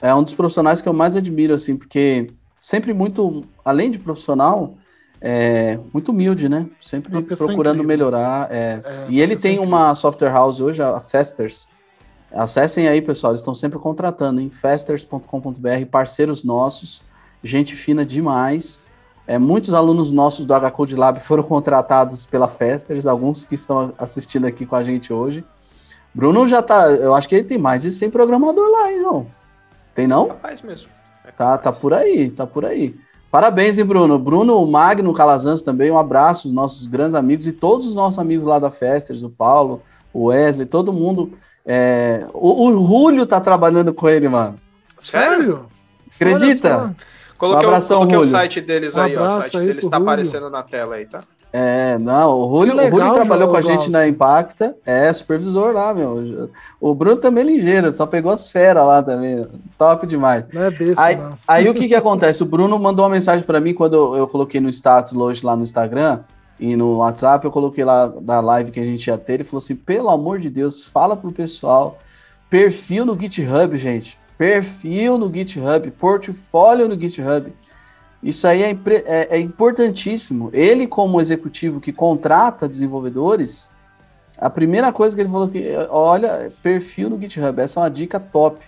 é um dos profissionais que eu mais admiro, assim, porque sempre muito, além de profissional, é, muito humilde, né? Sempre procurando incrível. melhorar. É. É, e ele tem uma software house hoje, a Festers, Acessem aí, pessoal, eles estão sempre contratando em festers.com.br, parceiros nossos, gente fina demais. É, muitos alunos nossos do Code Lab foram contratados pela Festers, alguns que estão assistindo aqui com a gente hoje. Bruno já tá, eu acho que ele tem mais de 100 programador lá, hein, João? Tem não? capaz mesmo. É capaz. Tá, tá por aí, tá por aí. Parabéns, hein, Bruno? Bruno, Magno Calazans também, um abraço, nossos grandes amigos e todos os nossos amigos lá da Festers, o Paulo, o Wesley, todo mundo é, o, o Julio tá trabalhando com ele, mano. Sério? Acredita? Coloquei, um abração, o, coloquei o site deles aí, um ó. O site deles tá Julio. aparecendo na tela aí, tá? É, não, o Julio, legal, o Julio trabalhou com a gente na Impacta, é supervisor lá, meu. O Bruno também é ligeiro, só pegou as feras lá também, top demais. Não é besta, aí, aí o que que acontece? O Bruno mandou uma mensagem para mim quando eu, eu coloquei no status hoje lá no Instagram, e no WhatsApp eu coloquei lá da live que a gente ia ter, ele falou assim: pelo amor de Deus, fala pro pessoal. Perfil no GitHub, gente. Perfil no GitHub, portfólio no GitHub. Isso aí é, é, é importantíssimo. Ele, como executivo que contrata desenvolvedores, a primeira coisa que ele falou que, olha, perfil no GitHub, essa é uma dica top.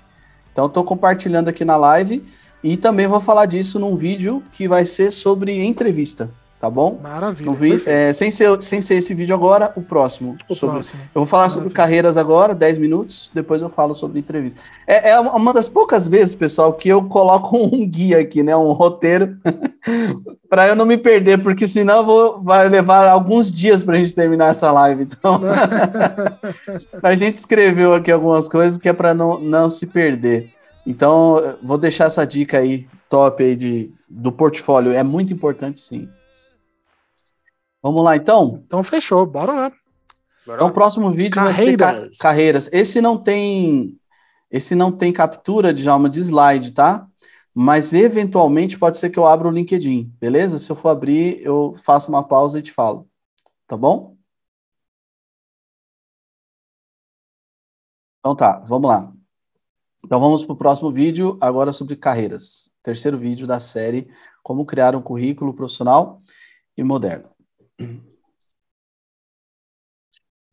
Então, estou compartilhando aqui na live e também vou falar disso num vídeo que vai ser sobre entrevista tá bom? Maravilha. Então, vi, é, sem, ser, sem ser esse vídeo agora, o próximo. O sobre, próximo. Eu vou falar Maravilha. sobre carreiras agora, 10 minutos, depois eu falo sobre entrevista. É, é, uma das poucas vezes, pessoal, que eu coloco um guia aqui, né? Um roteiro, para eu não me perder, porque senão vou, vai levar alguns dias para a gente terminar essa live. Então, a gente escreveu aqui algumas coisas que é para não, não se perder. Então, vou deixar essa dica aí, top aí de, do portfólio. É muito importante, sim. Vamos lá, então? Então fechou, bora lá. então, o próximo vídeo carreiras. vai ser ca carreiras. Esse não tem esse não tem captura de alma é de slide, tá? Mas eventualmente pode ser que eu abra o LinkedIn, beleza? Se eu for abrir, eu faço uma pausa e te falo. Tá bom? Então tá, vamos lá. Então vamos para o próximo vídeo, agora sobre carreiras. Terceiro vídeo da série Como Criar um Currículo Profissional e Moderno.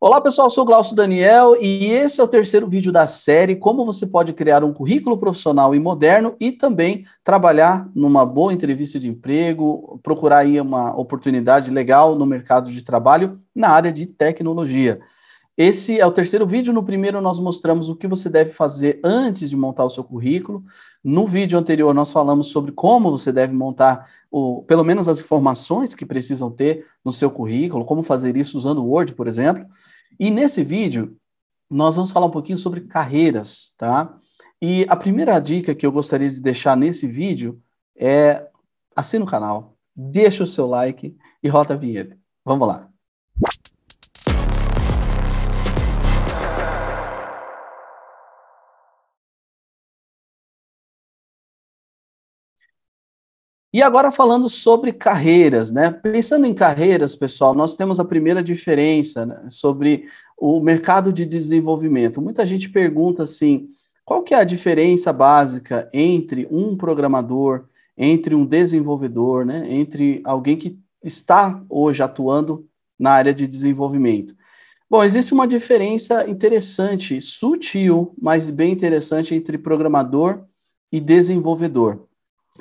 Olá pessoal, sou Glaucio Daniel e esse é o terceiro vídeo da série Como você pode criar um currículo profissional e moderno e também trabalhar numa boa entrevista de emprego, procurar aí uma oportunidade legal no mercado de trabalho na área de tecnologia. Esse é o terceiro vídeo. No primeiro, nós mostramos o que você deve fazer antes de montar o seu currículo. No vídeo anterior, nós falamos sobre como você deve montar, o, pelo menos as informações que precisam ter no seu currículo, como fazer isso usando o Word, por exemplo. E nesse vídeo, nós vamos falar um pouquinho sobre carreiras, tá? E a primeira dica que eu gostaria de deixar nesse vídeo é assina o canal, deixa o seu like e rota a vinheta. Vamos lá. E agora falando sobre carreiras, né? Pensando em carreiras, pessoal, nós temos a primeira diferença né? sobre o mercado de desenvolvimento. Muita gente pergunta assim, qual que é a diferença básica entre um programador, entre um desenvolvedor, né? Entre alguém que está hoje atuando na área de desenvolvimento. Bom, existe uma diferença interessante, sutil, mas bem interessante entre programador e desenvolvedor.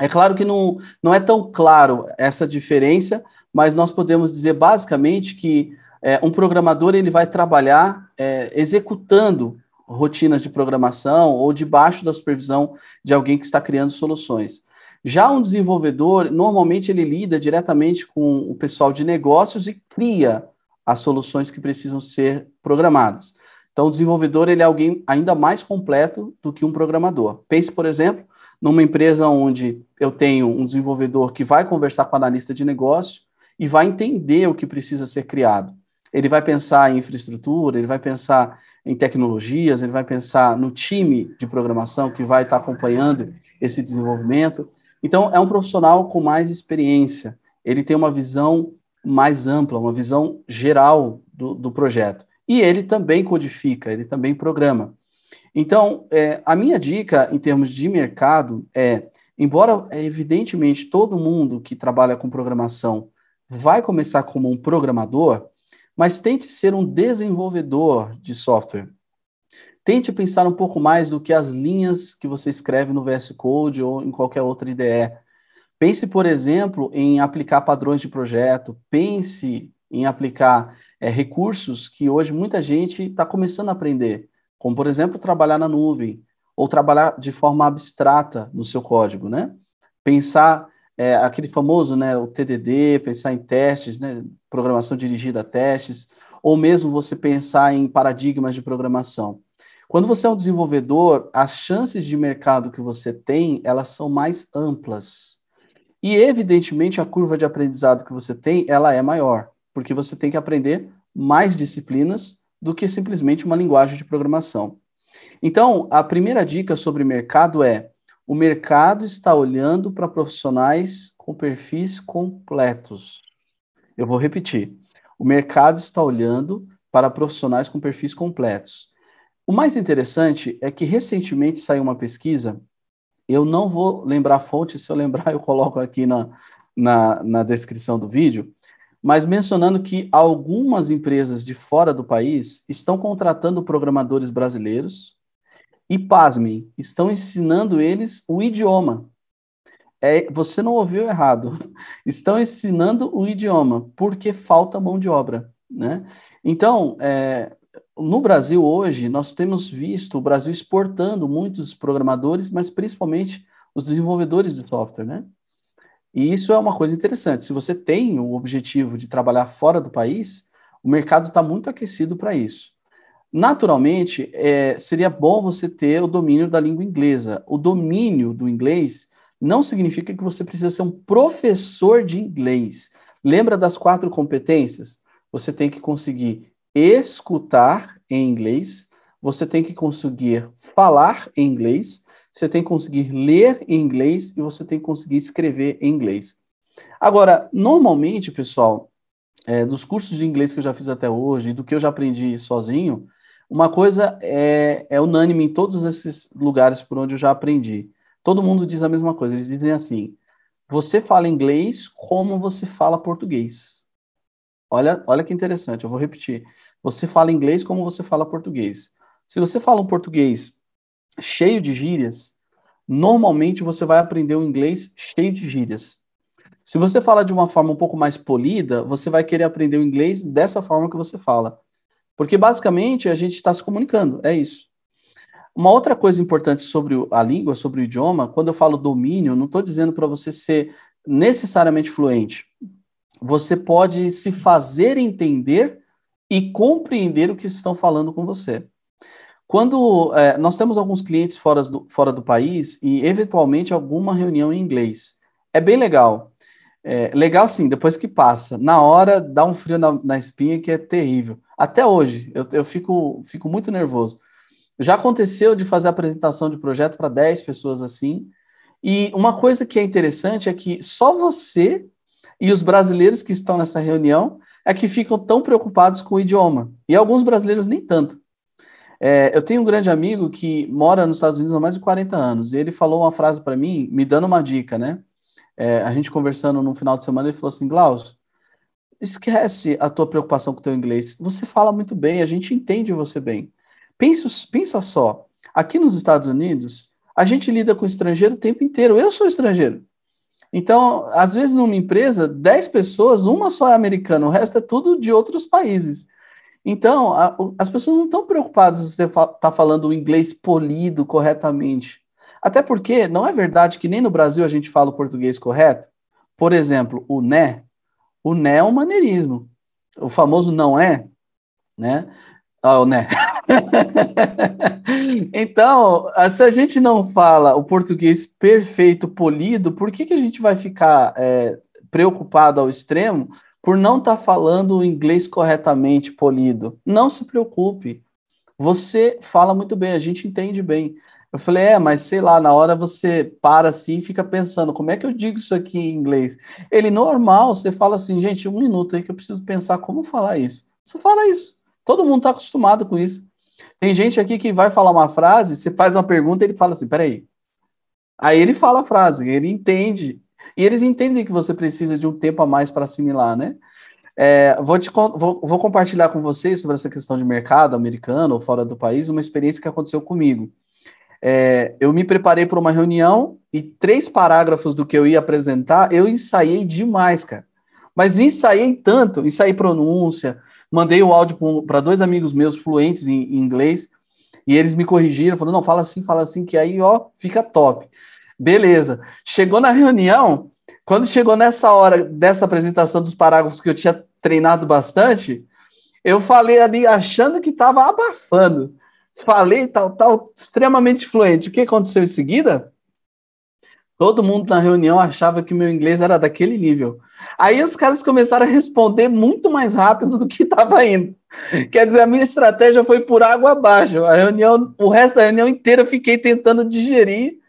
É claro que não, não é tão claro essa diferença, mas nós podemos dizer basicamente que é, um programador ele vai trabalhar é, executando rotinas de programação ou debaixo da supervisão de alguém que está criando soluções. Já um desenvolvedor, normalmente ele lida diretamente com o pessoal de negócios e cria as soluções que precisam ser programadas. Então, o desenvolvedor ele é alguém ainda mais completo do que um programador. Pense, por exemplo, numa empresa onde eu tenho um desenvolvedor que vai conversar com o analista de negócio e vai entender o que precisa ser criado. Ele vai pensar em infraestrutura, ele vai pensar em tecnologias, ele vai pensar no time de programação que vai estar acompanhando esse desenvolvimento. Então, é um profissional com mais experiência, ele tem uma visão mais ampla, uma visão geral do, do projeto. E ele também codifica, ele também programa. Então, é, a minha dica em termos de mercado é, embora é, evidentemente todo mundo que trabalha com programação vai começar como um programador, mas tente ser um desenvolvedor de software. Tente pensar um pouco mais do que as linhas que você escreve no VS Code ou em qualquer outra IDE. Pense, por exemplo, em aplicar padrões de projeto, pense em aplicar é, recursos que hoje muita gente está começando a aprender como por exemplo trabalhar na nuvem ou trabalhar de forma abstrata no seu código, né? Pensar é, aquele famoso, né, o TDD, pensar em testes, né, programação dirigida a testes, ou mesmo você pensar em paradigmas de programação. Quando você é um desenvolvedor, as chances de mercado que você tem, elas são mais amplas. E evidentemente a curva de aprendizado que você tem, ela é maior, porque você tem que aprender mais disciplinas do que simplesmente uma linguagem de programação. Então, a primeira dica sobre mercado é: o mercado está olhando para profissionais com perfis completos. Eu vou repetir. O mercado está olhando para profissionais com perfis completos. O mais interessante é que recentemente saiu uma pesquisa, eu não vou lembrar a fonte, se eu lembrar eu coloco aqui na, na, na descrição do vídeo, mas mencionando que algumas empresas de fora do país estão contratando programadores brasileiros e, pasmem, estão ensinando eles o idioma. É, você não ouviu errado. Estão ensinando o idioma, porque falta mão de obra. Né? Então, é, no Brasil hoje, nós temos visto o Brasil exportando muitos programadores, mas principalmente os desenvolvedores de software, né? E isso é uma coisa interessante. Se você tem o objetivo de trabalhar fora do país, o mercado está muito aquecido para isso. Naturalmente, é, seria bom você ter o domínio da língua inglesa. O domínio do inglês não significa que você precisa ser um professor de inglês. Lembra das quatro competências? Você tem que conseguir escutar em inglês, você tem que conseguir falar em inglês, você tem que conseguir ler em inglês e você tem que conseguir escrever em inglês. Agora, normalmente, pessoal, é, dos cursos de inglês que eu já fiz até hoje e do que eu já aprendi sozinho, uma coisa é, é unânime em todos esses lugares por onde eu já aprendi. Todo mundo diz a mesma coisa. Eles dizem assim: você fala inglês como você fala português. Olha, olha que interessante, eu vou repetir. Você fala inglês como você fala português. Se você fala um português cheio de gírias, normalmente você vai aprender o inglês cheio de gírias. Se você fala de uma forma um pouco mais polida, você vai querer aprender o inglês dessa forma que você fala. Porque basicamente a gente está se comunicando, é isso. Uma outra coisa importante sobre a língua, sobre o idioma, quando eu falo domínio, não estou dizendo para você ser necessariamente fluente. Você pode se fazer entender e compreender o que estão falando com você. Quando é, nós temos alguns clientes fora do, fora do país e eventualmente alguma reunião em inglês. É bem legal. É, legal sim, depois que passa. Na hora dá um frio na, na espinha que é terrível. Até hoje, eu, eu fico, fico muito nervoso. Já aconteceu de fazer apresentação de projeto para 10 pessoas assim. E uma coisa que é interessante é que só você e os brasileiros que estão nessa reunião é que ficam tão preocupados com o idioma. E alguns brasileiros nem tanto. É, eu tenho um grande amigo que mora nos Estados Unidos há mais de 40 anos, e ele falou uma frase para mim, me dando uma dica, né? É, a gente conversando no final de semana, ele falou assim, Glaucio, esquece a tua preocupação com o teu inglês. Você fala muito bem, a gente entende você bem. Pensa, pensa só, aqui nos Estados Unidos, a gente lida com estrangeiro o tempo inteiro. Eu sou estrangeiro. Então, às vezes, numa empresa, 10 pessoas, uma só é americana, o resto é tudo de outros países. Então, a, as pessoas não estão preocupadas se você está fa tá falando o inglês polido corretamente. Até porque não é verdade que nem no Brasil a gente fala o português correto. Por exemplo, o né. O né é um maneirismo. O famoso não é, né? Ah, o né. então, se a gente não fala o português perfeito, polido, por que, que a gente vai ficar é, preocupado ao extremo por não estar tá falando o inglês corretamente polido. Não se preocupe. Você fala muito bem, a gente entende bem. Eu falei, é, mas sei lá, na hora você para assim e fica pensando, como é que eu digo isso aqui em inglês? Ele, normal, você fala assim, gente, um minuto aí que eu preciso pensar como falar isso. Você fala isso. Todo mundo está acostumado com isso. Tem gente aqui que vai falar uma frase, você faz uma pergunta, ele fala assim, peraí. Aí ele fala a frase, ele entende. E eles entendem que você precisa de um tempo a mais para assimilar, né? É, vou, te, vou, vou compartilhar com vocês sobre essa questão de mercado americano ou fora do país, uma experiência que aconteceu comigo. É, eu me preparei para uma reunião e três parágrafos do que eu ia apresentar, eu ensaiei demais, cara. Mas ensaiei tanto, ensaiei pronúncia, mandei o áudio para dois amigos meus fluentes em, em inglês, e eles me corrigiram, falando, não, fala assim, fala assim, que aí, ó, fica top. Beleza. Chegou na reunião, quando chegou nessa hora dessa apresentação dos parágrafos que eu tinha treinado bastante, eu falei ali achando que estava abafando. Falei tal, tal, extremamente fluente. O que aconteceu em seguida? Todo mundo na reunião achava que meu inglês era daquele nível. Aí os caras começaram a responder muito mais rápido do que estava indo. Quer dizer, a minha estratégia foi por água abaixo. A reunião, o resto da reunião inteira eu fiquei tentando digerir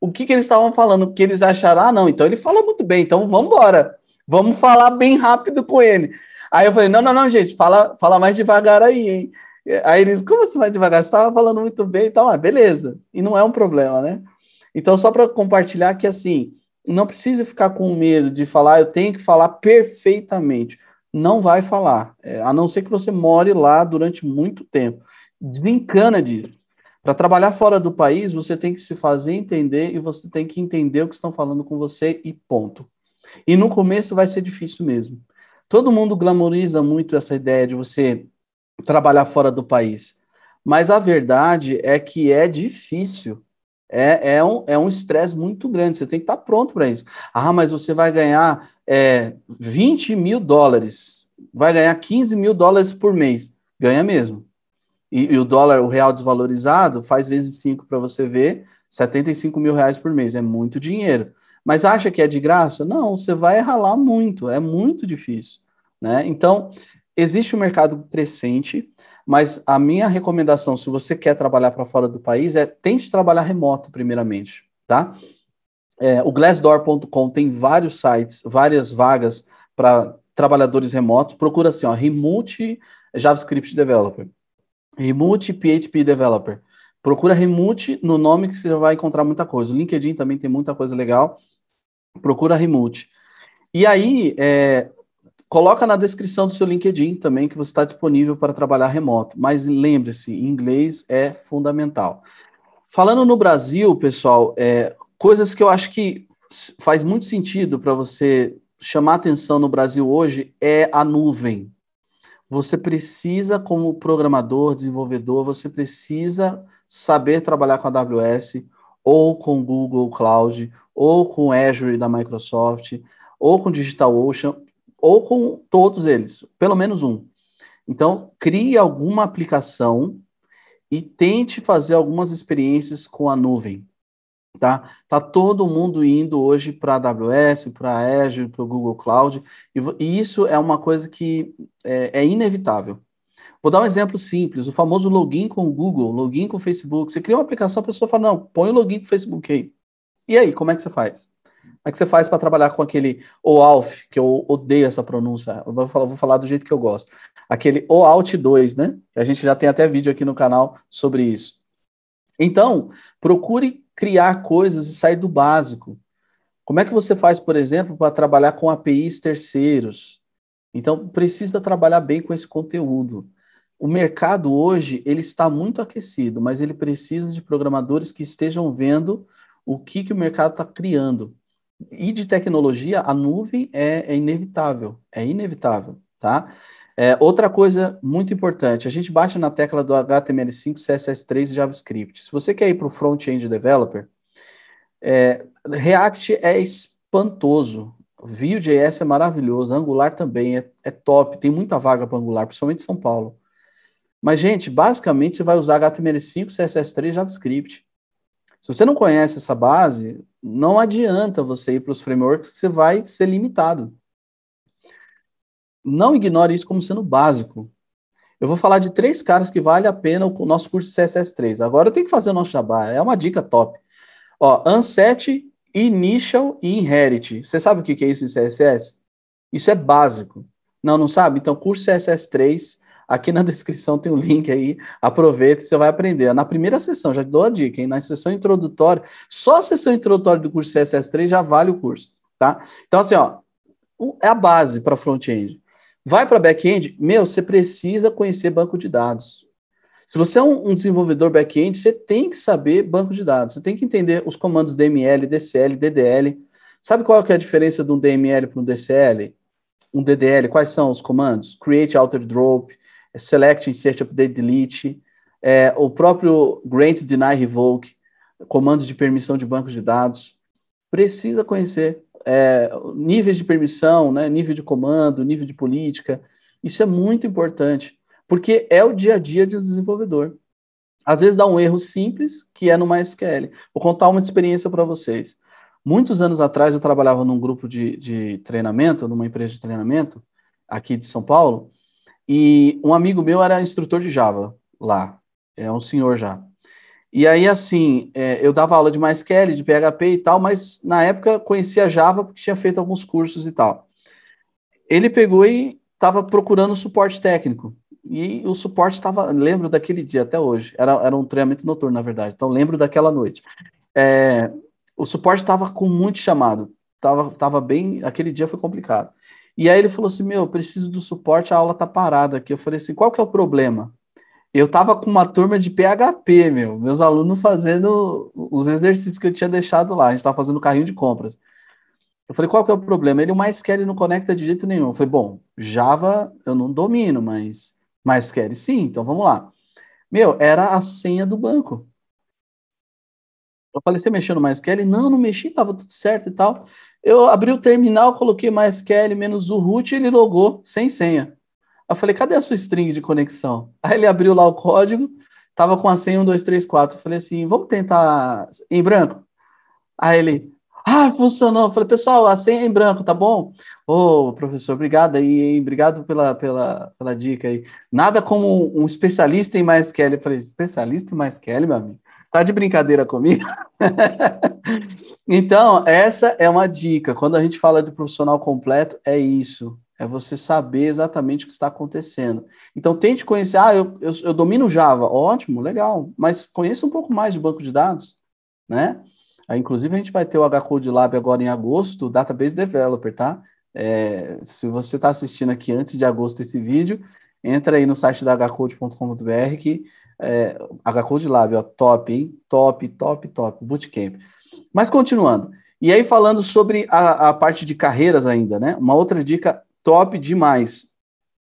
o que, que eles estavam falando, que eles acharam, ah, não, então ele fala muito bem, então vamos embora, vamos falar bem rápido com ele. Aí eu falei, não, não, não, gente, fala, fala mais devagar aí, hein? Aí eles, como assim mais devagar? Você estava falando muito bem e então, tal, ah, beleza, e não é um problema, né? Então, só para compartilhar que assim, não precisa ficar com medo de falar, eu tenho que falar perfeitamente. Não vai falar, é, a não ser que você more lá durante muito tempo. Desencana disso. Para trabalhar fora do país, você tem que se fazer entender e você tem que entender o que estão falando com você e ponto. E no começo vai ser difícil mesmo. Todo mundo glamoriza muito essa ideia de você trabalhar fora do país. Mas a verdade é que é difícil. É, é um é um estresse muito grande. Você tem que estar tá pronto para isso. Ah, mas você vai ganhar é, 20 mil dólares, vai ganhar 15 mil dólares por mês. Ganha mesmo e, e o dólar, o real desvalorizado, faz vezes 5 para você ver, 75 mil reais por mês, é muito dinheiro. Mas acha que é de graça? Não, você vai ralar muito, é muito difícil. Né? Então, existe um mercado crescente, mas a minha recomendação, se você quer trabalhar para fora do país, é tente trabalhar remoto, primeiramente. Tá? É, o Glassdoor.com tem vários sites, várias vagas para trabalhadores remotos. Procura assim, ó, Remote JavaScript Developer. Remote PHP Developer. Procura Remote no nome que você vai encontrar muita coisa. O LinkedIn também tem muita coisa legal. Procura Remote. E aí, é, coloca na descrição do seu LinkedIn também que você está disponível para trabalhar remoto. Mas lembre-se, inglês é fundamental. Falando no Brasil, pessoal, é, coisas que eu acho que faz muito sentido para você chamar atenção no Brasil hoje é a nuvem, você precisa, como programador, desenvolvedor, você precisa saber trabalhar com a AWS ou com Google Cloud ou com Azure da Microsoft ou com DigitalOcean ou com todos eles, pelo menos um. Então, crie alguma aplicação e tente fazer algumas experiências com a nuvem. Tá? tá todo mundo indo hoje para a AWS, para a Azure, para o Google Cloud, e, e, isso é uma coisa que é, é inevitável. Vou dar um exemplo simples, o famoso login com o Google, login com o Facebook. Você cria uma aplicação, a pessoa fala, não, põe o login com o Facebook aí. E aí, como é que você faz? Como é que você faz para trabalhar com aquele OAuth, que eu odeio essa pronúncia, eu vou falar, vou falar do jeito que eu gosto. Aquele OAuth 2, né? A gente já tem até vídeo aqui no canal sobre isso. Então, procure criar coisas e sair do básico. Como é que você faz, por exemplo, para trabalhar com APIs terceiros? Então, precisa trabalhar bem com esse conteúdo. O mercado hoje ele está muito aquecido, mas ele precisa de programadores que estejam vendo o que, que o mercado está criando. E de tecnologia, a nuvem é, é inevitável, é inevitável, tá? É, outra coisa muito importante, a gente bate na tecla do HTML5, CSS3 e JavaScript. Se você quer ir para o front-end developer, é, React é espantoso. Vue.js é maravilhoso, Angular também é, é top, tem muita vaga para Angular, principalmente em São Paulo. Mas, gente, basicamente você vai usar HTML5, CSS3 e JavaScript. Se você não conhece essa base, não adianta você ir para os frameworks que você vai ser limitado não ignore isso como sendo básico. Eu vou falar de três caras que vale a pena o nosso curso de CSS3. Agora eu tenho que fazer o nosso jabá, é uma dica top. Ó, Unset, Initial e Inherit. Você sabe o que é isso em CSS? Isso é básico. Não, não sabe? Então, curso CSS3, aqui na descrição tem um link aí, aproveita e você vai aprender. Na primeira sessão, já dou a dica, hein? Na sessão introdutória, só a sessão introdutória do curso CSS3 já vale o curso, tá? Então, assim, ó, é a base para front-end. Vai para back-end, meu, você precisa conhecer banco de dados. Se você é um, um desenvolvedor back-end, você tem que saber banco de dados, você tem que entender os comandos DML, DCL, DDL. Sabe qual é a diferença de um DML para um DCL? Um DDL, quais são os comandos? Create, alter, drop, select, insert, update, delete, é, o próprio grant, deny, revoke, comandos de permissão de banco de dados. Precisa conhecer é, níveis de permissão, né, nível de comando, nível de política. Isso é muito importante, porque é o dia a dia de um desenvolvedor. Às vezes dá um erro simples, que é no MySQL. Vou contar uma experiência para vocês. Muitos anos atrás, eu trabalhava num grupo de, de treinamento, numa empresa de treinamento, aqui de São Paulo, e um amigo meu era instrutor de Java lá, é um senhor já. E aí, assim, é, eu dava aula de MySQL, de PHP e tal, mas na época conhecia Java porque tinha feito alguns cursos e tal. Ele pegou e estava procurando suporte técnico. E o suporte estava, lembro daquele dia até hoje, era, era um treinamento noturno, na verdade, então lembro daquela noite. É, o suporte estava com muito chamado, estava tava bem, aquele dia foi complicado. E aí ele falou assim, meu, preciso do suporte, a aula tá parada aqui. Eu falei assim, qual que é o problema? eu tava com uma turma de PHP, meu, meus alunos fazendo os exercícios que eu tinha deixado lá, a gente tava fazendo carrinho de compras. Eu falei, qual que é o problema? Ele, o MySQL não conecta de jeito nenhum. Eu falei, bom, Java eu não domino, mas MySQL sim, então vamos lá. Meu, era a senha do banco. Eu falei, você mexeu no MySQL? Não, não mexi, tava tudo certo e tal. Eu abri o terminal, coloquei MySQL menos o root e ele logou sem senha. Eu falei, cadê a sua string de conexão? Aí ele abriu lá o código, tava com a senha 1234. Eu falei assim, vamos tentar em branco? Aí ele, ah, funcionou. Eu falei, pessoal, a senha é em branco, tá bom? Ô, oh, professor, obrigado aí, hein? Obrigado pela, pela, pela dica aí. Nada como um especialista em mais Eu falei, especialista em mais meu amigo? Tá de brincadeira comigo? então, essa é uma dica. Quando a gente fala de profissional completo, é isso. É você saber exatamente o que está acontecendo. Então, tente conhecer. Ah, eu, eu, eu domino Java. Ótimo, legal. Mas conheça um pouco mais de banco de dados, né? inclusive, a gente vai ter o HCode Lab agora em agosto, Database Developer, tá? É, se você está assistindo aqui antes de agosto esse vídeo, entra aí no site da hcode.com.br que é, HCode Lab, ó, top, hein? Top, top, top, bootcamp. Mas continuando. E aí, falando sobre a, a parte de carreiras ainda, né? Uma outra dica top demais.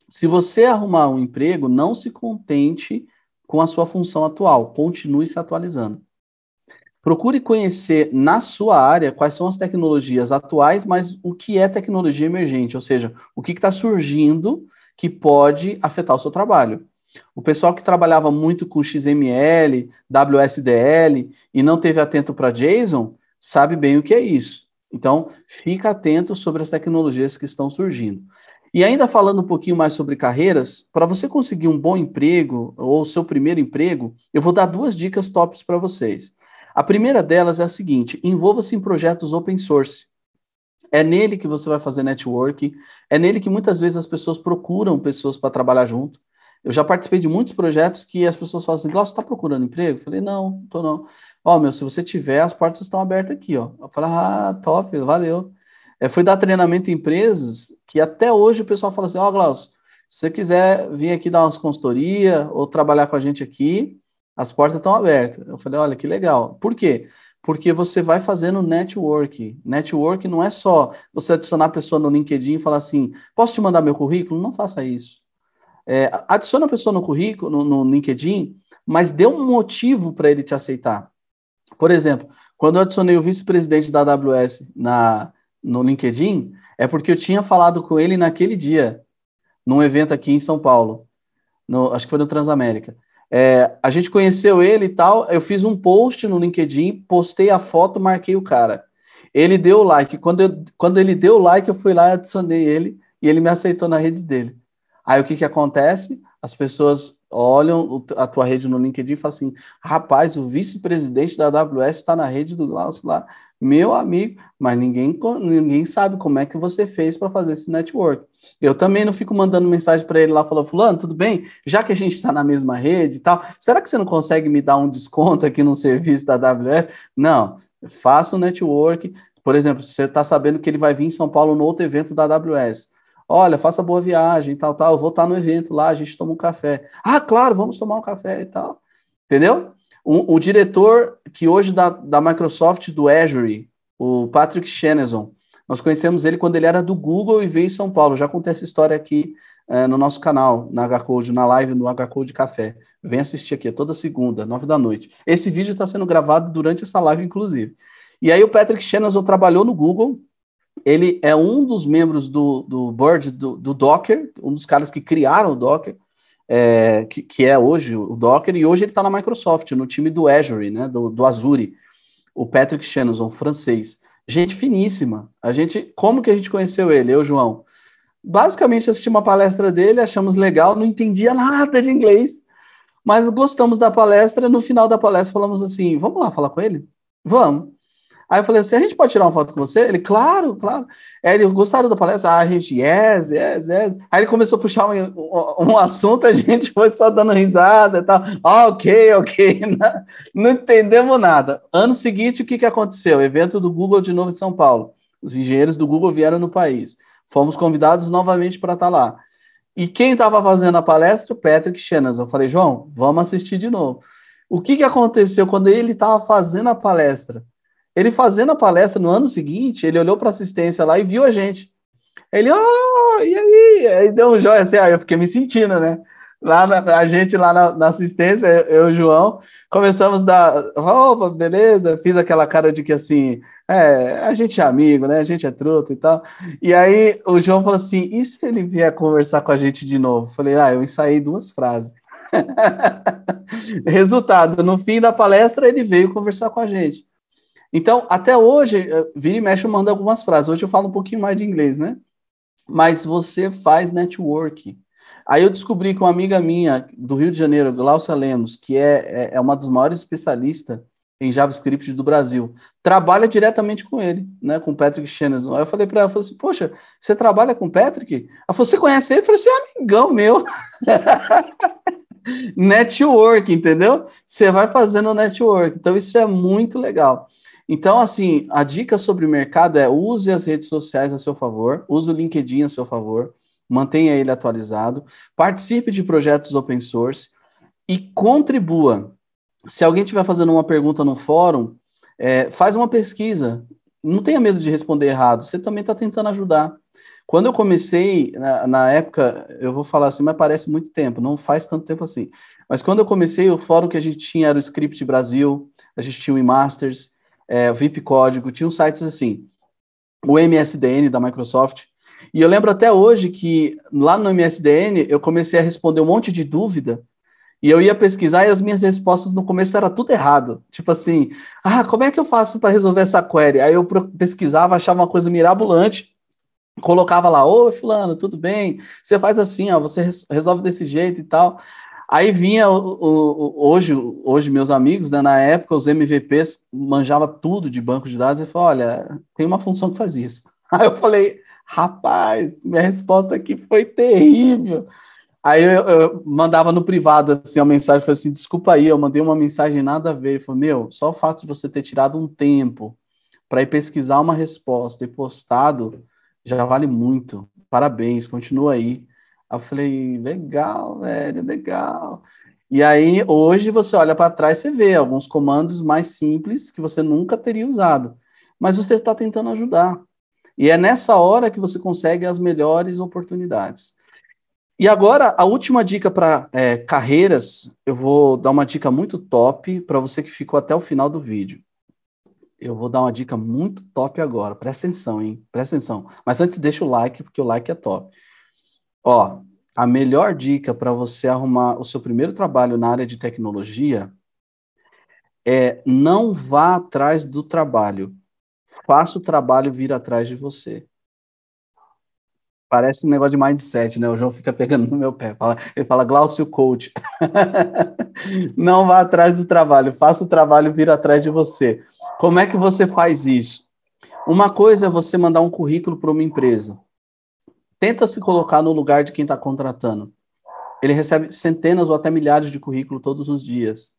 Se você arrumar um emprego, não se contente com a sua função atual, continue se atualizando. Procure conhecer na sua área quais são as tecnologias atuais, mas o que é tecnologia emergente, ou seja, o que está surgindo que pode afetar o seu trabalho. O pessoal que trabalhava muito com XML, WSDL e não teve atento para JSON, sabe bem o que é isso. Então, fica atento sobre as tecnologias que estão surgindo. E ainda falando um pouquinho mais sobre carreiras, para você conseguir um bom emprego ou seu primeiro emprego, eu vou dar duas dicas tops para vocês. A primeira delas é a seguinte: envolva-se em projetos open source. É nele que você vai fazer networking, é nele que muitas vezes as pessoas procuram pessoas para trabalhar junto. Eu já participei de muitos projetos que as pessoas falam assim: Glaucio, está procurando emprego? Eu falei: não, estou não. Ó, meu, se você tiver, as portas estão abertas aqui, ó. Eu falo, ah, top, valeu. É, fui dar treinamento em empresas que até hoje o pessoal fala assim, ó, oh, se você quiser vir aqui dar umas consultoria ou trabalhar com a gente aqui, as portas estão abertas. Eu falei, olha, que legal. Por quê? Porque você vai fazendo network. Network não é só você adicionar a pessoa no LinkedIn e falar assim, posso te mandar meu currículo? Não faça isso. É, adiciona a pessoa no currículo, no, no LinkedIn, mas dê um motivo para ele te aceitar. Por exemplo, quando eu adicionei o vice-presidente da AWS na, no LinkedIn, é porque eu tinha falado com ele naquele dia, num evento aqui em São Paulo. No, acho que foi no Transamérica. É, a gente conheceu ele e tal. Eu fiz um post no LinkedIn, postei a foto, marquei o cara. Ele deu like. Quando, eu, quando ele deu like, eu fui lá e adicionei ele e ele me aceitou na rede dele. Aí o que, que acontece? As pessoas olham a tua rede no LinkedIn e falam assim: rapaz, o vice-presidente da AWS está na rede do Glaucio lá, meu amigo, mas ninguém, ninguém sabe como é que você fez para fazer esse network. Eu também não fico mandando mensagem para ele lá, falando, fulano, tudo bem? Já que a gente está na mesma rede e tal, será que você não consegue me dar um desconto aqui no serviço da AWS? Não, faça o um network. Por exemplo, você está sabendo que ele vai vir em São Paulo no outro evento da AWS Olha, faça boa viagem, tal, tal. Eu vou estar no evento lá, a gente toma um café. Ah, claro, vamos tomar um café e tal. Entendeu? O, o diretor que hoje da, da Microsoft do Azure, o Patrick Shenazon, nós conhecemos ele quando ele era do Google e veio em São Paulo. Já contei essa história aqui é, no nosso canal, na HCode, na live no HCode Café. Vem assistir aqui, é toda segunda, nove da noite. Esse vídeo está sendo gravado durante essa live, inclusive. E aí o Patrick Shenazon trabalhou no Google ele é um dos membros do, do board do, do Docker, um dos caras que criaram o Docker, é, que, que, é hoje o Docker, e hoje ele está na Microsoft, no time do Azure, né, do, do Azure, o Patrick Shenanson, francês. Gente finíssima. A gente, como que a gente conheceu ele, eu, João? Basicamente, assisti uma palestra dele, achamos legal, não entendia nada de inglês, mas gostamos da palestra. No final da palestra, falamos assim: vamos lá falar com ele? Vamos. Aí eu falei assim: a gente pode tirar uma foto com você? Ele, claro, claro. Aí ele, gostaram da palestra? Ah, a gente, yes, yes, yes. Aí ele começou a puxar um, um, assunto, a gente foi só dando risada e tal. Ah, ok, ok. Não, não entendemos nada. Ano seguinte, o que, que aconteceu? Evento do Google de novo em São Paulo. Os engenheiros do Google vieram no país. Fomos convidados novamente para estar tá lá. E quem estava fazendo a palestra? O Patrick Chenas. Eu falei, João, vamos assistir de novo. O que, que aconteceu quando ele estava fazendo a palestra? Ele fazendo a palestra no ano seguinte, ele olhou para a assistência lá e viu a gente. Ele, oh, e aí? Aí deu um joinha assim, aí eu fiquei me sentindo, né? Lá na, a gente lá na, na assistência, eu e o João, começamos da roupa, opa, beleza, fiz aquela cara de que assim, é, a gente é amigo, né? A gente é truto e tal. E aí o João falou assim: e se ele vier conversar com a gente de novo? falei, ah, eu ensaiei duas frases. Resultado, no fim da palestra ele veio conversar com a gente. Então, até hoje, eh, vira e mexe, eu mando algumas frases. Hoje eu falo um pouquinho mais de inglês, né? Mas você faz network. Aí eu descobri que uma amiga minha do Rio de Janeiro, Glaucia Lemos, que é, é, é uma das maiores especialistas em JavaScript do Brasil, trabalha diretamente com ele, né, com o Patrick Shenison. Aí eu falei para ela, falei assim, poxa, você trabalha com o Patrick? Ela falou, você conhece ele? Eu falei, assim, é amigão meu. network, entendeu? Você vai fazendo network. Então isso é muito legal. Então, assim, a dica sobre o mercado é use as redes sociais a seu favor, use o LinkedIn a seu favor, mantenha ele atualizado, participe de projetos open source e contribua. Se alguém estiver fazendo uma pergunta no fórum, é, faz uma pesquisa. Não tenha medo de responder errado, você também está tentando ajudar. Quando eu comecei, na, na, época, eu vou falar assim, mas parece muito tempo, não faz tanto tempo assim. Mas quando eu comecei, o fórum que a gente tinha era o Script Brasil, a gente tinha o e Masters, é, VIP Código, tinham sites assim, o MSDN da Microsoft. E eu lembro até hoje que lá no MSDN eu comecei a responder um monte de dúvida e eu ia pesquisar e as minhas respostas no começo era tudo errado. Tipo assim, ah, como é que eu faço para resolver essa query? Aí eu pesquisava, achava uma coisa mirabolante, colocava lá, ô fulano, tudo bem? Você faz assim, ó, você resolve desse jeito e tal. Aí vinha o, o, hoje, hoje meus amigos, né, na época os MVPs manjava tudo de banco de dados e falou, olha, tem uma função que faz isso. Aí eu falei, rapaz, minha resposta aqui foi terrível. Aí eu, eu mandava no privado assim uma mensagem, falei assim, desculpa aí, eu mandei uma mensagem nada a ver, ele falou, meu, só o fato de você ter tirado um tempo para ir pesquisar uma resposta e postado já vale muito. Parabéns, continua aí. Aí eu falei, legal, velho, legal. E aí, hoje, você olha para trás e você vê alguns comandos mais simples que você nunca teria usado. Mas você está tentando ajudar. E é nessa hora que você consegue as melhores oportunidades. E agora, a última dica para é, carreiras, eu vou dar uma dica muito top para você que ficou até o final do vídeo. Eu vou dar uma dica muito top agora. Presta atenção, hein? Presta atenção. Mas antes, deixa o like, porque o like é top. Ó, a melhor dica para você arrumar o seu primeiro trabalho na área de tecnologia é não vá atrás do trabalho. Faça o trabalho vir atrás de você. Parece um negócio de mindset, né? O João fica pegando no meu pé. Fala, ele fala, Glaucio Coach. não vá atrás do trabalho. Faça o trabalho vir atrás de você. Como é que você faz isso? Uma coisa é você mandar um currículo para uma empresa. Tenta se colocar no lugar de quem está contratando. Ele recebe centenas ou até milhares de currículos todos os dias.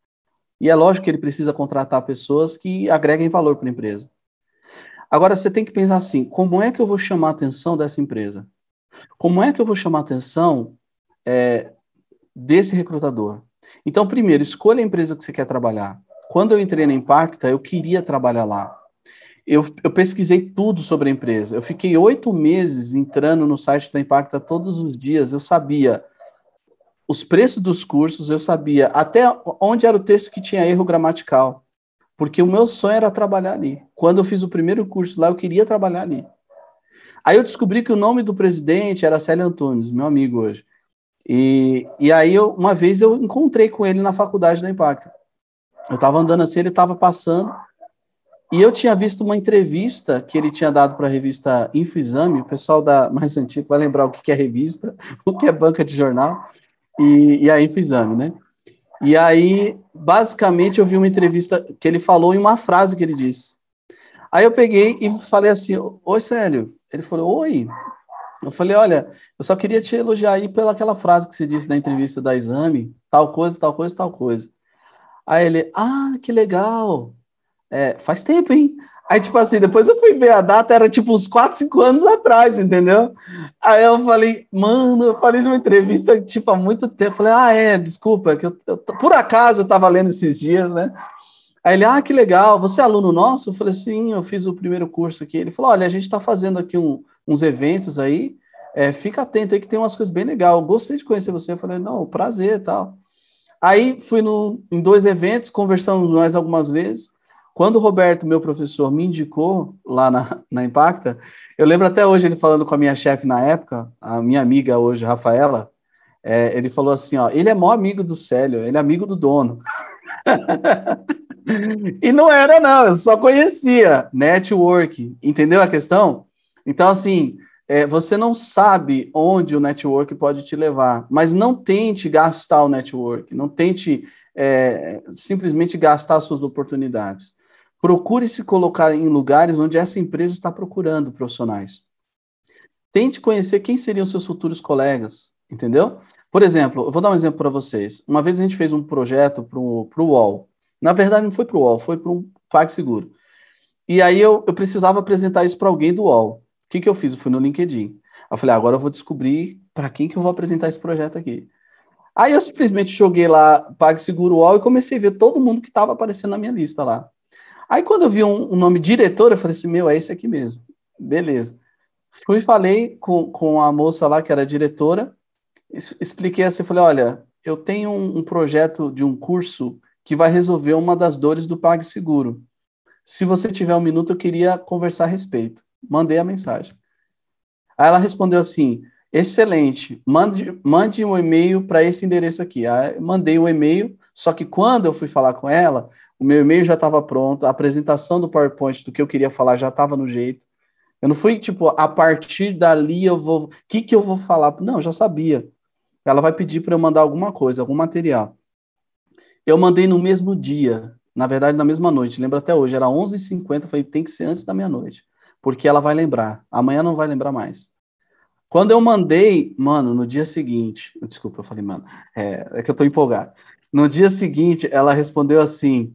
E é lógico que ele precisa contratar pessoas que agreguem valor para a empresa. Agora, você tem que pensar assim: como é que eu vou chamar a atenção dessa empresa? Como é que eu vou chamar a atenção é, desse recrutador? Então, primeiro, escolha a empresa que você quer trabalhar. Quando eu entrei na Impacta, eu queria trabalhar lá eu, eu, pesquisei tudo sobre a empresa. Eu fiquei oito meses entrando no site da Impacta todos os dias. Eu sabia os preços dos cursos, eu sabia até onde era o texto que tinha erro gramatical, porque o meu sonho era trabalhar ali. Quando eu fiz o primeiro curso lá, eu queria trabalhar ali. Aí eu descobri que o nome do presidente era Célio Antunes, meu amigo hoje. E, e aí, eu, uma vez, eu encontrei com ele na faculdade da Impacta. Eu estava andando assim, ele estava passando. E eu tinha visto uma entrevista que ele tinha dado para a revista Infoexame, o pessoal da mais antigo vai lembrar o que é revista, o que é banca de jornal, e, e a Infoexame, né? E aí, basicamente, eu vi uma entrevista que ele falou em uma frase que ele disse. Aí eu peguei e falei assim, oi, Célio. Ele falou, oi. Eu falei, olha, eu só queria te elogiar aí pela aquela frase que você disse na entrevista da Exame, tal coisa, tal coisa, tal coisa. Aí ele, ah, que legal, é, faz tempo, hein? Aí, tipo assim, depois eu fui ver a data, era tipo uns 4, 5 anos atrás, entendeu? Aí eu falei, mano, eu falei numa entrevista, tipo, há muito tempo. Eu falei, ah, é, desculpa, que eu, eu por acaso eu tava lendo esses dias, né? Aí ele, ah, que legal, você é aluno nosso? Eu falei, sim, eu fiz o primeiro curso aqui. Ele falou, olha, a gente tá fazendo aqui um, uns eventos aí, é, fica atento aí que tem umas coisas bem legais. Eu gostei de conhecer você. Eu falei, não, prazer e tal. Aí fui no, em dois eventos, conversamos mais algumas vezes. Quando o Roberto, meu professor, me indicou lá na, na Impacta, eu lembro até hoje ele falando com a minha chefe na época, a minha amiga hoje, Rafaela, é, ele falou assim, ó, ele é mó amigo do Célio, ele é amigo do dono. e não era, não, eu só conhecia network, entendeu a questão? Então, assim, é, você não sabe onde o network pode te levar, mas não tente gastar o network, não tente é, simplesmente gastar suas oportunidades. Procure se colocar em lugares onde essa empresa está procurando profissionais. Tente conhecer quem seriam seus futuros colegas, entendeu? Por exemplo, eu vou dar um exemplo para vocês. Uma vez a gente fez um projeto para o pro UOL. Na verdade, não foi para o UOL, foi para um PagSeguro. E aí eu, eu precisava apresentar isso para alguém do UOL. O que, que eu fiz? Eu fui no LinkedIn. Eu falei, ah, agora eu vou descobrir para quem que eu vou apresentar esse projeto aqui. Aí eu simplesmente joguei lá PagSeguro UOL e comecei a ver todo mundo que estava aparecendo na minha lista lá. Aí quando eu vi um, um nome diretor, eu falei assim, meu, é esse aqui mesmo. Beleza. Fui e falei com, com a moça lá que era diretora, expliquei assim, falei, olha, eu tenho um, um projeto de um curso que vai resolver uma das dores do PagSeguro. Se você tiver um minuto, eu queria conversar a respeito. Mandei a mensagem. Aí ela respondeu assim: excelente, mande, mande um e-mail para esse endereço aqui. Aí mandei o um e-mail, só que quando eu fui falar com ela, o meu e-mail já estava pronto, a apresentação do PowerPoint do que eu queria falar já estava no jeito. Eu não fui tipo, a partir dali eu vou. O que, que eu vou falar? Não, já sabia. Ela vai pedir para eu mandar alguma coisa, algum material. Eu mandei no mesmo dia, na verdade, na mesma noite, lembro até hoje, era 11h50. Falei, tem que ser antes da meia-noite, porque ela vai lembrar. Amanhã não vai lembrar mais. Quando eu mandei, mano, no dia seguinte, desculpa, eu falei, mano, é, é que eu tô empolgado. No dia seguinte, ela respondeu assim: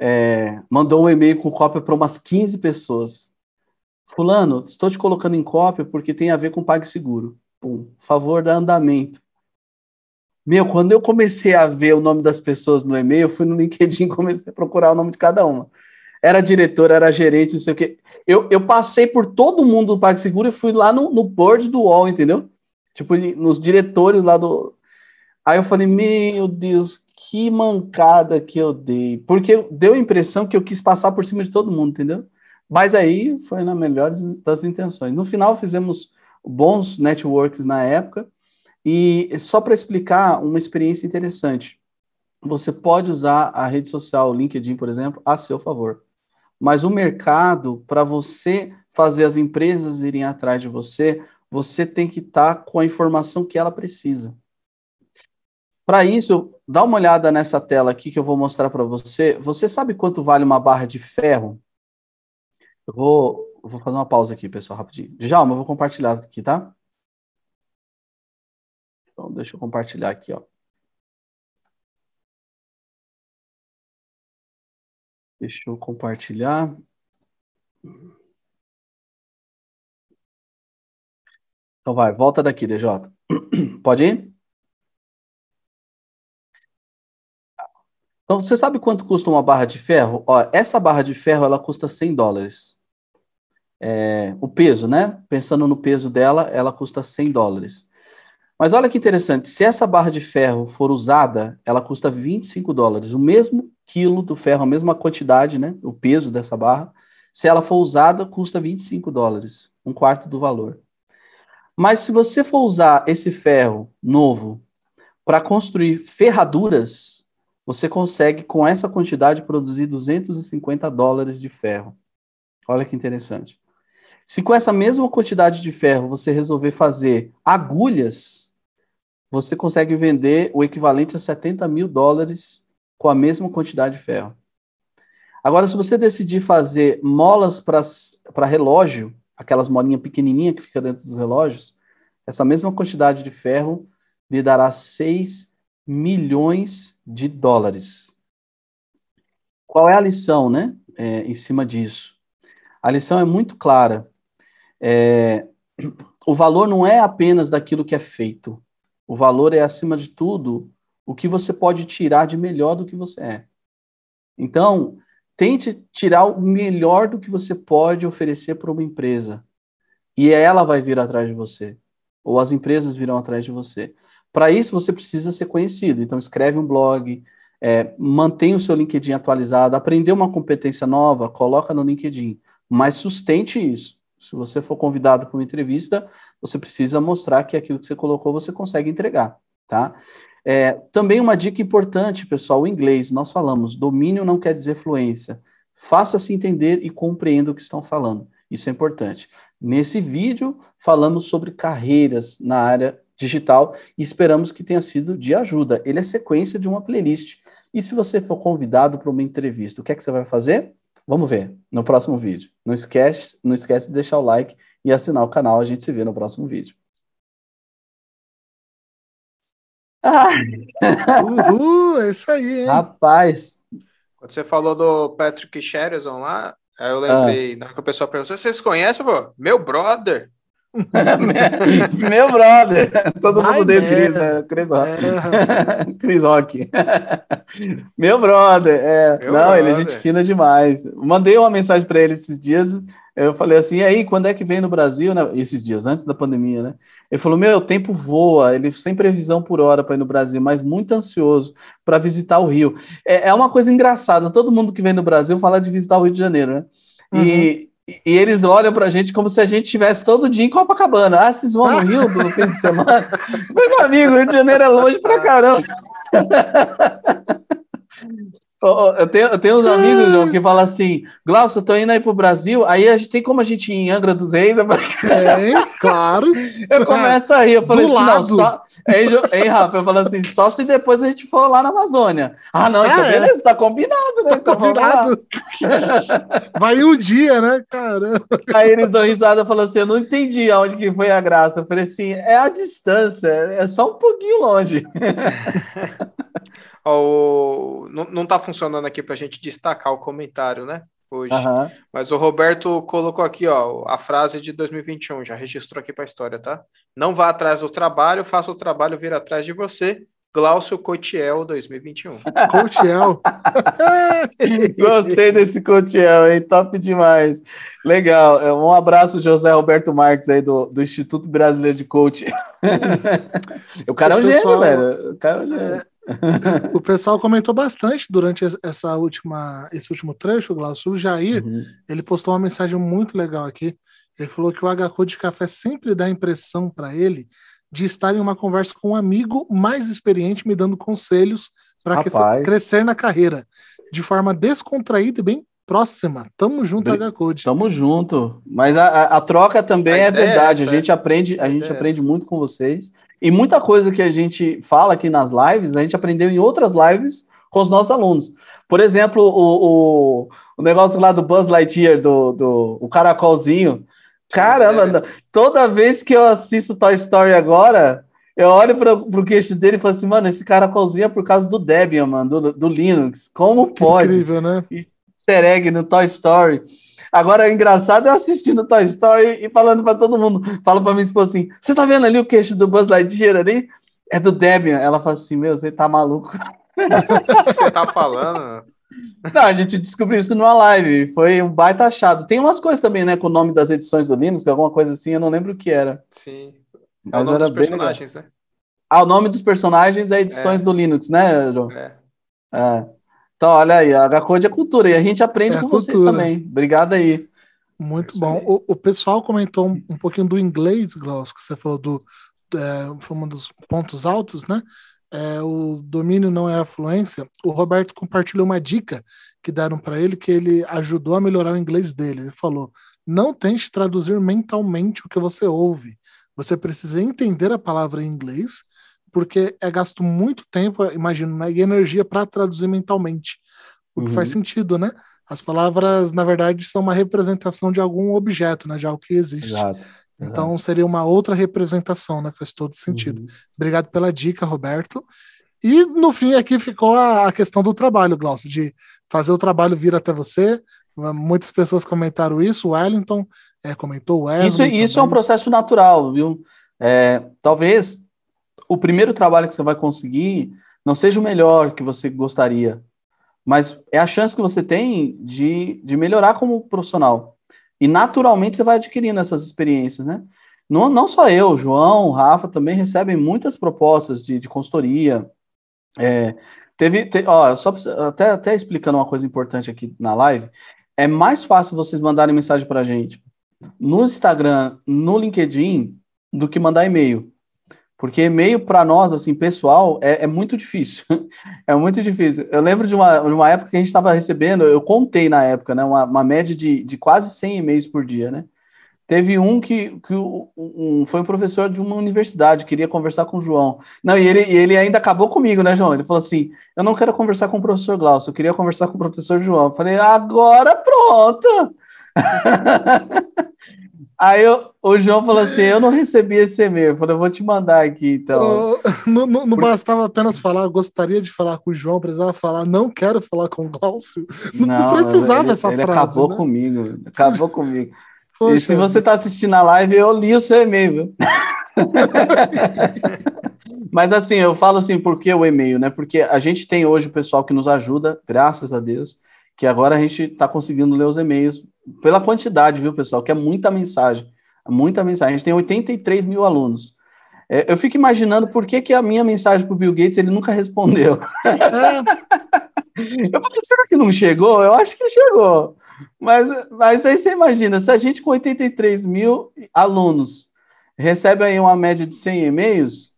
é, mandou um e-mail com cópia para umas 15 pessoas. Fulano, estou te colocando em cópia porque tem a ver com PagSeguro. Pum, favor da andamento. Meu, quando eu comecei a ver o nome das pessoas no e-mail, eu fui no LinkedIn e comecei a procurar o nome de cada uma. Era diretor, era gerente, não sei o quê. Eu, eu passei por todo mundo do PagSeguro e fui lá no, no board do UOL, entendeu? Tipo, nos diretores lá do. Aí eu falei, meu Deus, que mancada que eu dei. Porque deu a impressão que eu quis passar por cima de todo mundo, entendeu? Mas aí foi na melhor das intenções. No final, fizemos bons networks na época. E só para explicar uma experiência interessante, você pode usar a rede social, o LinkedIn, por exemplo, a seu favor. Mas o mercado, para você fazer as empresas virem atrás de você, você tem que estar tá com a informação que ela precisa. Para isso, dá uma olhada nessa tela aqui que eu vou mostrar para você. Você sabe quanto vale uma barra de ferro? Eu vou, vou fazer uma pausa aqui, pessoal, rapidinho. Já, mas eu vou compartilhar aqui, tá? Então, deixa eu compartilhar aqui, ó. Deixa eu compartilhar. Então vai, volta daqui, DJ. Pode ir? Então, você sabe quanto custa uma barra de ferro? Ó, essa barra de ferro, ela custa 100 dólares. É, o peso, né? Pensando no peso dela, ela custa 100 dólares. Mas olha que interessante, se essa barra de ferro for usada, ela custa 25 dólares. O mesmo quilo do ferro, a mesma quantidade, né? O peso dessa barra, se ela for usada, custa 25 dólares, um quarto do valor. Mas se você for usar esse ferro novo para construir ferraduras, você consegue, com essa quantidade, produzir 250 dólares de ferro. Olha que interessante. Se com essa mesma quantidade de ferro você resolver fazer agulhas, você consegue vender o equivalente a 70 mil dólares com a mesma quantidade de ferro. Agora, se você decidir fazer molas para relógio, aquelas molinhas pequenininhas que fica dentro dos relógios, essa mesma quantidade de ferro lhe dará 6 milhões de dólares. Qual é a lição, né? É, em cima disso. A lição é muito clara. É, o valor não é apenas daquilo que é feito. O valor é, acima de tudo, o que você pode tirar de melhor do que você é. Então, tente tirar o melhor do que você pode oferecer para uma empresa. E ela vai vir atrás de você. Ou as empresas virão atrás de você. Para isso, você precisa ser conhecido. Então, escreve um blog, é, mantém o seu LinkedIn atualizado, aprendeu uma competência nova, coloca no LinkedIn, mas sustente isso. Se você for convidado para uma entrevista, você precisa mostrar que aquilo que você colocou você consegue entregar, tá? É, também uma dica importante, pessoal, o inglês, nós falamos, domínio não quer dizer fluência. Faça-se entender e compreenda o que estão falando. Isso é importante. Nesse vídeo, falamos sobre carreiras na área digital e esperamos que tenha sido de ajuda. Ele é sequência de uma playlist. E se você for convidado para uma entrevista, o que é que você vai fazer? Vamos ver no próximo vídeo. Não esquece, não esquece de deixar o like e assinar o canal. A gente se vê no próximo vídeo. Ah. Uhul, é isso aí, hein? Rapaz. Quando você falou do Patrick Sherison lá, aí eu lembrei, ah. na hora que o pessoal perguntou, vocês conhecem, vô? Meu brother. Meu brother, todo mundo dele, Cris, né? Cris Rock. É. Cris Rock. Meu brother, é. Meu não, brother. ele é gente fina demais. Mandei uma mensagem para ele esses dias. Eu falei assim, e aí, quando é que vem no Brasil? Né? Esses dias, antes da pandemia, né? Ele falou: Meu, o tempo voa, ele sem previsão por hora para ir no Brasil, mas muito ansioso para visitar o Rio. É, é, uma coisa engraçada, todo mundo que vem no Brasil fala de visitar o Rio de Janeiro, né? Uhum. E, e eles olham pra gente como se a gente estivesse todo dia em Copacabana. Ah, vocês vão no Rio no fim de semana? meu amigo, Rio de Janeiro é longe pra caramba. Eu tenho, eu tenho uns ah. amigos, João, que falam assim, Glaucio, tô indo aí pro Brasil, aí a gente, tem como a gente ir em Angra dos Reis? Tem, é, claro. Eu começo aí, eu falei assim, lado. não, só... Ei, jo... Rafa, eu falo assim, só se depois a gente for lá na Amazônia. Ah, não, então é, é. beleza, tá combinado, né? Tá então, combinado. Vai um dia, né, cara? Aí eles dão risada, falam assim, eu não entendi aonde que foi a graça. Eu falei assim, é a distância, é só um pouquinho longe. O... Não está funcionando aqui para a gente destacar o comentário, né? Hoje. Uhum. Mas o Roberto colocou aqui ó, a frase de 2021, já registrou aqui para a história, tá? Não vá atrás do trabalho, faça o trabalho vir atrás de você. Glaucio Cotiel 2021. Cotiel! Gostei desse Cotiel, hein? Top demais. Legal. É, um abraço, José Roberto Marques, aí do, do Instituto Brasileiro de Coaching o cara é um gênio, velho. O cara é um gênio o pessoal comentou bastante durante essa última, esse último trecho, Glaucio. O Jair, uhum. ele postou uma mensagem muito legal aqui. Ele falou que o HQ de café sempre dá a impressão para ele de estar em uma conversa com um amigo mais experiente me dando conselhos para crescer na carreira, de forma descontraída e bem próxima. Tamo junto, Be Tamo junto. Mas a, a troca também a é verdade. É a gente é aprende, a, a gente é aprende muito com vocês. E muita coisa que a gente fala aqui nas lives, a gente aprendeu em outras lives com os nossos alunos. Por exemplo, o, o, o negócio lá do Buzz Lightyear, do, do o caracolzinho. Caramba, é. toda vez que eu assisto Toy Story agora, eu olho para o queixo dele e falo assim, mano, esse caracolzinho é por causa do Debian, mano, do, do Linux. Como pode? incrível, né? Easter egg no Toy Story. Agora, o engraçado é assistindo Toy Story e falando para todo mundo. Falo para minha esposa assim: você tá vendo ali o queixo do Buzz Lightyear ali? É do Debian. Ela fala assim: meu, você tá maluco. você tá falando? Não, a gente descobriu isso numa live. Foi um baita achado. Tem umas coisas também, né, com o nome das edições do Linux, alguma coisa assim, eu não lembro o que era. Sim. É o nome dos personagens, né? Ah, o nome dos personagens é edições é. do Linux, né, João? É. é. Então, olha aí, a h é cultura e a gente aprende é com cultura. vocês também. Obrigado aí. Muito é bom. O, o, pessoal comentou um, um, pouquinho do inglês, Glaucio, que você falou do. É, foi um dos pontos altos, né? É, o domínio não é a fluência. O Roberto compartilhou uma dica que deram para ele, que ele ajudou a melhorar o inglês dele. Ele falou: não tente traduzir mentalmente o que você ouve. Você precisa entender a palavra em inglês porque é gasto muito tempo, imagino, né, e energia para traduzir mentalmente, o que uhum. faz sentido, né? As palavras, na verdade, são uma representação de algum objeto, né, de algo que existe. Exato. Então Exato. seria uma outra representação, né? Faz todo sentido. Uhum. Obrigado pela dica, Roberto. E no fim aqui ficou a, a questão do trabalho, Glaucio, de fazer o trabalho vir até você. Muitas pessoas comentaram isso, o Wellington é, comentou o Wellington. Isso, isso é um processo natural, viu? É, talvez o primeiro trabalho que você vai conseguir não seja o melhor que você gostaria, mas é a chance que você tem de, de melhorar como profissional. E naturalmente você vai adquirindo essas experiências, né? Não, não só eu, João, Rafa também recebem muitas propostas de, de consultoria. É, teve, te, ó, só até, até explicando uma coisa importante aqui na live, é mais fácil vocês mandarem mensagem para a gente no Instagram, no LinkedIn, do que mandar e-mail. Porque e-mail para nós, assim, pessoal, é, é muito difícil. é muito difícil. Eu lembro de uma, de uma época que a gente estava recebendo, eu contei na época, né? Uma, uma média de, de quase 100 e-mails por dia, né? Teve um que, que um, foi um professor de uma universidade, queria conversar com o João. Não, e ele, e ele ainda acabou comigo, né, João? Ele falou assim: eu não quero conversar com o professor Glaucio, eu queria conversar com o professor João. Eu falei, agora pronto! Aí eu, o João falou assim: Eu não recebi esse e-mail. Eu falei: Eu vou te mandar aqui, então. Oh, não, não, não bastava apenas falar, eu gostaria de falar com o João, precisava falar, não quero falar com o Glaucio. Não, não precisava ele, essa ele frase. Acabou né? comigo, acabou comigo. Poxa. E se você está assistindo a live, eu li o seu e-mail, Mas assim, eu falo assim, por que o e-mail, né? Porque a gente tem hoje o pessoal que nos ajuda, graças a Deus, que agora a gente está conseguindo ler os e-mails pela quantidade, viu, pessoal? Que é muita mensagem. Muita mensagem. A gente tem 83 mil alunos. É, eu fico imaginando por que, que a minha mensagem para o Bill Gates ele nunca respondeu. É. eu falei, será que não chegou? Eu acho que chegou. Mas, mas aí você imagina, se a gente com 83 mil alunos recebe aí uma média de 100 e-mails,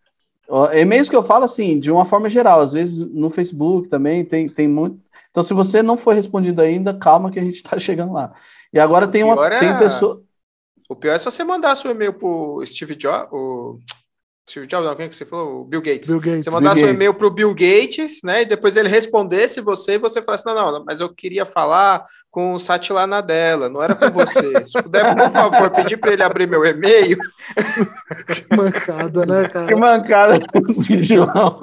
e-mails que eu falo assim, de uma forma geral, às vezes no Facebook também tem, tem muito, então, se você não foi respondido ainda, calma que a gente está chegando lá. E agora tem uma é... tem pessoa. O pior é se você mandar seu e-mail pro Steve Jobs, o Steve Jobs, não, quem é que você falou? O Bill Gates. Bill Gates. Você mandar seu e-mail para o Bill Gates, né? E depois ele respondesse você e você falasse, assim, não, não, mas eu queria falar com o na Nadella, não era com você. se puder, por favor, pedir para ele abrir meu e-mail. que mancada, né, cara? Que mancada, João.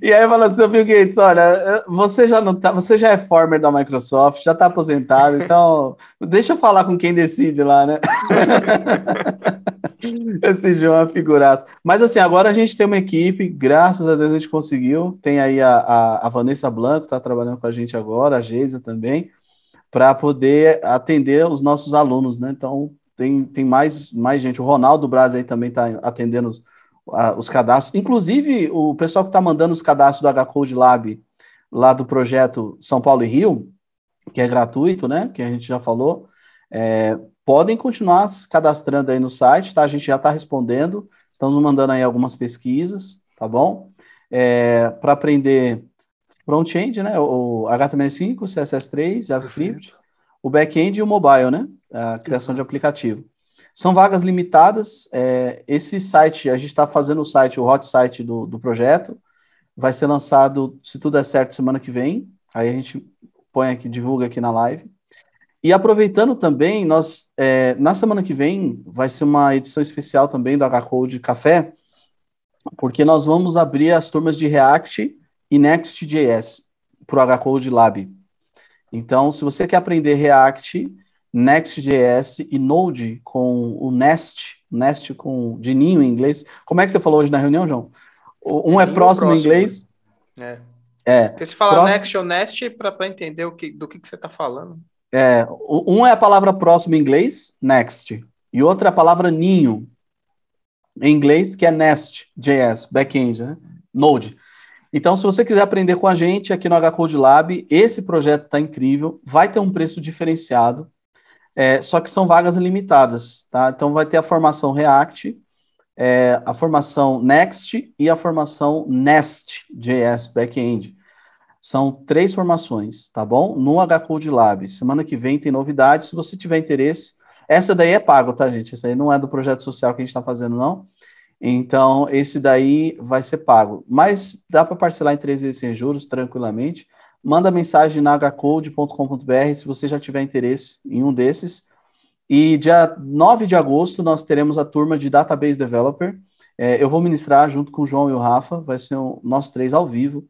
E aí falando, seu Bill Gates, olha, você já não tá, você já é former da Microsoft, já tá aposentado, então deixa eu falar com quem decide lá, né? Esse João é uma figuraça. Mas assim, agora a gente tem uma equipe, graças a Deus a gente conseguiu. Tem aí a, a, a Vanessa Blanco, tá trabalhando com a gente agora, a Geisa também, para poder atender os nossos alunos, né? Então tem, tem mais, mais gente. O Ronaldo Braz aí também tá atendendo os a, os cadastros. Inclusive, o pessoal que está mandando os cadastros do HCode Lab, lá do projeto São Paulo e Rio, que é gratuito, né? Que a gente já falou. É, podem continuar se cadastrando aí no site, tá? A gente já está respondendo. Estamos mandando aí algumas pesquisas, tá bom? É, Para aprender front-end, né? O HTML5, CSS3, JavaScript, Perfeito. o back-end e o mobile, né? A criação de aplicativo. São vagas limitadas. É, esse site, a gente está fazendo o site, o hot site do, do projeto. Vai ser lançado, se tudo der certo, semana que vem. Aí a gente põe aqui, divulga aqui na live. E aproveitando também, nós é, na semana que vem vai ser uma edição especial também do H-Code Café, porque nós vamos abrir as turmas de React e Next.js para o H-Code Lab. Então, se você quer aprender React Next.js e Node com o Nest, Nest com de ninho em inglês. Como é que você falou hoje na reunião, João? Um é, é próximo, próximo, em inglês. É. é. Porque se falar próximo... Next ou Nest, para entender o que, do que, que você está falando. É, um é a palavra próximo em inglês, next, e outra é a palavra ninho em inglês, que é nest.js, Back né? Node. Então, se você quiser aprender com a gente aqui no HCode Lab, esse projeto está incrível, vai ter um preço diferenciado, é, só que são vagas limitadas, tá? Então vai ter a formação React, é, a formação Next e a formação Nest.js Backend. São três formações, tá bom? No HCode Lab. Semana que vem tem novidades. Se você tiver interesse, essa daí é pago, tá, gente? Essa aí não é do projeto social que a gente está fazendo, não. Então, esse daí vai ser pago. Mas dá para parcelar em três vezes sem juros, tranquilamente manda mensagem na hcode.com.br se você já tiver interesse em um desses. E dia 9 de agosto nós teremos a turma de Database Developer. É, eu vou ministrar junto com o João e o Rafa, vai ser nós três ao vivo,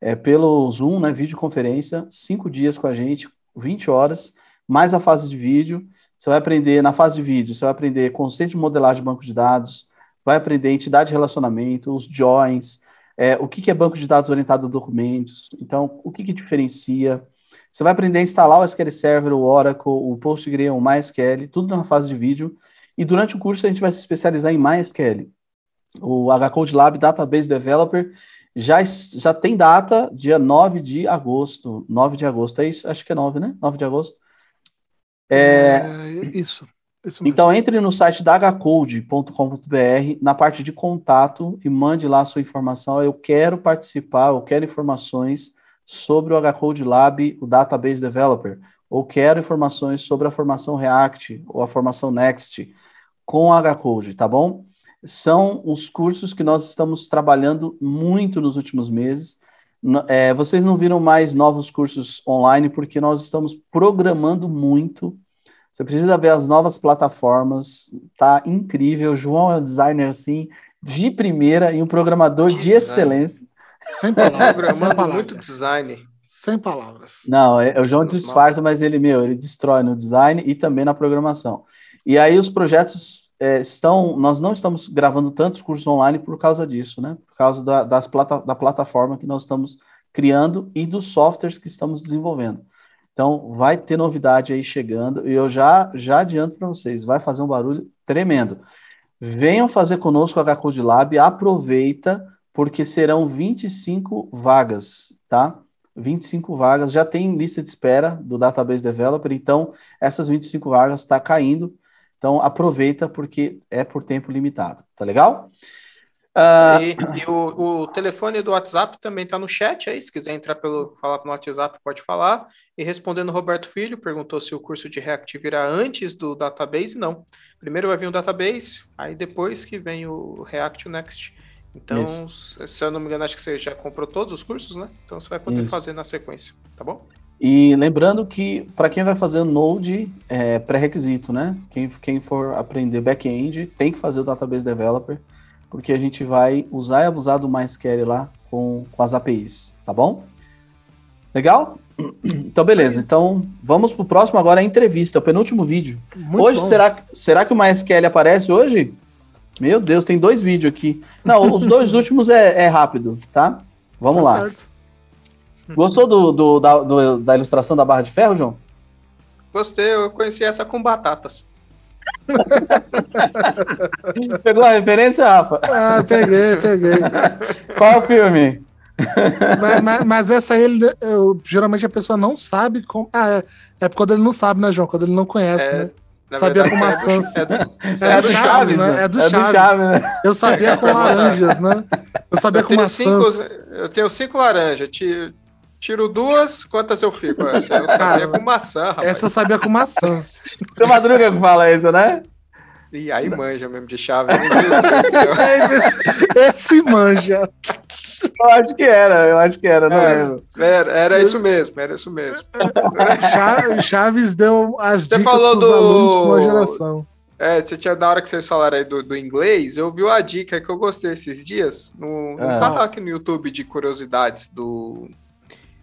é, pelo Zoom, né, videoconferência, cinco dias com a gente, 20 horas, mais a fase de vídeo. Você vai aprender, na fase de vídeo, você vai aprender conceito de modelagem de banco de dados, vai aprender entidade de relacionamento, os joins, é, o que, que é banco de dados orientado a documentos? Então, o que, que diferencia? Você vai aprender a instalar o SQL Server, o Oracle, o PostgreSQL, o MySQL, tudo na fase de vídeo. E durante o curso a gente vai se especializar em MySQL. O HCode Lab Database Developer já, já tem data, dia 9 de agosto. 9 de agosto, é isso? Acho que é 9, né? 9 de agosto. É, é isso. Então entre no site da hcode.com.br, na parte de contato e mande lá a sua informação. Eu quero participar, eu quero informações sobre o HCode Lab, o Database Developer, ou quero informações sobre a formação React ou a formação Next com a HCode, tá bom? São os cursos que nós estamos trabalhando muito nos últimos meses. É, vocês não viram mais novos cursos online porque nós estamos programando muito você precisa ver as novas plataformas, tá incrível. O João é um designer assim de primeira e um programador design. de excelência. Sem palavras, Sem é palavras. muito design. Sem palavras. Não, é, é o João disfarça, mas ele meu, ele destrói no design e também na programação. E aí os projetos é, estão, nós não estamos gravando tantos cursos online por causa disso, né? Por causa da, das plata, da plataforma que nós estamos criando e dos softwares que estamos desenvolvendo. Então, vai ter novidade aí chegando, e eu já, já adianto para vocês, vai fazer um barulho tremendo. Venham fazer conosco a HCode Lab, aproveita, porque serão 25 vagas, tá? 25 vagas, já tem lista de espera do Database Developer, então essas 25 vagas está caindo, então aproveita porque é por tempo limitado, tá legal? Ah, e, o, o, telefone do WhatsApp também está no chat aí. Se quiser entrar pelo falar no WhatsApp, pode falar. E respondendo Roberto Filho, perguntou se o curso de React virá antes do database. Não. Primeiro vai vir o database, aí depois que vem o React Next. Então, Isso. se eu não me engano, acho que você já comprou todos os cursos, né? Então você vai poder Isso. fazer na sequência, tá bom? E lembrando que para quem vai fazer Node, é pré-requisito, né? Quem, quem for aprender back-end tem que fazer o database developer porque a gente vai usar e abusar do MySQL lá com, com as APIs, tá bom? Legal? Então, beleza. Então, vamos pro próximo agora, a entrevista, o penúltimo vídeo. Muito hoje, será, será que o MySQL aparece hoje? Meu Deus, tem dois vídeos aqui. Não, os dois últimos é, é, rápido, tá? Vamos tá lá. Certo. Gostou do, do, da, do, da ilustração da barra de ferro, João? Gostei, eu conheci essa com batatas. Pegou a referência, Rafa? Ah, peguei, peguei. Qual o filme? Mas, mas, mas, essa aí, ele, eu, geralmente a pessoa não sabe como. Ah, é, é quando ele não sabe, né, João? Quando ele não conhece, é, né? Sabia com maçãs. É do, é do Chaves, né? É do Chaves. Do Chaves Eu sabia com laranjas, né? Eu sabia eu com maçãs. Cinco, eu tenho cinco laranjas. Te, Tiro duas, quantas eu fico? Essa eu sabia com maçã, rapaz. Essa eu sabia com maçã. Seu Madruga que fala isso, né? E aí manja mesmo de chave. É, esse, esse manja. Eu acho que era, eu acho que era, não é, lembro. Era, era isso mesmo, era isso mesmo. Chaves deu as Você dicas falou do... alunos com a geração. É, você tinha, na hora que vocês falaram aí do, do inglês, eu vi a dica que eu gostei esses dias no, no ah. canal aqui no YouTube de curiosidades do,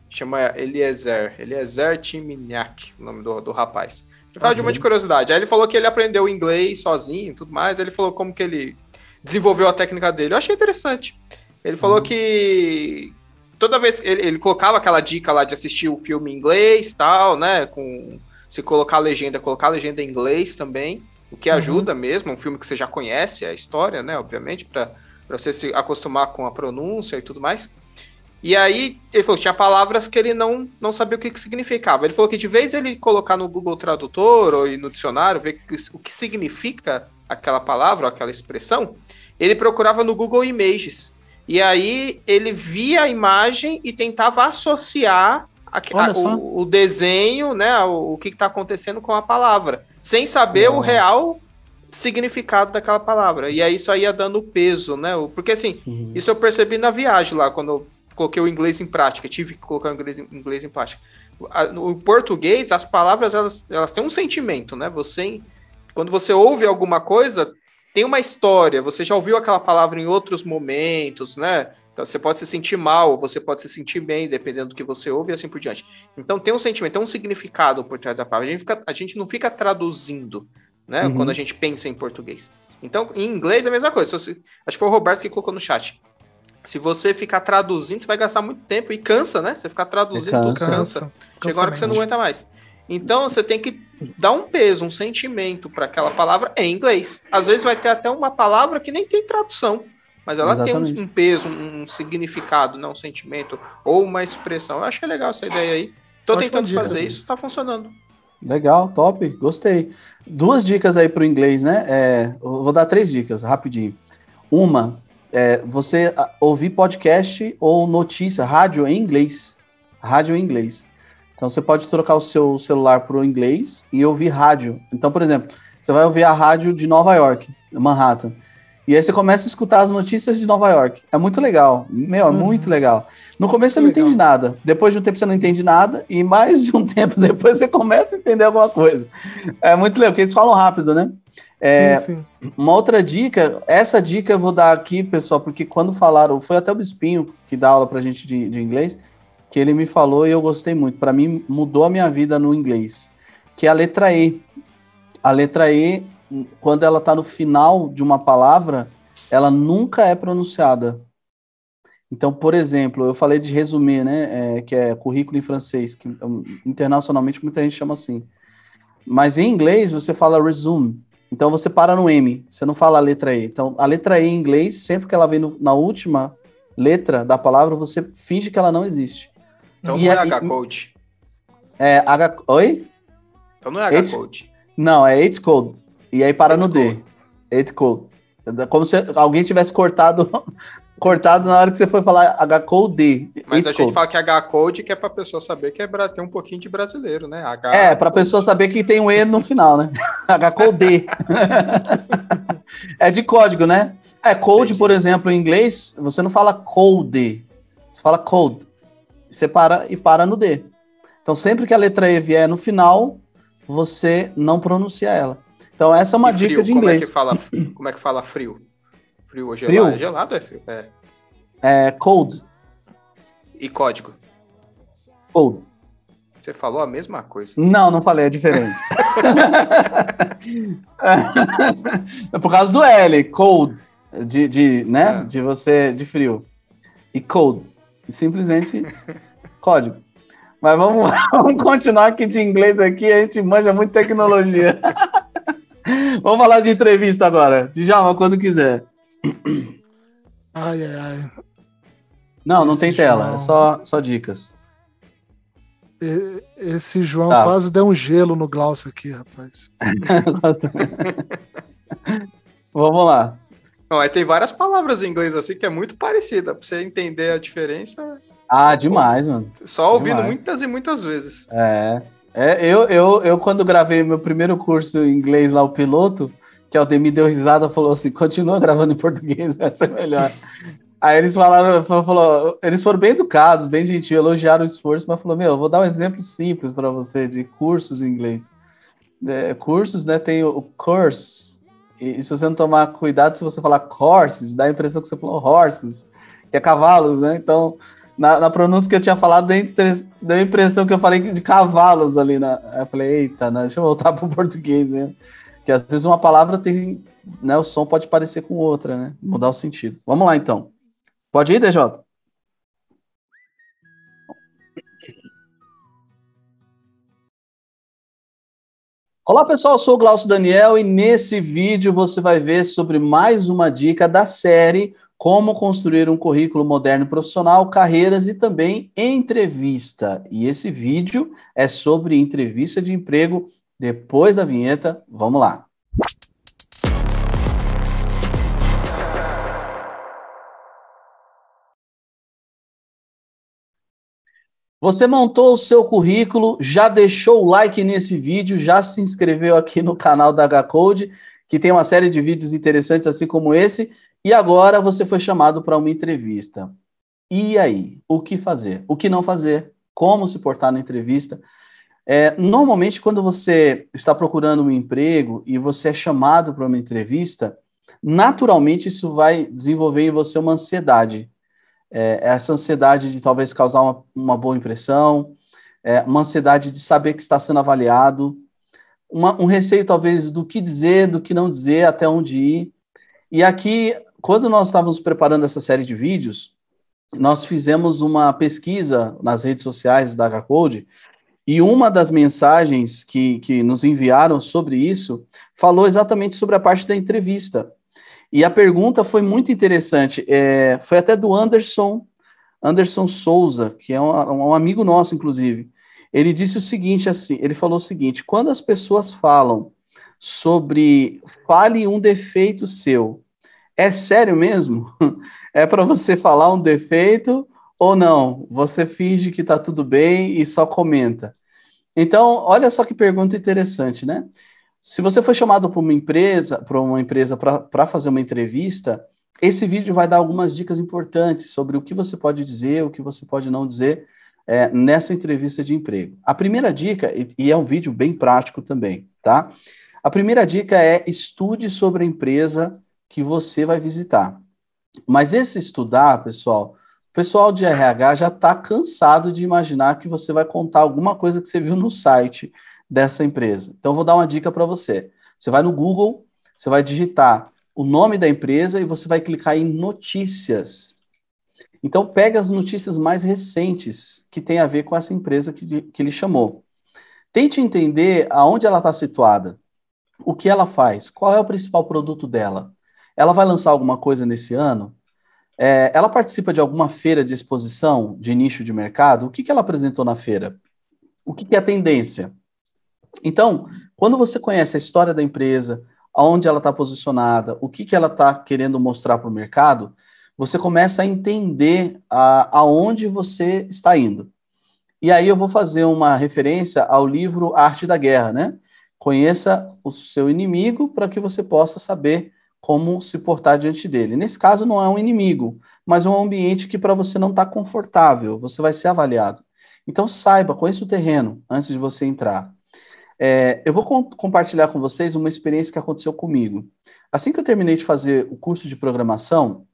Chama Eliezer. Eliezer Timniak, o nome do, do rapaz. Por causa uhum. de uma de curiosidade. Aí ele falou que ele aprendeu inglês sozinho e tudo mais. Ele falou como que ele desenvolveu a técnica dele. Eu achei interessante. Ele falou uhum. que toda vez ele, ele, colocava aquela dica lá de assistir o filme em inglês tal, né? Com se colocar a legenda, colocar a legenda em inglês também, o que uhum. ajuda mesmo. Um filme que você já conhece a história, né? Obviamente, para você se acostumar com a pronúncia e tudo mais. E aí, ele falou que tinha palavras que ele não, não sabia o que, que significava. Ele falou que de vez ele colocar no Google Tradutor ou no dicionário, ver o que significa aquela palavra, aquela expressão, ele procurava no Google Images. E aí, ele via a imagem e tentava associar a, a, o, o, desenho, né, o, o que está acontecendo com a palavra, sem saber o real significado daquela palavra. E aí aí ia dando peso, né? Porque assim, uhum. isso eu percebi na viagem lá, quando eu coloquei o inglês em prática, tive que colocar o inglês, inglês em prática. O português, as palavras elas, elas têm um sentimento, né? Você, quando você ouve alguma coisa, tem uma história, você já ouviu aquela palavra em outros momentos, né? Então, você pode se sentir mal, você pode se sentir bem, dependendo do que você ouve e assim por diante. Então tem um sentimento, tem um significado por trás da palavra. A gente, fica, a gente não fica traduzindo, né? Uhum. Quando a gente pensa em português. Então, em inglês é a mesma coisa. Se, acho que foi o Roberto que colocou no chat. Se você ficar traduzindo, você vai gastar muito tempo e cansa, né? Você ficar traduzindo, cansa, cansa. cansa. Chega hora que você não aguenta mais. Então você tem que dar um peso, um sentimento para aquela palavra em inglês. Às vezes vai ter até uma palavra que nem tem tradução, mas ela Exatamente. tem um, um, peso, um significado, não né? um sentimento ou uma expressão. Eu acho que é legal essa ideia aí. Tô tentando dica, fazer isso, tá funcionando. Legal, top, gostei. Duas dicas aí para o inglês, né? É, vou dar três dicas rapidinho. Uma, é, você ah, ouvir podcast ou notícia, rádio em inglês. Rádio em inglês. Então você pode trocar o seu celular para o inglês e ouvir rádio. Então, por exemplo, você vai ouvir a rádio de Nova York, Manhattan. E aí você começa a escutar as notícias de Nova York. É muito legal. Meu, é uhum. muito legal. No começo você não legal. entende nada. Depois de um tempo você não entende nada. E mais de um tempo depois você começa a entender alguma coisa. É muito legal, porque eles falam rápido, né? É, sim, sim. Uma outra dica, essa dica eu vou dar aqui, pessoal, porque quando falaram, foi até o Bispinho que dá aula pra gente de, de inglês, que ele me falou e eu gostei muito. Para mim, mudou a minha vida no inglês, que é a letra E. A letra E, quando ela tá no final de uma palavra, ela nunca é pronunciada. Então, por exemplo, eu falei de resumir, né? É, que é currículo em francês, que internacionalmente muita gente chama assim. Mas em inglês você fala resume. Então você para no M, você não fala a letra E. Então a letra E em inglês, sempre que ela vem no, na última letra da palavra, você finge que ela não existe. Então não é H-Code. É H. Oi? Então não é H-Code. Não, é 8 Code. E aí para no code. D. 8 Code. É como se alguém tivesse cortado cortado na hora que você foi falar H-Code. Mas a gente fala que é H-Code que é pra pessoa saber que é ter um pouquinho de brasileiro, né? H é, para pessoa saber que tem um E no final, né? H-Code. é de código, né? É, code, por exemplo, em inglês, você não fala code, você fala code. Você para e para no D. Então, sempre que a letra E vier no final, você não pronuncia ela. Então, essa é uma frio, dica de inglês. Como é que fala, como é que fala frio? Frio ou gelado? Frio. É gelado é frio? É. é. cold. E código? Cold. Você falou a mesma coisa. Não, não falei, é diferente. é por causa do L, cold. De, de né? É. De você, de frio. E cold. E simplesmente código. Mas vamos, vamos continuar aqui de inglês aqui, a gente manja muito tecnologia. vamos falar de entrevista agora. Djalma, quando quiser. Ai, ai, ai. Não, não Esse tem tela, é só, só dicas. Esse João tá. quase deu um gelo no Glaucio aqui, rapaz. Vamos lá. Não, aí tem várias palavras em inglês assim que é muito parecida. Pra você entender a diferença. Ah, demais, pô, mano. Só ouvindo demais. muitas e muitas vezes. É. é eu, eu, eu, quando gravei meu primeiro curso em inglês lá, o piloto, que o Demi deu risada e falou assim: continua gravando em português, vai ser melhor. Aí eles falaram, falou, falou, eles foram bem educados, bem gentil, elogiaram o esforço, mas falou: Meu, eu vou dar um exemplo simples para você de cursos em inglês. É, cursos, né? Tem o, course, e, e, se você não tomar cuidado, se você falar courses, dá a impressão que você falou horses, que é cavalos, né? Então, na, na pronúncia que eu tinha falado, deu a impressão que eu falei de cavalos ali. Na, eu falei: Eita, né, deixa eu voltar para o português mesmo. Né? Porque às vezes uma palavra tem. Né, o som pode parecer com outra, né? Mudar o sentido. Vamos lá, então. Pode ir, DJ? Olá pessoal, Eu sou o Glaucio Daniel e nesse vídeo você vai ver sobre mais uma dica da série Como Construir um Currículo Moderno Profissional, Carreiras e também Entrevista. E esse vídeo é sobre entrevista de emprego depois da vinheta, vamos lá. Você montou o seu currículo, já deixou o like nesse vídeo, já se inscreveu aqui no canal da HCode, que tem uma série de vídeos interessantes assim como esse, e agora você foi chamado para uma entrevista. E aí, o que fazer? O que não fazer? Como se portar na entrevista? É, normalmente, quando você está procurando um emprego e você é chamado para uma entrevista, naturalmente isso vai desenvolver em você uma ansiedade. É, essa ansiedade de talvez causar uma, uma boa impressão, é, uma ansiedade de saber que está sendo avaliado, uma, um receio talvez do que dizer, do que não dizer, até onde ir. E aqui, quando nós estávamos preparando essa série de vídeos, nós fizemos uma pesquisa nas redes sociais da H-Code e uma das mensagens que, que nos enviaram sobre isso falou exatamente sobre a parte da entrevista. E a pergunta foi muito interessante. É, foi até do Anderson, Anderson Souza, que é um, um amigo nosso, inclusive. Ele disse o seguinte assim, ele falou o seguinte: quando as pessoas falam sobre fale um defeito seu, é sério mesmo? É para você falar um defeito ou não? Você finge que está tudo bem e só comenta. Então, olha só que pergunta interessante, né? Se você foi chamado para uma empresa, para uma empresa para fazer uma entrevista, esse vídeo vai dar algumas dicas importantes sobre o que você pode dizer, o que você pode não dizer é, nessa entrevista de emprego. A primeira dica, e, e é um vídeo bem prático também, tá? A primeira dica é estude sobre a empresa que você vai visitar. Mas esse estudar, pessoal, o pessoal de RH já está cansado de imaginar que você vai contar alguma coisa que você viu no site dessa empresa. Então, vou dar uma dica para você. Você vai no Google, você vai digitar o nome da empresa e você vai clicar em notícias. Então, pega as notícias mais recentes que tem a ver com essa empresa que, que ele chamou. Tente entender aonde ela está situada, o que ela faz, qual é o principal produto dela. Ela vai lançar alguma coisa nesse ano? É, ela participa de alguma feira de exposição de nicho de mercado? O que, que ela apresentou na feira? O que, que é a tendência? Então, quando você conhece a história da empresa, aonde ela está posicionada, o que, que ela está querendo mostrar para o mercado, você começa a entender a, aonde você está indo. E aí eu vou fazer uma referência ao livro Arte da Guerra, né? Conheça o seu inimigo para que você possa saber como se portar diante dele. Nesse caso, não é um inimigo, mas um ambiente que para você não está confortável, você vai ser avaliado. Então, saiba, conheça o terreno antes de você entrar. É, eu vou compartilhar com vocês uma experiência que aconteceu comigo. Assim que eu terminei de fazer o curso de programação,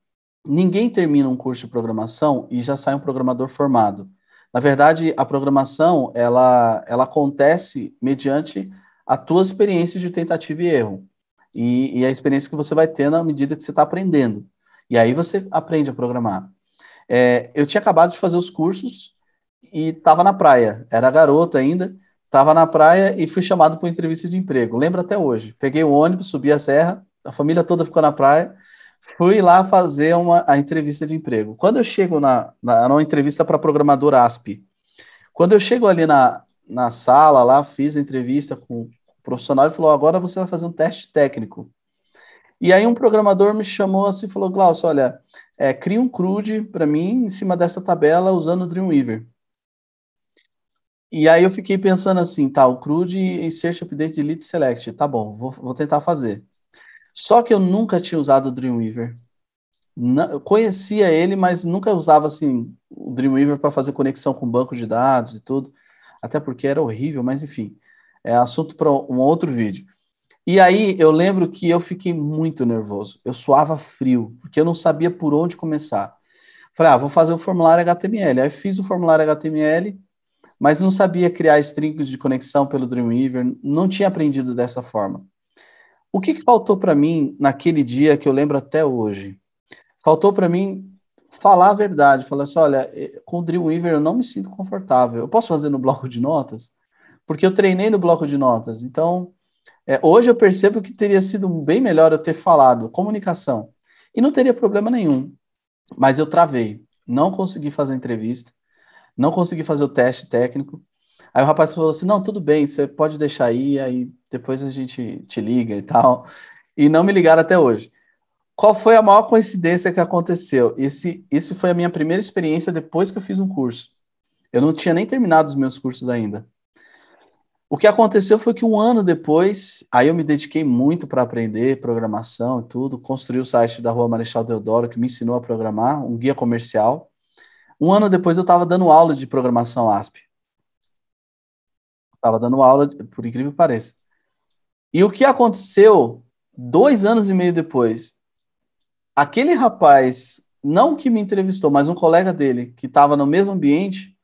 ninguém termina um curso de programação e já sai um programador formado. Na verdade, a programação ela, ela acontece mediante a tua experiência de tentativa e erro e, e a experiência que você vai ter na medida que você está aprendendo. E aí você aprende a programar. É, eu tinha acabado de fazer os cursos e estava na praia, era garoto ainda, estava na praia e fui chamado para uma entrevista de emprego. Lembro até hoje. Peguei o ônibus, subi a serra, a família toda ficou na praia, fui lá fazer uma, a entrevista de emprego. Quando eu chego na, na uma entrevista para programador ASP, quando eu chego ali na, na sala, lá fiz a entrevista com profissional e falou: agora você vai fazer um teste técnico. E aí um programador me chamou assim e falou: Glaucio, olha, é, cria um CRUD para mim em cima dessa tabela usando o Dreamweaver. E aí eu fiquei pensando assim, tá, o CRUD e Search Update Delete Select, tá bom, vou, vou tentar fazer. Só que eu nunca tinha usado o Dreamweaver. Não, eu conhecia ele, mas nunca usava assim o Dreamweaver para fazer conexão com banco de dados e tudo, até porque era horrível, mas enfim. É assunto para um outro vídeo. E aí eu lembro que eu fiquei muito nervoso. Eu suava frio, porque eu não sabia por onde começar. Falei, ah, vou fazer o formulário HTML. Aí fiz o formulário HTML, mas não sabia criar string de conexão pelo Dreamweaver, não tinha aprendido dessa forma. O que, que faltou para mim naquele dia que eu lembro até hoje? Faltou para mim falar a verdade, falar assim, olha, eh, com o Dreamweaver eu não me sinto confortável. Eu posso fazer no bloco de notas? porque eu treinei no bloco de notas. Então, é, hoje eu percebo que teria sido bem melhor eu ter falado comunicação e não teria problema nenhum. Mas eu travei, não consegui fazer a entrevista, não consegui fazer o teste técnico. Aí o rapaz falou assim: não, tudo bem, você pode deixar aí, aí depois a gente te liga e tal. E não me ligaram até hoje. Qual foi a maior coincidência que aconteceu? Esse, esse foi a minha primeira experiência depois que eu fiz um curso. Eu não tinha nem terminado os meus cursos ainda. O que aconteceu foi que um ano depois, aí eu me dediquei muito para aprender programação e tudo, construí o site da Rua Marechal Deodoro, que me ensinou a programar, um guia comercial. Um ano depois eu estava dando aula de programação ASP. Estava dando aula, por incrível que pareça. E o que aconteceu dois anos e meio depois? Aquele rapaz, não que me entrevistou, mas um colega dele, que estava no mesmo ambiente,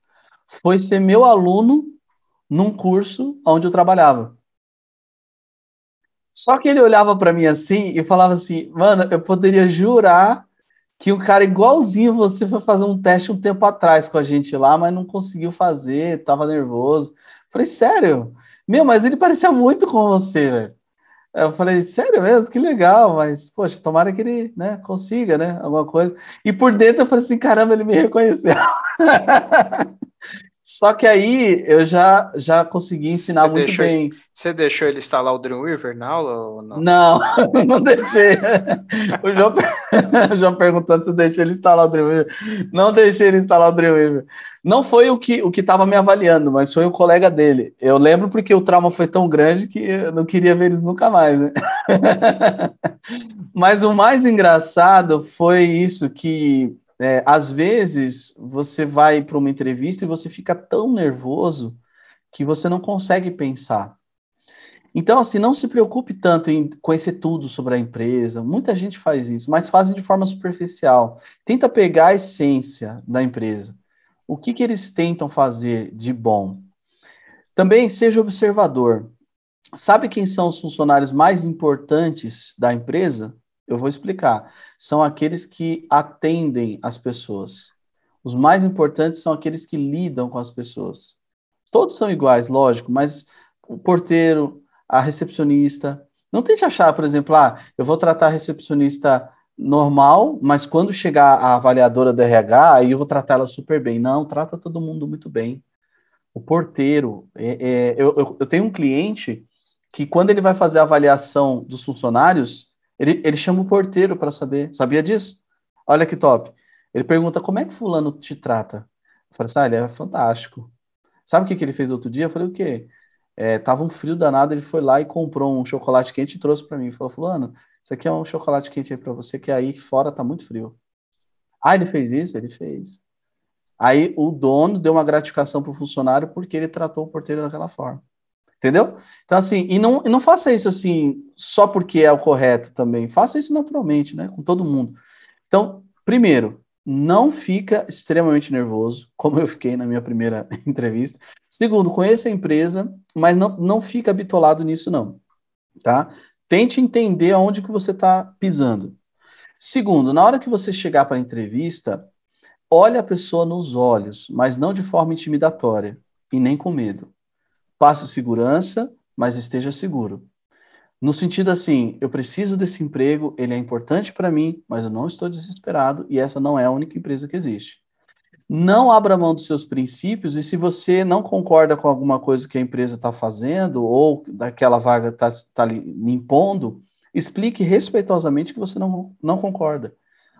foi ser meu aluno num curso onde eu trabalhava. Só que ele olhava para mim assim e falava assim: "Mano, eu poderia jurar que um cara igualzinho você foi fazer um teste um tempo atrás com a gente lá, mas não conseguiu fazer, tava nervoso". falei: "Sério? Meu, mas ele parecia muito com você, velho". Eu falei, sério mesmo, que legal, mas, poxa, tomara que ele né, consiga, né? Alguma coisa. E por dentro eu falei assim, caramba, ele me reconheceu. Só que aí eu já, já consegui ensinar cê muito deixou, bem. Você deixou ele instalar o Dreamweaver na aula ou não? Não, não deixei. o, João, o João perguntando se eu deixei ele instalar o Dreamweaver. Não deixei ele instalar o Dreamweaver. Não foi o que o que estava me avaliando, mas foi o colega dele. Eu lembro porque o trauma foi tão grande que eu não queria ver eles nunca mais. Né? mas o mais engraçado foi isso que é, às vezes você vai para uma entrevista e você fica tão nervoso que você não consegue pensar. Então, assim, não se preocupe tanto em conhecer tudo sobre a empresa. Muita gente faz isso, mas fazem de forma superficial. Tenta pegar a essência da empresa. O que, que eles tentam fazer de bom? Também seja observador. Sabe quem são os funcionários mais importantes da empresa? Eu vou explicar são aqueles que atendem as pessoas. Os mais importantes são aqueles que lidam com as pessoas. Todos são iguais, lógico, mas o porteiro, a recepcionista. Não tente achar, por exemplo, ah, eu vou tratar a recepcionista normal, mas quando chegar a avaliadora do RH, aí eu vou tratar ela super bem. Não, trata todo mundo muito bem. O porteiro, é, é, eu, eu, eu tenho um cliente que quando ele vai fazer a avaliação dos funcionários, ele, ele chama o porteiro para saber. Sabia disso? Olha que top. Ele pergunta como é que fulano te trata. Eu falei assim, ah, ele é fantástico. Sabe o que, que ele fez outro dia? Eu falei, o quê? É, tava um frio danado, ele foi lá e comprou um chocolate quente e trouxe para mim. Falou, fulano, isso aqui é um chocolate quente aí para você, que aí fora tá muito frio. Ah, ele fez isso? Ele fez. Aí o dono deu uma gratificação para o funcionário porque ele tratou o porteiro daquela forma. Entendeu? Então, assim, e não, e não faça isso assim só porque é o correto também. Faça isso naturalmente, né? Com todo mundo. Então, primeiro, não fica extremamente nervoso, como eu fiquei na minha primeira entrevista. Segundo, conheça a empresa, mas não, não fica bitolado nisso, não. Tá? Tente entender aonde que você está pisando. Segundo, na hora que você chegar para a entrevista, olhe a pessoa nos olhos, mas não de forma intimidatória e nem com medo. Passe segurança, mas esteja seguro. No sentido assim, eu preciso desse emprego, ele é importante para mim, mas eu não estou desesperado e essa não é a única empresa que existe. Não abra mão dos seus princípios e se você não concorda com alguma coisa que a empresa está fazendo ou daquela vaga está tá, tá impondo, explique respeitosamente que você não, não concorda.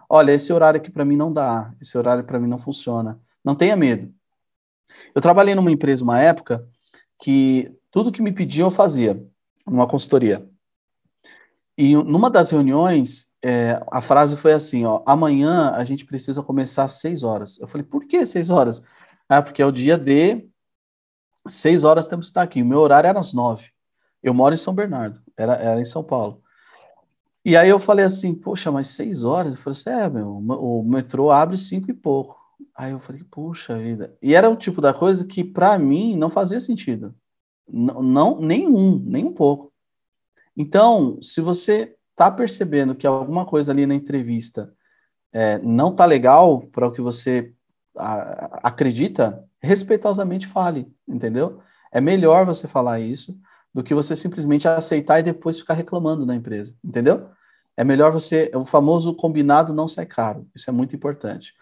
Olha, esse horário aqui para mim não dá, esse horário para mim não funciona. Não tenha medo. Eu trabalhei numa empresa uma época que tudo que me pediam eu fazia numa consultoria. E numa das reuniões, é, a frase foi assim: ó, amanhã a gente precisa começar às seis horas. Eu falei, por que seis horas? Ah, porque é o dia de seis horas temos que estar aqui. O meu horário era às nove. Eu moro em São Bernardo, era, era em São Paulo. E aí eu falei assim, poxa, mas seis horas? Eu falei assim, é, meu, o metrô abre cinco e pouco. Aí eu falei, puxa vida. E era o tipo da coisa que para mim não fazia sentido. Não, não, nenhum, nem um pouco. Então, se você tá percebendo que alguma coisa ali na entrevista é, não tá legal para o que você a, acredita, respeitosamente fale, entendeu? É melhor você falar isso do que você simplesmente aceitar e depois ficar reclamando na empresa, entendeu? É melhor você, o famoso combinado não sai caro. Isso é muito importante.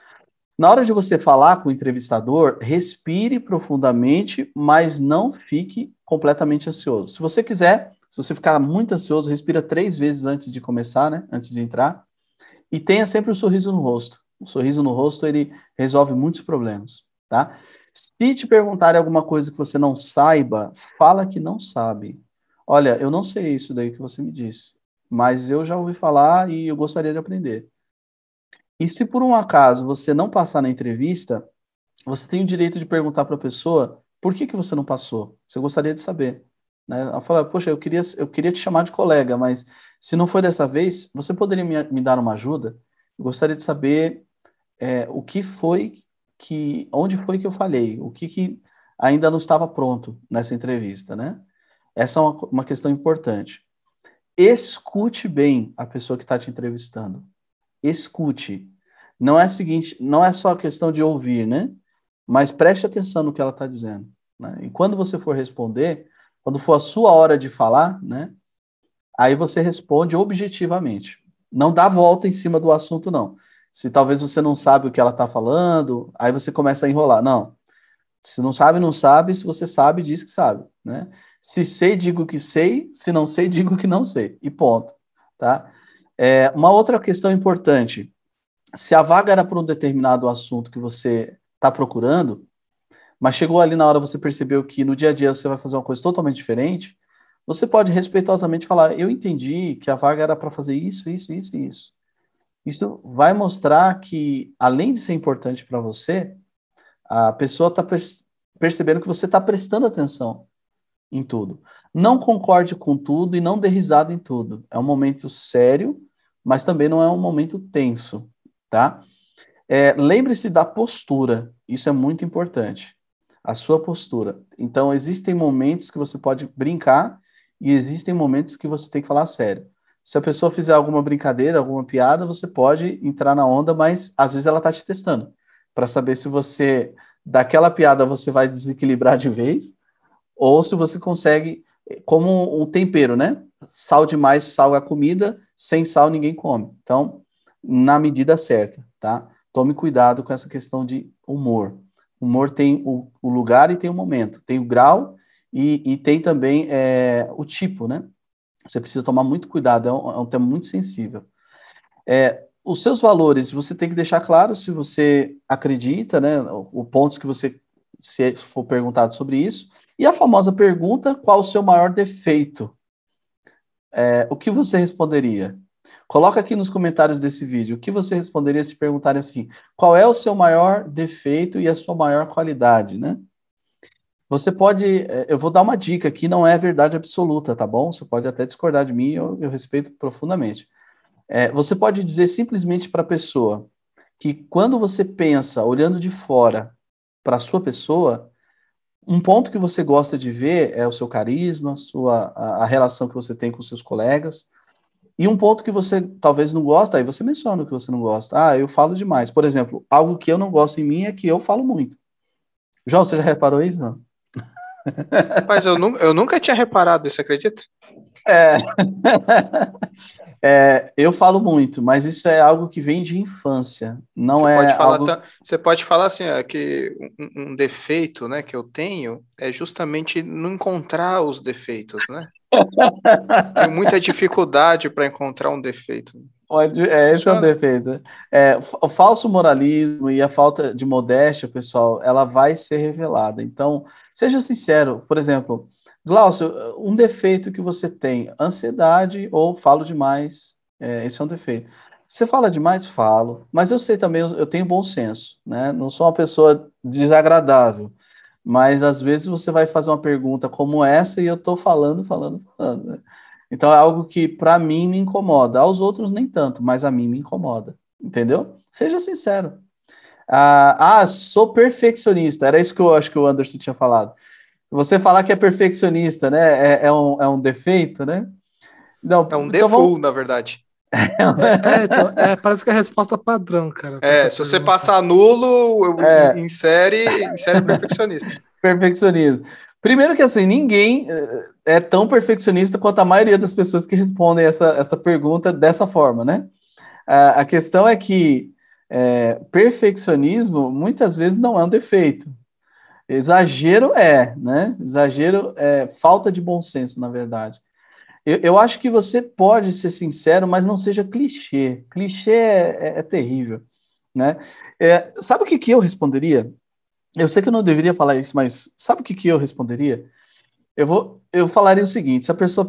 Na hora de você falar com o entrevistador, respire profundamente, mas não fique completamente ansioso. Se você quiser, se você ficar muito ansioso, respira três vezes antes de começar, né? Antes de entrar. E tenha sempre o um sorriso no rosto. O sorriso no rosto, ele resolve muitos problemas, tá? Se te perguntarem alguma coisa que você não saiba, fala que não sabe. Olha, eu não sei isso daí que você me disse, mas eu já ouvi falar e eu gostaria de aprender. E se por um acaso você não passar na entrevista, você tem o direito de perguntar para a pessoa por que, que você não passou. Você gostaria de saber. Né? Ela fala, poxa, eu queria, eu queria te chamar de colega, mas se não foi dessa vez, você poderia me, me dar uma ajuda? Eu gostaria de saber é, o que foi que, onde foi que eu falhei, o que, que ainda não estava pronto nessa entrevista, né? Essa é uma, uma questão importante. Escute bem a pessoa que está te entrevistando escute. Não é seguinte, não é só questão de ouvir, né? Mas preste atenção no que ela está dizendo. Né? E quando você for responder, quando for a sua hora de falar, né? Aí você responde objetivamente. Não dá volta em cima do assunto, não. Se talvez você não sabe o que ela está falando, aí você começa a enrolar. Não. Se não sabe, não sabe. Se você sabe, diz que sabe, né? Se sei, digo que sei. Se não sei, digo que não sei. E ponto, tá? É, uma outra questão importante: se a vaga era para um determinado assunto que você está procurando, mas chegou ali na hora você percebeu que no dia a dia você vai fazer uma coisa totalmente diferente, você pode respeitosamente falar: Eu entendi que a vaga era para fazer isso, isso, isso e isso. Isso vai mostrar que, além de ser importante para você, a pessoa está percebendo que você está prestando atenção em tudo. Não concorde com tudo e não dê risada em tudo. É um momento sério mas também não é um momento tenso, tá? É, Lembre-se da postura, isso é muito importante, a sua postura. Então, existem momentos que você pode brincar e existem momentos que você tem que falar sério. Se a pessoa fizer alguma brincadeira, alguma piada, você pode entrar na onda, mas às vezes ela está te testando para saber se você daquela piada você vai desequilibrar de vez ou se você consegue como um tempero, né? Sal demais salga é a comida sem sal ninguém come. Então, na medida certa, tá? Tome cuidado com essa questão de humor. Humor tem o, o lugar e tem o momento, tem o grau e, e tem também é, o tipo, né? Você precisa tomar muito cuidado, é um, é um tema muito sensível. É, os seus valores, você tem que deixar claro se você acredita, né? O pontos que você se é, for perguntado sobre isso. E a famosa pergunta: qual o seu maior defeito? é, o que você responderia? Coloca aqui nos comentários desse vídeo o que você responderia se perguntarem assim: qual é o seu maior defeito e a sua maior qualidade, né? Você pode, é, eu vou dar uma dica aqui, não é verdade absoluta, tá bom? Você pode até discordar de mim, eu, eu respeito profundamente. É, você pode dizer simplesmente para a pessoa que quando você pensa olhando de fora para a sua pessoa, um ponto que você gosta de ver é o seu carisma, sua, a, a, relação que você tem com seus colegas. E um ponto que você talvez não gosta, aí você menciona que você não gosta. Ah, eu falo demais. Por exemplo, algo que eu não gosto em mim é que eu falo muito. João, você já reparou isso? Não? Mas eu, nu eu nunca tinha reparado isso, acredita? É. É, eu falo muito, mas isso é algo que vem de infância. Não você é. Pode falar algo... Você pode falar assim, ó, que um, um, defeito, né, que eu tenho é justamente não encontrar os defeitos, né? Tem muita dificuldade para encontrar um defeito. Pode, é, esse é o defeito. É, o falso moralismo e a falta de modéstia, pessoal, ela vai ser revelada. Então, seja sincero. Por exemplo, Glaucio, um defeito que você tem, ansiedade ou falo demais, é, esse é um defeito. Você fala demais? Falo, mas eu sei também, eu tenho bom senso, né? Não sou uma pessoa desagradável, mas às vezes você vai fazer uma pergunta como essa e eu estou falando, falando, falando. Né? Então é algo que para mim me incomoda, aos outros nem tanto, mas a mim me incomoda, entendeu? Seja sincero. Ah, ah, sou perfeccionista, era isso que eu acho que o Anderson tinha falado. Você falar que é perfeccionista, né? É, é um, é um defeito, né? Não, é um então default, vamos... na verdade. É, é, então, é, parece que é a resposta padrão, cara. É, se pergunta. você passar nulo, eu é. insere, insere perfeccionista. perfeccionista. Primeiro que assim, ninguém eh, é tão perfeccionista quanto a maioria das pessoas que respondem essa, essa pergunta dessa forma, né? A, a questão é que é, perfeccionismo muitas vezes não é um defeito, Exagero é, né? Exagero é falta de bom senso, na verdade. Eu, eu acho que você pode ser sincero, mas não seja clichê. Clichê é, é, é terrível, né? É, sabe o que, que eu responderia? Eu sei que eu não deveria falar isso, mas sabe o que, que eu responderia? Eu vou, eu falaria o seguinte: se a pessoa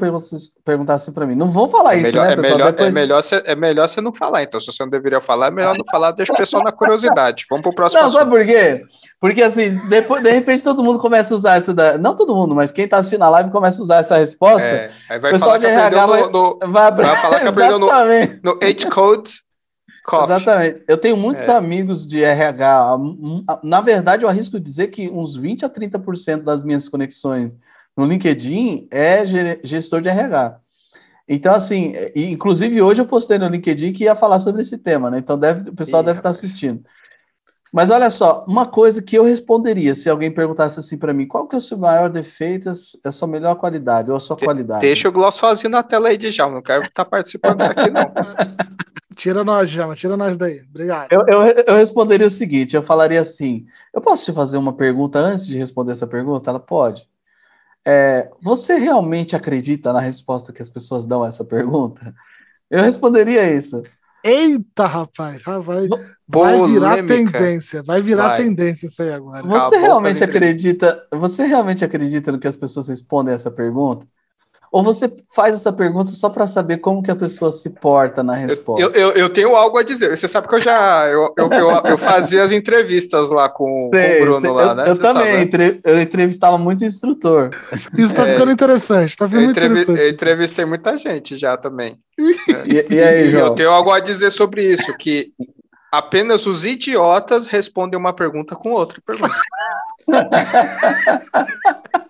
perguntasse para mim, não vou falar é isso, melhor, né, é Melhor, é Depois... é, melhor você, é melhor você não falar, então. Se você não deveria falar, é melhor não falar, deixa o pessoal na curiosidade. Vamos pro próximo. Não, assunto. sabe por quê? Porque assim, depois, de repente todo mundo começa a usar essa. Da... Não todo mundo, mas quem tá assistindo a live começa a usar essa resposta. É, aí vai pessoal falar de RH vai, no, no, vai... vai falar que aprendeu no, no H Code. Coffee. Exatamente. Eu tenho muitos é. amigos de RH. Na verdade, eu arrisco dizer que uns 20 a 30% das minhas conexões no LinkedIn é gestor de RH. Então, assim, é, inclusive hoje eu postei no LinkedIn que ia falar sobre esse tema, né? Então deve, o pessoal Sim, deve estar tá assistindo. Mas olha só, uma coisa que eu responderia se alguém perguntasse assim para mim, qual que é o seu maior defeito, a sua melhor qualidade ou a sua De qualidade? Deixa o sozinho na tela aí, de já, não quero estar tá participando disso aqui não. tira nós, Djalma, tira nós daí, obrigado. Eu, eu, eu, responderia o seguinte, eu falaria assim, eu posso te fazer uma pergunta antes de responder essa pergunta? Ela pode. É, você realmente acredita na resposta que as pessoas dão a essa pergunta? Eu responderia isso. Eita, rapaz, rapaz. Ah, vai virar tendência, vai virar vai. tendência isso aí agora. Você Acabou realmente acredita? Você realmente acredita no que as pessoas respondem a essa pergunta? Ou você faz essa pergunta só para saber como que a pessoa se porta na resposta? Eu, eu, eu, tenho algo a dizer. Você sabe que eu já eu, eu, eu, eu fazia as entrevistas lá com, sei, com o Bruno sei. lá, né? Eu, você também, sabe, né? eu entrevistava muito instrutor. Isso tá é, ficando interessante, tá ficando entrevi interessante. Eu entrevistei muita gente já também. e, e, aí, João? Eu tenho algo a dizer sobre isso, que apenas os idiotas respondem uma pergunta com outra pergunta.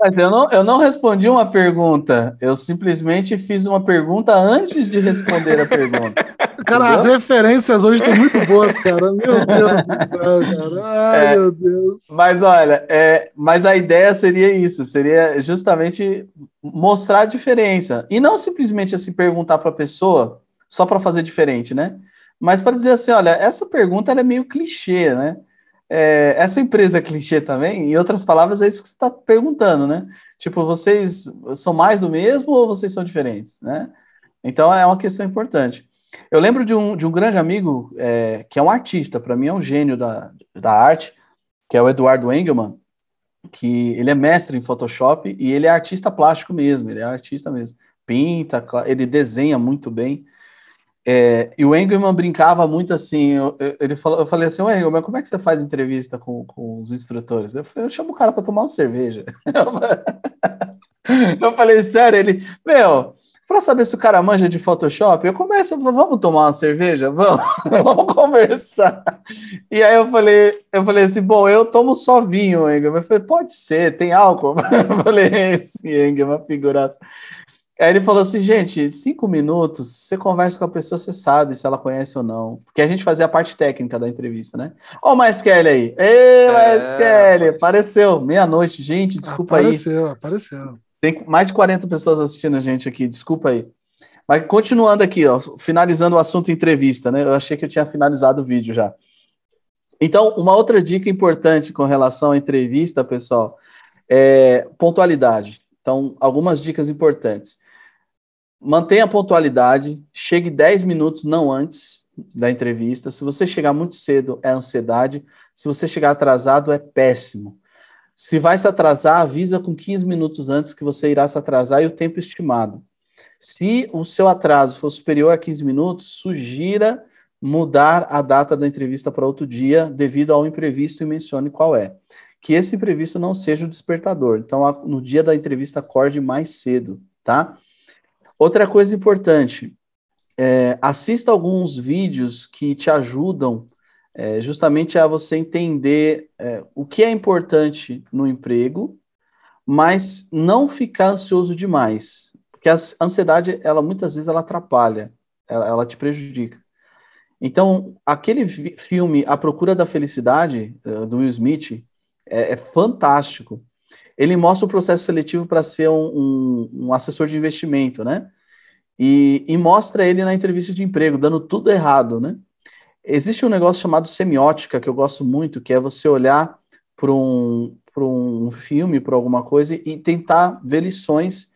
Mas eu não, eu não respondi uma pergunta. Eu simplesmente fiz uma pergunta antes de responder a pergunta. Cara, Entendeu? as referências hoje estão muito boas, cara. Meu Deus do céu, cara. Ai, é, meu Deus. Mas olha, é, mas a ideia seria isso: seria justamente mostrar a diferença. E não simplesmente assim perguntar para a pessoa só para fazer diferente, né? Mas para dizer assim, olha, essa pergunta é meio clichê, né? é, essa empresa clichê também, em outras palavras, é isso que você está perguntando, né? Tipo, vocês são mais do mesmo ou vocês são diferentes, né? Então é uma questão importante. Eu lembro de um, de um grande amigo é, que é um artista, para mim é um gênio da, da arte, que é o Eduardo Engelmann, que ele é mestre em Photoshop e ele é artista plástico mesmo, ele é artista mesmo. Pinta, ele desenha muito bem. É, e o Engelman brincava muito assim. Eu, ele falou, eu falei assim, Engelman, como é que você faz entrevista com, com os instrutores? Eu falei, eu chamo o cara para tomar uma cerveja. Eu falei, sério, ele, meu, para saber se o cara manja de Photoshop, eu começo, vamos tomar uma cerveja, vamos, vamos conversar. E aí eu falei, eu falei assim, bom, eu tomo só vinho, Engelman. Eu falei, pode ser, tem álcool. Eu falei, esse Engelman, figuraça. Aí ele falou assim, gente, cinco minutos, você conversa com a pessoa, você sabe se ela conhece ou não. Porque a gente fazia a parte técnica da entrevista, né? Ó, o mais Kelly aí. Ei, é, mais é, Kelly, apareceu. Meia-noite, gente, desculpa apareceu, aí. Apareceu, apareceu. Tem mais de 40 pessoas assistindo a gente aqui, desculpa aí. Mas continuando aqui, ó, finalizando o assunto entrevista, né? Eu achei que eu tinha finalizado o vídeo já. Então, uma outra dica importante com relação à entrevista, pessoal, é pontualidade. Então, algumas dicas importantes mantenha a pontualidade, chegue 10 minutos, não antes da entrevista. Se você chegar muito cedo, é ansiedade. Se você chegar atrasado, é péssimo. Se vai se atrasar, avisa com 15 minutos antes que você irá se atrasar e o tempo estimado. Se o seu atraso for superior a 15 minutos, sugira mudar a data da entrevista para outro dia devido ao imprevisto e mencione qual é. Que esse imprevisto não seja o despertador. Então, no dia da entrevista, acorde mais cedo, tá? Outra coisa importante, é, assista alguns vídeos que te ajudam é, justamente a você entender é, o que é importante no emprego, mas não ficar ansioso demais, porque a ansiedade ela muitas vezes ela atrapalha, ela, ela te prejudica. Então aquele filme A Procura da Felicidade eh, do Will Smith é, é fantástico ele mostra o processo seletivo para ser um, um, um, assessor de investimento, né? E, e, mostra ele na entrevista de emprego, dando tudo errado, né? Existe um negócio chamado semiótica, que eu gosto muito, que é você olhar para um, um filme, para alguma coisa, e tentar ver lições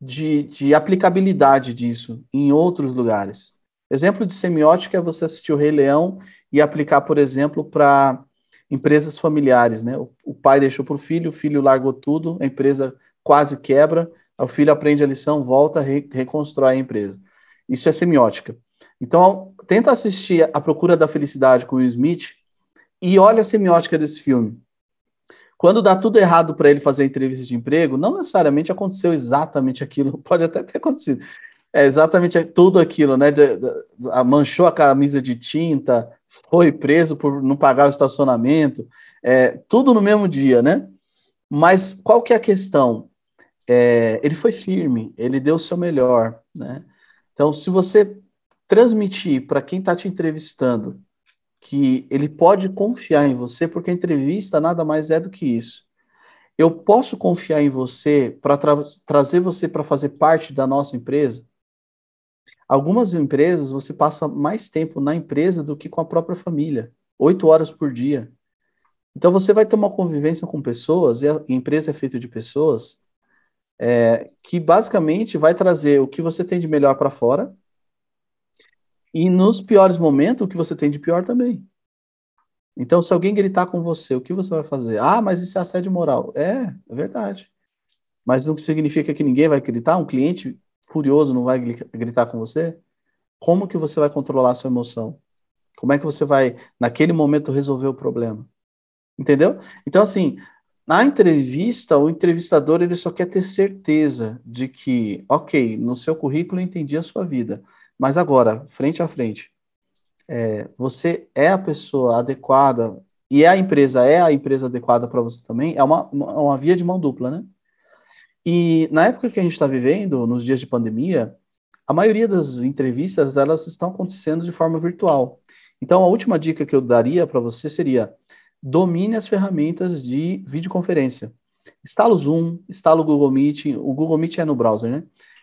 de, de aplicabilidade disso em outros lugares. Exemplo de semiótica é você assistir o Rei Leão e aplicar, por exemplo, para empresas familiares, né? O pai deixou para o filho, o filho largou tudo, a empresa quase quebra, o filho aprende a lição, volta, re reconstrói a empresa. Isso é semiótica. Então, tenta assistir A Procura da Felicidade com Will Smith e olha a semiótica desse filme. Quando dá tudo errado para ele fazer a entrevista de emprego, não necessariamente aconteceu exatamente aquilo, pode até ter acontecido. É exatamente tudo aquilo, né? De, de, de, manchou a camisa de tinta, foi preso por não pagar o estacionamento, é, tudo no mesmo dia, né? Mas qual que é a questão? É, ele foi firme, ele deu o seu melhor, né? Então, se você transmitir para quem está te entrevistando que ele pode confiar em você, porque a entrevista nada mais é do que isso. Eu posso confiar em você para tra trazer você para fazer parte da nossa empresa? Algumas empresas você passa mais tempo na empresa do que com a própria família, oito horas por dia. Então você vai ter uma convivência com pessoas, e a empresa é feita de pessoas, é, que basicamente vai trazer o que você tem de melhor para fora e nos piores momentos o que você tem de pior também. Então, se alguém gritar com você, o que você vai fazer? Ah, mas isso é assédio moral. É, é verdade. Mas não significa que ninguém vai gritar. Um cliente furioso não vai gritar com você, como que você vai controlar a sua emoção? Como é que você vai, naquele momento, resolver o problema? Entendeu? Então, assim, na entrevista, o entrevistador ele só quer ter certeza de que, ok, no seu currículo eu entendi a sua vida, mas agora, frente a frente, é, você é a pessoa adequada e é a empresa é a empresa adequada para você também, é uma, uma, uma via de mão dupla, né? E na época que a gente está vivendo, nos dias de pandemia, a maioria das entrevistas elas estão acontecendo de forma virtual. Então, a última dica que eu daria para você seria: domine as ferramentas de videoconferência. Instala o Zoom, instala o Google Meet. O Google Meet é no browser, né?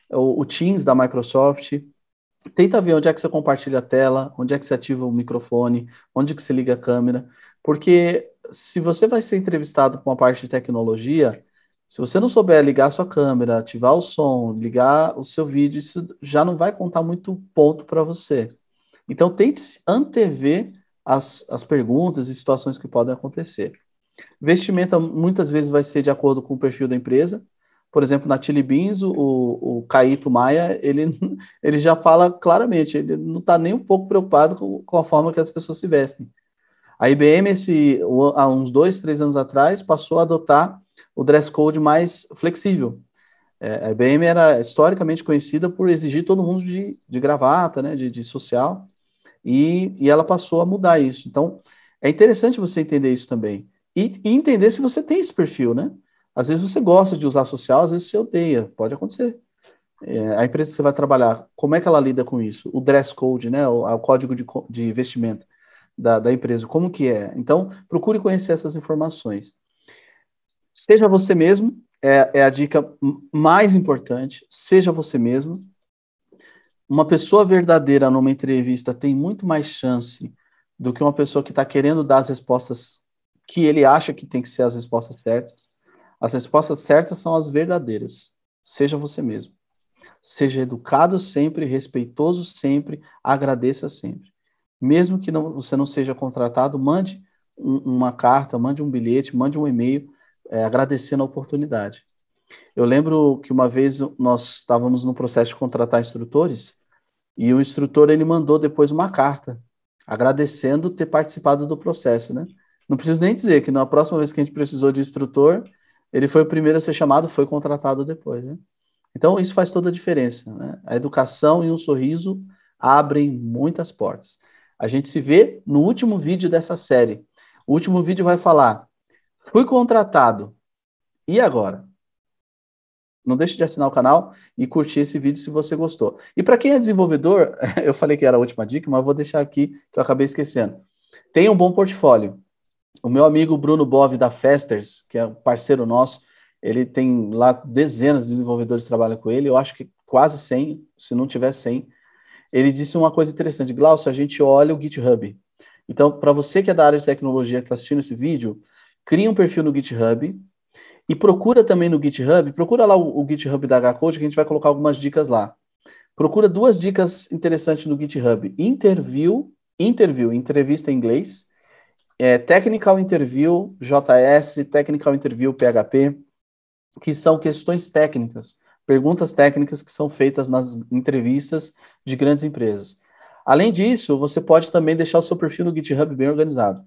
O, o Teams da Microsoft. Tenta ver onde é que você compartilha a tela, onde é que você ativa o microfone, onde é que você liga a câmera. Porque se você vai ser entrevistado com uma parte de tecnologia, se você não souber ligar a sua câmera, ativar o som, ligar o seu vídeo, isso já não vai contar muito ponto para você. Então, tente antever as, as perguntas e situações que podem acontecer. Vestimenta muitas vezes vai ser de acordo com o perfil da empresa. Por exemplo, na Chili Beans, o, o Caíto Maia, ele, ele já fala claramente, ele não está nem um pouco preocupado com, com a forma que as pessoas se vestem. A IBM, esse, há uns dois, três anos atrás, passou a adotar o dress code mais flexível. É, a IBM era historicamente conhecida por exigir todo mundo de, de gravata, né, de, de social, e, e ela passou a mudar isso. Então, é interessante você entender isso também. E, e entender se você tem esse perfil, né? Às vezes você gosta de usar social, às vezes você odeia, pode acontecer. É, a empresa que você vai trabalhar, como é que ela lida com isso? O dress code, né? O, o código de, de vestimenta da, da empresa, como que é? Então, procure conhecer essas informações. Seja você mesmo, é, é a dica mais importante. Seja você mesmo. Uma pessoa verdadeira numa entrevista tem muito mais chance do que uma pessoa que está querendo dar as respostas que ele acha que tem que ser as respostas certas. As respostas certas são as verdadeiras. Seja você mesmo. Seja educado sempre, respeitoso sempre, agradeça sempre. Mesmo que não, você não seja contratado, mande um, uma carta, mande um bilhete, mande um e-mail é, agradecendo a oportunidade. Eu lembro que uma vez nós estávamos no processo de contratar instrutores e o instrutor ele mandou depois uma carta agradecendo ter participado do processo, né? Não preciso nem dizer que na próxima vez que a gente precisou de instrutor, ele foi o primeiro a ser chamado, foi contratado depois, né? Então isso faz toda a diferença, né? A educação e um sorriso abrem muitas portas. A gente se vê no último vídeo dessa série. O último vídeo vai falar Fui contratado. E agora? Não deixe de assinar o canal e curtir esse vídeo se você gostou. E para quem é desenvolvedor, eu falei que era a última dica, mas vou deixar aqui que eu acabei esquecendo. Tenha um bom portfólio. O meu amigo Bruno Bove da Festers, que é um parceiro nosso, ele tem lá dezenas de desenvolvedores que trabalham com ele, eu acho que quase 100, se não tiver 100. Ele disse uma coisa interessante, Glaucio, a gente olha o GitHub. Então, para você que é da área de tecnologia que está assistindo esse vídeo, cria um perfil no GitHub e procura também no GitHub, procura lá o, o GitHub da HCode, que a gente vai colocar algumas dicas lá. Procura duas dicas interessantes no GitHub. Interview, interview, entrevista em inglês, é, Technical Interview, JS, Technical Interview, PHP, que são questões técnicas, perguntas técnicas que são feitas nas entrevistas de grandes empresas. Além disso, você pode também deixar o seu perfil no GitHub bem organizado.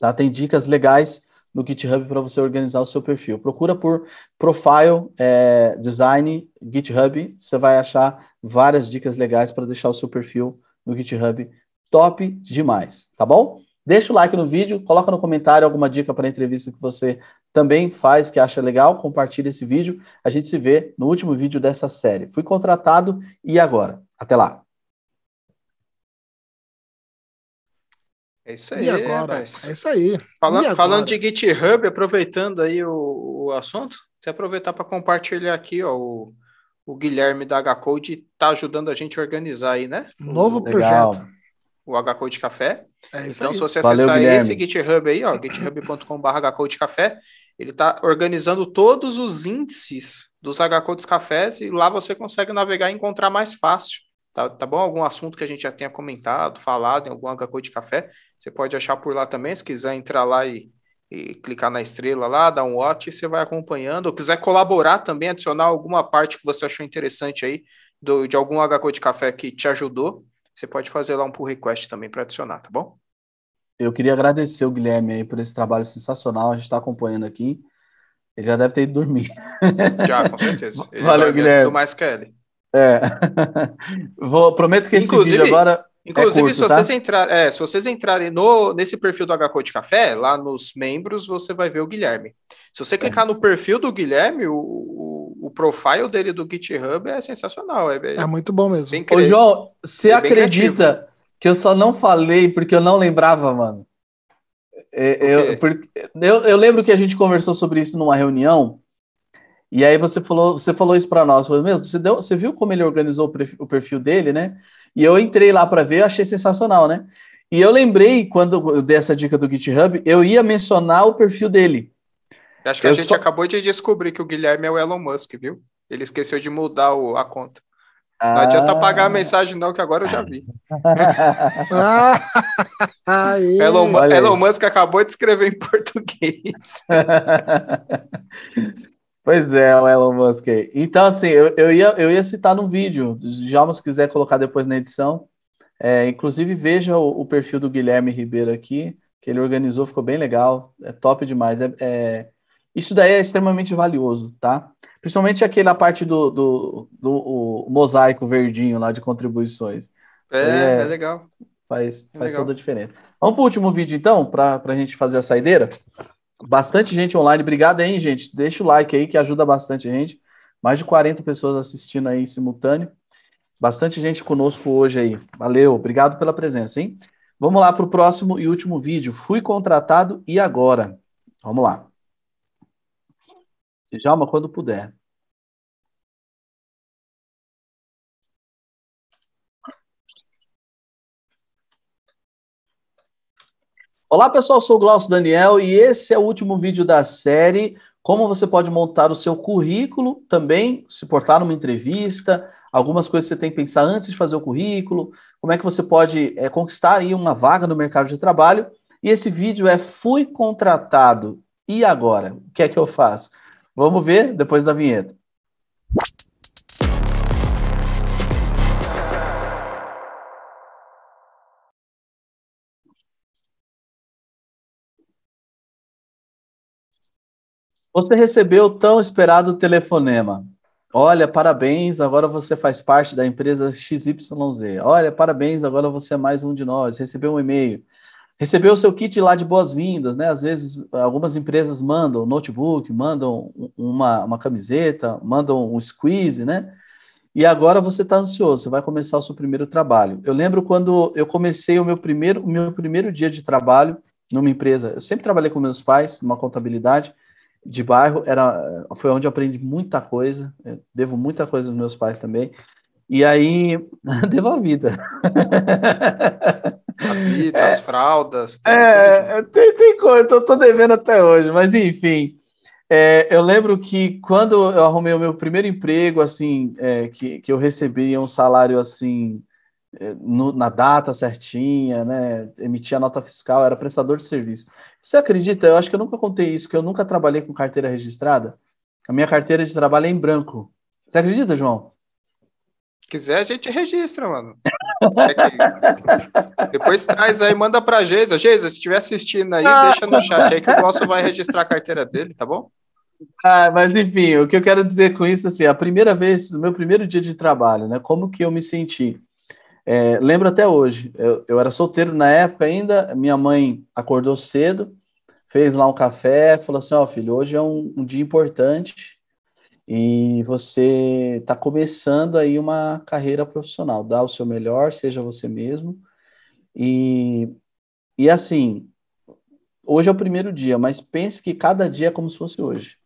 Tá? Tem dicas legais no GitHub para você organizar o seu perfil. Procura por Profile é, Design GitHub, você vai achar várias dicas legais para deixar o seu perfil no GitHub top demais, tá bom? Deixa o like no vídeo, coloca no comentário alguma dica para a entrevista que você também faz, que acha legal, compartilha esse vídeo. A gente se vê no último vídeo dessa série. Fui contratado e agora? Até lá! É isso aí. E agora? Mas... É isso aí. Fala, falando de GitHub, aproveitando aí o, o assunto, até aproveitar para compartilhar aqui, ó, o, o Guilherme da H-Code está ajudando a gente a organizar aí, né? Um novo Legal. projeto. O H-Code Café. É então, aí. se você acessar Valeu, esse GitHub aí, ó, github.com.br h Café, ele está organizando todos os índices dos H-Codes Cafés e lá você consegue navegar e encontrar mais fácil Tá, tá bom? Algum assunto que a gente já tenha comentado, falado em algum coisa de café, você pode achar por lá também. Se quiser entrar lá e, e clicar na estrela lá, dar um watch, você vai acompanhando. Ou quiser colaborar também, adicionar alguma parte que você achou interessante aí, do, de algum HCO de café que te ajudou, você pode fazer lá um pull request também para adicionar, tá bom? Eu queria agradecer o Guilherme aí por esse trabalho sensacional, a gente está acompanhando aqui. Ele já deve ter ido dormir. Já, com certeza. Ele Valeu, Guilherme. mais que ele. É. Vou, prometo que inclusive, esse vídeo agora. É inclusive, é curto, se, tá? vocês tá? entrar, é, se vocês entrarem no, nesse perfil do Code Café, lá nos membros, você vai ver o Guilherme. Se você é. clicar é. no perfil do Guilherme, o, o, o, profile dele do GitHub é sensacional. É, bem, é muito bom mesmo. Bem Ô, João, você é acredita criativo. que eu só não falei porque eu não lembrava, mano? Eu, eu, eu lembro que a gente conversou sobre isso numa reunião e aí você falou, você falou isso para nós, falou, mesmo. você, deu, você viu como ele organizou o perfil dele, né? E eu entrei lá para ver, achei sensacional, né? E eu lembrei quando eu dei essa dica do GitHub, eu ia mencionar o perfil dele. Acho que eu a gente só... acabou de descobrir que o Guilherme é o Elon Musk, viu? Ele esqueceu de mudar o, a conta. Não ah... adianta apagar a mensagem, não, que agora eu já vi. Elon, Elon Musk acabou de escrever em português. Pois é, o Elon Musk. Então, assim, eu, eu, ia, eu ia citar no vídeo, já se quiser colocar depois na edição. É, inclusive, veja o, o, perfil do Guilherme Ribeiro aqui, que ele organizou, ficou bem legal, é top demais. É, é... isso daí é extremamente valioso, tá? Principalmente aquela parte do, do, do mosaico verdinho lá de contribuições. É, é, é, legal. Faz, é faz legal. toda a diferença. Vamos para o último vídeo, então, para a gente fazer a saideira? Bastante gente online. Obrigado hein gente. Deixa o like aí que ajuda bastante a gente. Mais de 40 pessoas assistindo aí simultâneo. Bastante gente conosco hoje aí. Valeu, obrigado pela presença, hein? Vamos lá para o próximo e último vídeo. Fui contratado e agora? Vamos lá. Djalma, quando puder. Olá pessoal, sou o Glaucio Daniel e esse é o último vídeo da série como você pode montar o seu currículo também, se portar numa entrevista, algumas coisas que você tem que pensar antes de fazer o currículo, como é que você pode é, conquistar aí uma vaga no mercado de trabalho. E esse vídeo é fui contratado, e agora? O que é que eu faço? Vamos ver depois da vinheta. Você recebeu o tão esperado telefonema. Olha, parabéns, agora você faz parte da empresa XYZ. Olha, parabéns, agora você é mais um de nós. Recebeu um e-mail. Recebeu o seu kit lá de boas-vindas, né? Às vezes, algumas empresas mandam notebook, mandam uma, uma camiseta, mandam um squeeze, né? E agora você está ansioso, você vai começar o seu primeiro trabalho. Eu lembro quando eu comecei o meu primeiro, o meu primeiro dia de trabalho numa empresa. Eu sempre trabalhei com meus pais, numa contabilidade, de bairro, era, foi onde eu aprendi muita coisa, devo muita coisa aos meus pais também, e aí devo a vida. A vida, é, as fraldas. Tem é, tudo. É, tem, coisa, tô, tô devendo até hoje, mas enfim. É, eu lembro que quando eu arrumei o meu primeiro emprego, assim, é, que, que eu recebia um salário assim, é, no, na data certinha, né? Emitia nota fiscal, era prestador de serviço. Você acredita? Eu acho que eu nunca contei isso, que eu nunca trabalhei com carteira registrada. A minha carteira de trabalho é em branco. Você acredita, João? Se quiser, a gente registra, mano. É Depois traz aí, manda pra Geisa. Geisa, se estiver assistindo aí, ah. deixa no chat aí que o nosso vai registrar a carteira dele, tá bom? Ah, mas enfim, o que eu quero dizer com isso, assim, a primeira vez, no meu primeiro dia de trabalho, né? Como que eu me senti? É, lembro até hoje, eu, eu era solteiro na época ainda, minha mãe acordou cedo, fez lá um café, falou assim, ó oh, filho, hoje é um, um dia importante e você está começando aí uma carreira profissional, dá o seu melhor, seja você mesmo. E, e assim, hoje é o primeiro dia, mas pense que cada dia é como se fosse hoje.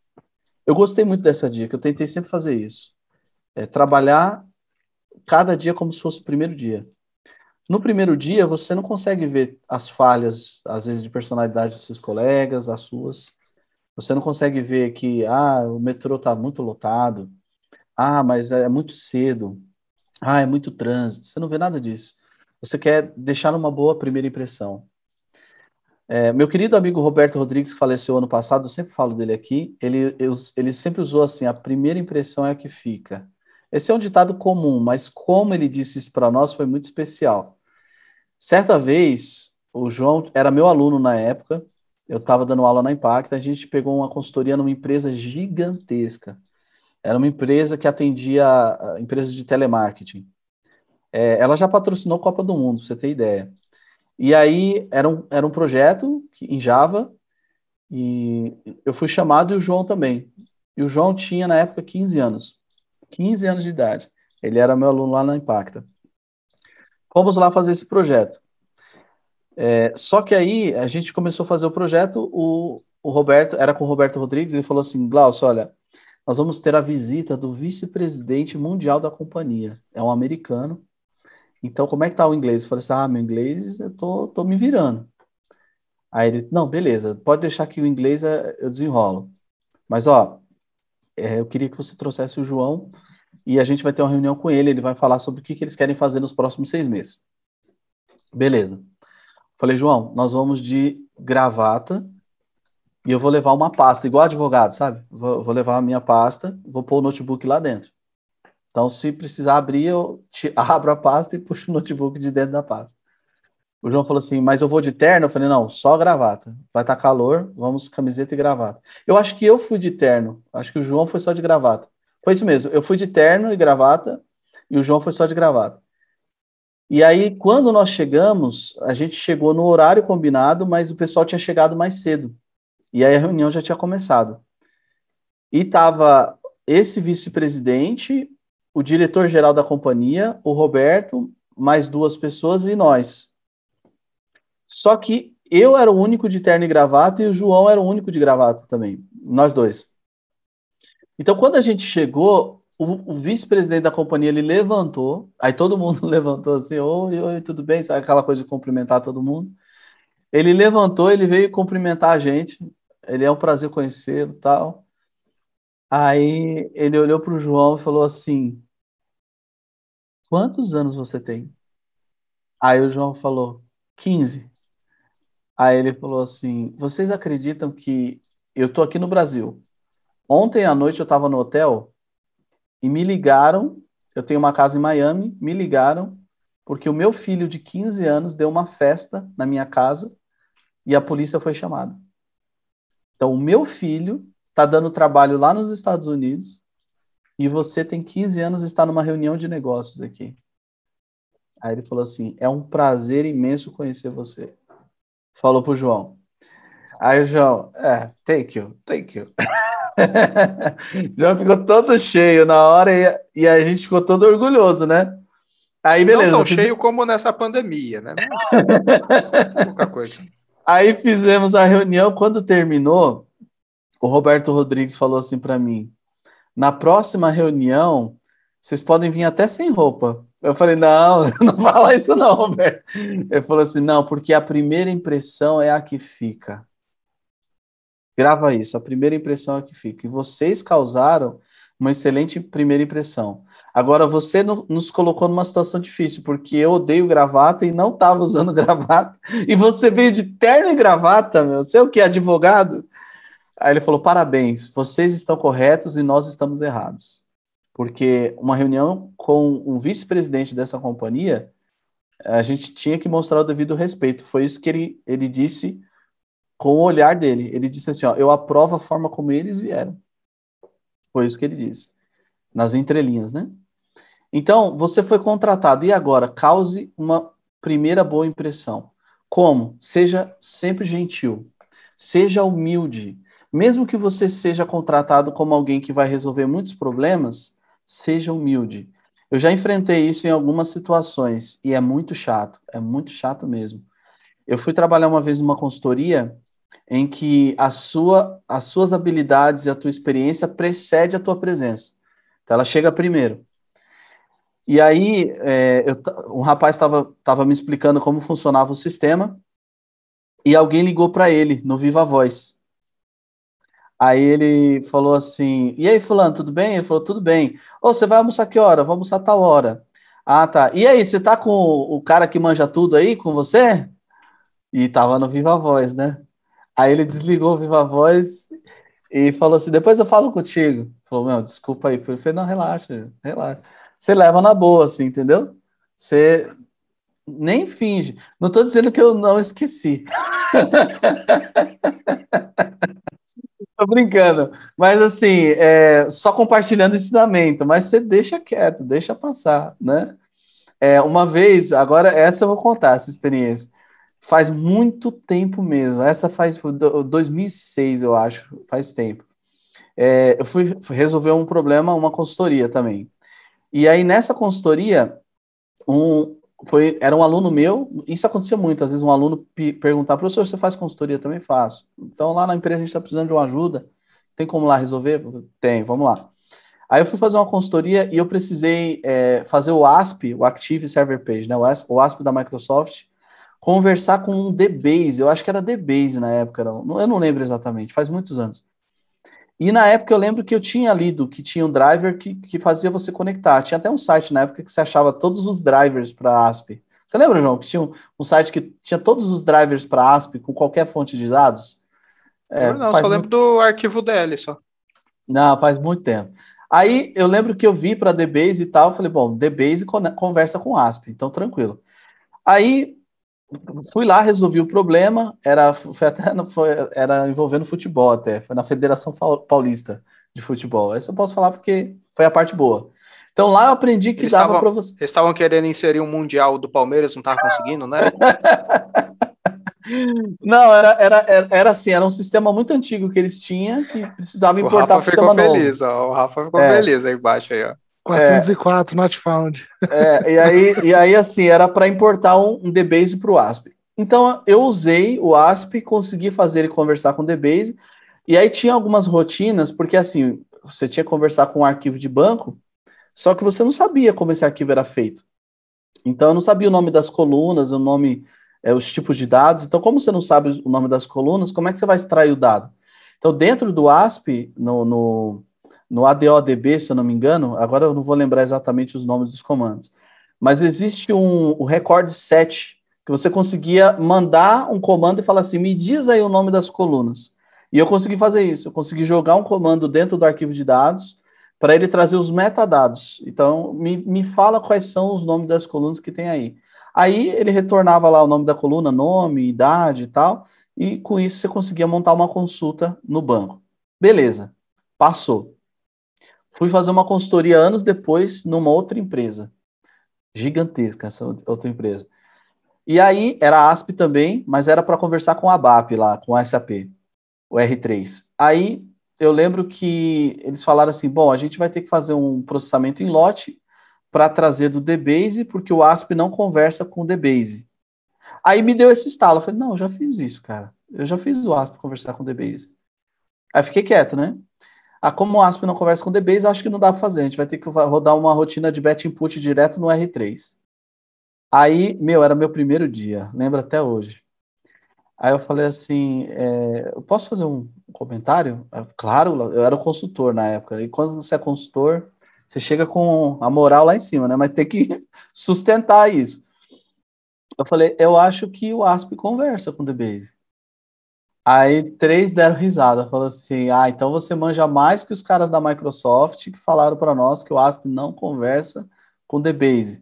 Eu gostei muito dessa dica, eu tentei sempre fazer isso. É trabalhar cada dia como se fosse o primeiro dia. No primeiro dia, você não consegue ver as falhas, às vezes, de personalidade dos seus colegas, as suas. Você não consegue ver que, ah, o metrô está muito lotado. Ah, mas é muito cedo. Ah, é muito trânsito. Você não vê nada disso. Você quer deixar uma boa primeira impressão. É, meu querido amigo Roberto Rodrigues, que faleceu ano passado, eu sempre falo dele aqui, ele, eu, ele sempre usou assim, a primeira impressão é a que fica. Esse é um ditado comum, mas como ele disse isso para nós foi muito especial. Certa vez, o João era meu aluno na época, eu estava dando aula na Impact. a gente pegou uma consultoria numa empresa gigantesca. Era uma empresa que atendia ah, empresas de telemarketing. É, ela já patrocinou a Copa do Mundo, pra você ter ideia. E aí era um, era um projeto em Java, e eu fui chamado e o João também. E o João tinha na época 15 anos. 15 anos de idade. Ele era meu aluno lá na Impacta. Vamos lá fazer esse projeto. É, só que aí a gente começou a fazer o projeto, o, o Roberto, era com o Roberto Rodrigues, ele falou assim, Glaucio, olha, nós vamos ter a visita do vice-presidente mundial da companhia, é um americano, então como é que tá o inglês? Eu falei assim, ah, meu inglês, eu tô, tô me virando. Aí ele, não, beleza, pode deixar que o inglês eh, eu desenrolo. Mas, ó, é, eu queria que você trouxesse o João e a gente vai ter uma reunião com ele. Ele vai falar sobre o que, que eles querem fazer nos próximos seis meses. Beleza. Falei, João, nós vamos de gravata e eu vou levar uma pasta, igual advogado, sabe? Vou, vou levar a minha pasta, vou pôr o notebook lá dentro. Então, se precisar abrir, eu te abro a pasta e puxo o notebook de dentro da pasta. O João falou assim, mas eu vou de terno? Eu falei, não, só gravata. Vai estar tá calor, vamos camiseta e gravata. Eu acho que eu fui de terno. Acho que o João foi só de gravata. Foi isso mesmo. Eu fui de terno e gravata e o João foi só de gravata. E aí, quando nós chegamos, a gente chegou no horário combinado, mas o pessoal tinha chegado mais cedo. E aí a reunião já tinha começado. E estava esse vice-presidente, o diretor-geral da companhia, o Roberto, mais duas pessoas e nós. Só que eu era o único de terno e gravata e o João era o único de gravata também, nós dois. Então, quando a gente chegou, o, o vice-presidente da companhia ele levantou, aí todo mundo levantou assim: oi, oi, tudo bem? Sabe aquela coisa de cumprimentar todo mundo? Ele levantou, ele veio cumprimentar a gente. Ele é um prazer conhecê-lo tal. Aí ele olhou para o João e falou assim: Quantos anos você tem? Aí o João falou: 15. Aí ele falou assim: Vocês acreditam que eu estou aqui no Brasil? Ontem à noite eu estava no hotel e me ligaram. Eu tenho uma casa em Miami, me ligaram porque o meu filho de 15 anos deu uma festa na minha casa e a polícia foi chamada. Então, o meu filho está dando trabalho lá nos Estados Unidos e você tem 15 anos e está numa reunião de negócios aqui. Aí ele falou assim: é um prazer imenso conhecer você. Falou pro João. Aí o João, é, thank you, thank you. João ficou todo cheio na hora e, e, a gente ficou todo orgulhoso, né? Aí beleza. Não tão fiz... cheio como nessa pandemia, né? É. É pouca coisa. Aí fizemos a reunião. Quando terminou, o Roberto Rodrigues falou assim para mim: na próxima reunião, vocês podem vir até sem roupa. Eu falei, não, não fala isso não, Roberto. Ele falou assim, não, porque a primeira impressão é a que fica. Grava isso, a primeira impressão é a que fica. E vocês causaram uma excelente primeira impressão. Agora, você no, nos colocou numa situação difícil, porque eu odeio gravata e não estava usando gravata. E você veio de terno e gravata, meu. Você é o que? Advogado? Aí ele falou: parabéns, vocês estão corretos e nós estamos errados porque uma reunião com o vice-presidente dessa companhia, a gente tinha que mostrar o devido respeito. Foi isso que ele, ele disse com o olhar dele. Ele disse assim: ó, eu aprovo a forma como eles vieram. Foi isso que ele disse. Nas entrelinhas, né? Então, você foi contratado e agora cause uma primeira boa impressão. Como? Seja sempre gentil, seja humilde. Mesmo que você seja contratado como alguém que vai resolver muitos problemas, Seja humilde. Eu já enfrentei isso em algumas situações e é muito chato, é muito chato mesmo. Eu fui trabalhar uma vez numa consultoria em que a sua, as suas habilidades e a tua experiência precede a tua presença. Então ela chega primeiro. E aí é, eu, um rapaz estava me explicando como funcionava o sistema e alguém ligou para ele no Viva Voz. Aí ele falou assim: E aí, Fulano, tudo bem? Ele falou: Tudo bem. Ô, você vai almoçar que hora? Vou almoçar tal hora. Ah, tá. E aí, você tá com o cara que manja tudo aí com você? E tava no Viva Voz, né? Aí ele desligou o Viva Voz e falou assim: Depois eu falo contigo. Falou: Meu, desculpa aí. Ele falou: Não, relaxa, relaxa. Você leva na boa, assim, entendeu? Você nem finge. Não tô dizendo que eu não esqueci. Tô brincando. Mas assim, é, só compartilhando ensinamento, mas você deixa quieto, deixa passar, né? É, uma vez, agora essa eu vou contar, essa experiência. Faz muito tempo mesmo, essa faz 2006, eu acho, faz tempo. É, eu fui resolver um problema, uma consultoria também. E aí, nessa consultoria, um, foi, era um aluno meu, isso acontecia muito, às vezes um aluno perguntar, professor, você faz consultoria? Também faço. Então, lá na empresa a gente está precisando de uma ajuda, tem como lá resolver? Tem, vamos lá. Aí eu fui fazer uma consultoria e eu precisei é, fazer o ASP, o Active Server Page, né? o, ASP, o ASP da Microsoft, conversar com um DBase, eu acho que era DBase na época, não, eu não lembro exatamente, faz muitos anos. E na época eu lembro que eu tinha lido que tinha um driver que, que fazia você conectar. Tinha até um site na época que você achava todos os drivers para ASP. Você lembra, João, que tinha um, um site que tinha todos os drivers para ASP com qualquer fonte de dados? É, não, só muito... lembro do arquivo DL só. Não, faz muito tempo. Aí eu lembro que eu vi para DBase e tal, falei, bom, DBase conversa com ASP, então tranquilo. Aí fui lá, resolvi o problema, era, foi até, foi, era envolvendo futebol até, foi na Federação Paulista de Futebol. Essa eu posso falar porque foi a parte boa. Então lá eu aprendi que eles dava para você. Eles estavam querendo inserir um Mundial do Palmeiras, não estava conseguindo, né? não, era, era, era, era, assim, era um sistema muito antigo que eles tinham que precisava importar o Rafa ficou feliz, o Rafa ficou feliz aí embaixo aí, ó. 404, é, not found. É, e aí, e aí assim, era para importar um, um DBase para o ASP. Então eu usei o ASP, consegui fazer ele conversar com o DBase, e aí tinha algumas rotinas, porque assim, você tinha que conversar com um arquivo de banco, só que você não sabia como esse arquivo era feito. Então eu não sabia o nome das colunas, o nome, é, os tipos de dados. Então, como você não sabe o nome das colunas, como é que você vai extrair o dado? Então, dentro do ASP, no, no no ADODB, se eu não me engano, agora eu não vou lembrar exatamente os nomes dos comandos, mas existe um, o record set, que você conseguia mandar um comando e falar assim, me diz aí o nome das colunas. E eu consegui fazer isso, eu consegui jogar um comando dentro do arquivo de dados para ele trazer os metadados. Então, me, me fala quais são os nomes das colunas que tem aí. Aí ele retornava lá o nome da coluna, nome, idade e tal, e com isso você conseguia montar uma consulta no banco. Beleza, passou. Fui fazer uma consultoria anos depois numa outra empresa. Gigantesca essa outra empresa. E aí era ASP também, mas era para conversar com a BAP lá, com a SAP, o R3. Aí eu lembro que eles falaram assim: bom, a gente vai ter que fazer um processamento em lote para trazer do DBase, porque o ASP não conversa com o DBase. Aí me deu esse estalo. Eu falei: não, eu já fiz isso, cara. Eu já fiz o ASP conversar com o DBase. Aí fiquei quieto, né? Ah, como o ASP não conversa com DBase, eu acho que não dá para fazer. A gente vai ter que rodar uma rotina de bet input direto no R3. Aí, meu, era meu primeiro dia, lembro até hoje. Aí eu falei assim, é, eu posso fazer um comentário? Eu, ah, claro, eu era consultor na época. E quando você é consultor, você chega com a moral lá em cima, né? Mas tem que sustentar isso. Eu falei, eu acho que o ASP conversa com o DBase. Aí três deram risada, falou assim: "Ah, então você manja mais que os caras da Microsoft que falaram para nós que o ASP não conversa com DBase".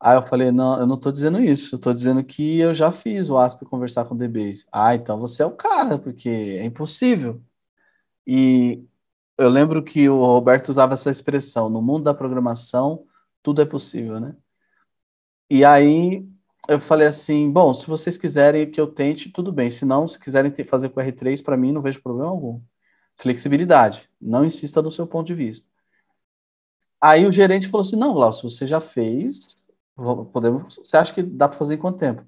Aí eu falei: "Não, eu não tô dizendo isso, eu tô dizendo que eu já fiz o ASP conversar com DBase". "Ah, então você é o cara, porque é impossível". E eu lembro que o Roberto usava essa expressão: "No mundo da programação, tudo é possível", né? E aí eu falei assim, bom, se vocês quiserem que eu tente, tudo bem. Se não, se quiserem fazer com R3, para mim não vejo problema algum. Flexibilidade. Não insista no seu ponto de vista. Aí o gerente falou assim, não, Glaucio, você já fez, podemos, você acha que dá para fazer em quanto tempo?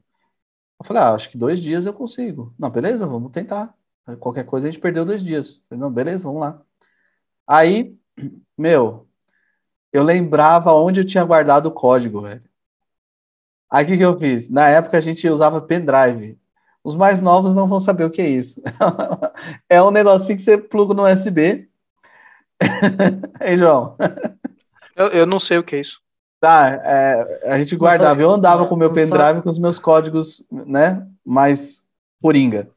Eu falei, ah, acho que dois dias eu consigo. Não, beleza, vamos tentar. Qualquer coisa a gente perdeu dois dias. Eu falei, não, beleza, vamos lá. Aí, meu, eu lembrava onde eu tinha guardado o código, velho. Aí o que, que eu fiz? Na época a gente usava pendrive. Os mais novos não vão saber o que é isso. é um negocinho que você pluga no USB. Ei, João. Eu, eu, não sei o que é isso. Tá, é, a gente guardava. Eu andava com o meu pendrive com os meus códigos, né? Mais coringa.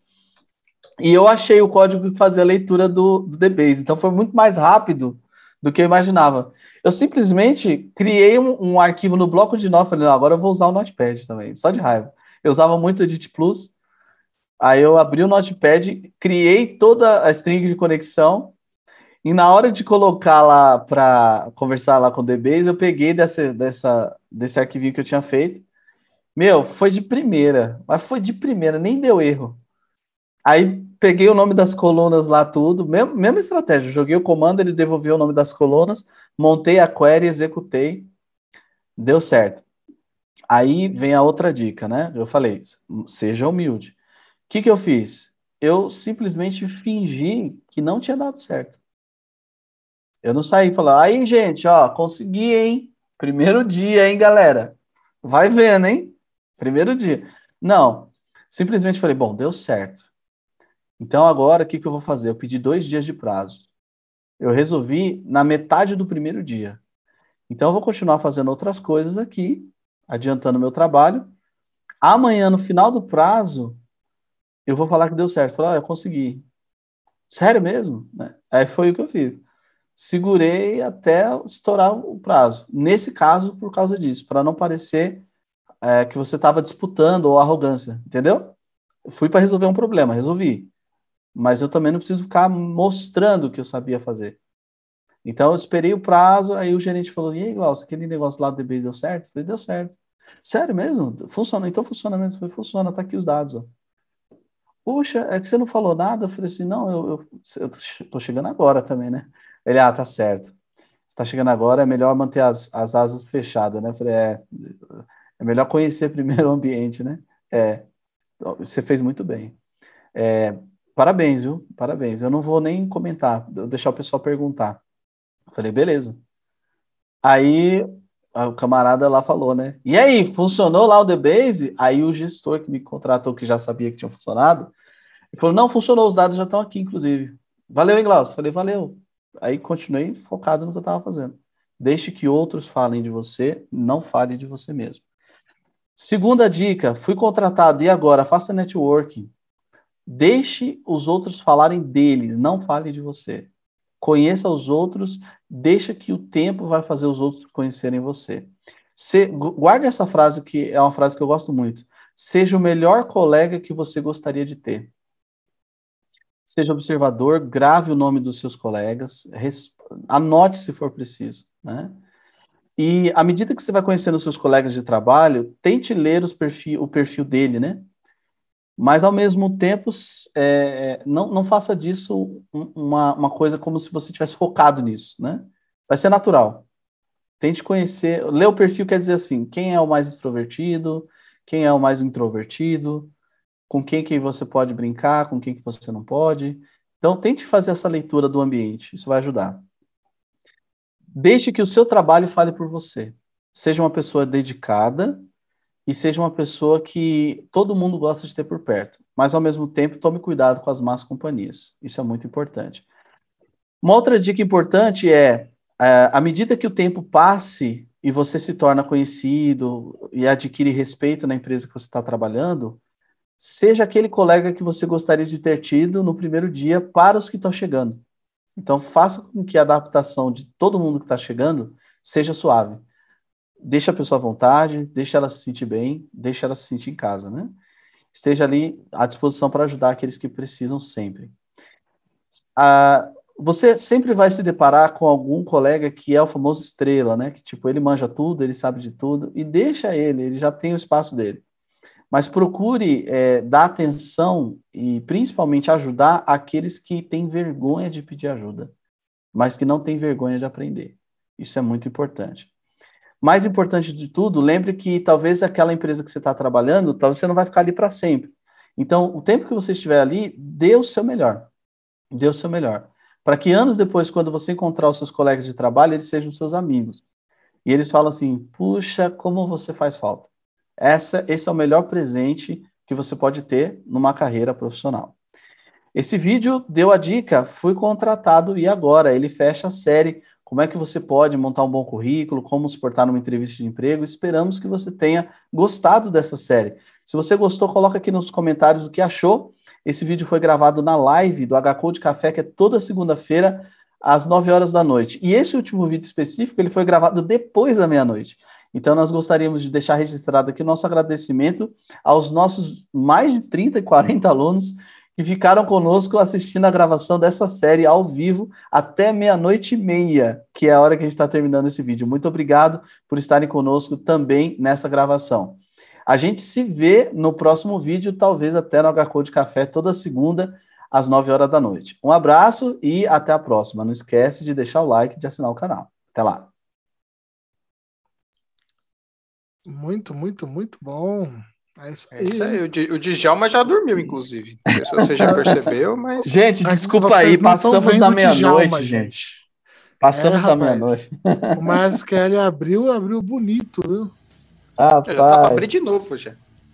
E eu achei o código que fazia a leitura do, do DBase. Então foi muito mais rápido do que eu imaginava. Eu simplesmente criei um, um arquivo no bloco de notas, falei, agora eu vou usar o Notepad também, só de raiva. Eu usava muito Edit Plus, aí eu abri o Notepad, criei toda a string de conexão, e na hora de colocar lá para conversar lá com o DBase, eu peguei dessa, dessa, desse arquivinho que eu tinha feito. Meu, foi de primeira, mas foi de primeira, nem deu erro. Aí peguei o nome das colunas lá tudo, mesmo, mesma estratégia, joguei o comando, ele devolveu o nome das colunas, montei a query, executei, deu certo. Aí vem a outra dica, né? Eu falei, seja humilde. O que, que eu fiz? Eu simplesmente fingi que não tinha dado certo. Eu não saí falei, aí gente, ó, consegui, hein? Primeiro dia, hein, galera? Vai vendo, hein? Primeiro dia. Não, simplesmente falei, bom, deu certo. Então, agora, o que, que eu vou fazer? Eu pedi dois dias de prazo. Eu resolvi na metade do primeiro dia. Então, eu vou continuar fazendo outras coisas aqui, adiantando meu trabalho. Amanhã, no final do prazo, eu vou falar que deu certo. Falar, ah, eu consegui. Sério mesmo? Né? Aí foi o que eu fiz. Segurei até estourar o prazo. Nesse caso, por causa disso, para não parecer é, que você estava disputando ou arrogância, entendeu? Eu fui para resolver um problema, resolvi mas eu também não preciso ficar mostrando o que eu sabia fazer. Então eu esperei o prazo, aí o gerente falou: "E aí, Glaucio, aquele negócio lá do DBase deu certo?" Eu falei: "Deu certo". "Sério mesmo? Funciona, então funciona mesmo". Eu falei: "Funciona, tá aqui os dados, ó". Puxa, é que você não falou nada? Eu falei assim: "Não, eu, eu, eu tô chegando agora também, né?" Ele: "Ah, tá certo. Você tá chegando agora, é melhor manter as, as asas fechadas, né?" Eu falei: "É, é melhor conhecer primeiro o ambiente, né?" É. Você fez muito bem. É, Parabéns, viu? Parabéns. Eu não vou nem comentar, vou deixar o pessoal perguntar. Eu falei, beleza. Aí o camarada lá falou, né? E aí, funcionou lá o The Base? Aí o gestor que me contratou, que já sabia que tinha funcionado, ele falou: não, funcionou, os dados já estão aqui, inclusive. Valeu, hein, Glaucio? Falei, valeu. Aí continuei focado no que eu estava fazendo. Deixe que outros falem de você, não fale de você mesmo. Segunda dica: fui contratado e agora faça networking. Deixe os outros falarem deles, não fale de você. Conheça os outros, deixa que o tempo vai fazer os outros conhecerem você. Se, guarde essa frase, que é uma frase que eu gosto muito. Seja o melhor colega que você gostaria de ter. Seja observador, grave o nome dos seus colegas, res, anote se for preciso. Né? E à medida que você vai conhecendo os seus colegas de trabalho, tente ler perfil, o perfil dele, né? mas ao mesmo tempo é, é, não, não faça disso uma, uma coisa como se você tivesse focado nisso, né? Vai ser natural. Tente conhecer, ler o perfil quer dizer assim, quem é o mais extrovertido, quem é o mais introvertido, com quem que você pode brincar, com quem que você não pode. Então tente fazer essa leitura do ambiente, isso vai ajudar. Deixe que o seu trabalho fale por você. Seja uma pessoa dedicada, e seja uma pessoa que todo mundo gosta de ter por perto. Mas, ao mesmo tempo, tome cuidado com as más companhias. Isso é muito importante. Uma outra dica importante é, é, à medida que o tempo passe e você se torna conhecido e adquire respeito na empresa que você está trabalhando, seja aquele colega que você gostaria de ter tido no primeiro dia para os que estão chegando. Então, faça com que a adaptação de todo mundo que está chegando seja suave deixa a pessoa à vontade, deixa ela se sentir bem, deixa ela se sentir em casa, né? Esteja ali à disposição para ajudar aqueles que precisam sempre. Ah, você sempre vai se deparar com algum colega que é o famoso estrela, né? Que tipo, ele manja tudo, ele sabe de tudo, e deixa ele, ele já tem o espaço dele. Mas procure é, dar atenção e principalmente ajudar aqueles que têm vergonha de pedir ajuda, mas que não têm vergonha de aprender. Isso é muito importante. Mais importante de tudo, lembre que talvez aquela empresa que você está trabalhando, talvez você não vai ficar ali para sempre. Então, o tempo que você estiver ali, dê o seu melhor. Dê o seu melhor. Para que anos depois, quando você encontrar os seus colegas de trabalho, eles sejam seus amigos. E eles falam assim: puxa, como você faz falta. Essa, esse é o melhor presente que você pode ter numa carreira profissional. Esse vídeo deu a dica, fui contratado e agora ele fecha a série como é que você pode montar um bom currículo, como se portar numa entrevista de emprego. Esperamos que você tenha gostado dessa série. Se você gostou, coloca aqui nos comentários o que achou. Esse vídeo foi gravado na live do HCode Café, que é toda segunda-feira, às 9 horas da noite. E esse último vídeo específico, ele foi gravado depois da meia-noite. Então, nós gostaríamos de deixar registrado aqui o nosso agradecimento aos nossos mais de 30, 40 alunos que ficaram conosco assistindo a gravação dessa série ao vivo até meia-noite e meia, que é a hora que a gente está terminando esse vídeo. Muito obrigado por estarem conosco também nessa gravação. A gente se vê no próximo vídeo, talvez até no HCO de Café, toda segunda, às 9 horas da noite. Um abraço e até a próxima. Não esquece de deixar o like e de assinar o canal. Até lá. Muito, muito, muito bom. É é isso aí. É aí. O, Djalma já dormiu, inclusive. Se você já é. percebeu, mas. Gente, desculpa aí, passamos da meia-noite, gente. Passamos é, da meia-noite. o Mars abriu, abriu bonito, viu? Ah, eu já abri de novo já.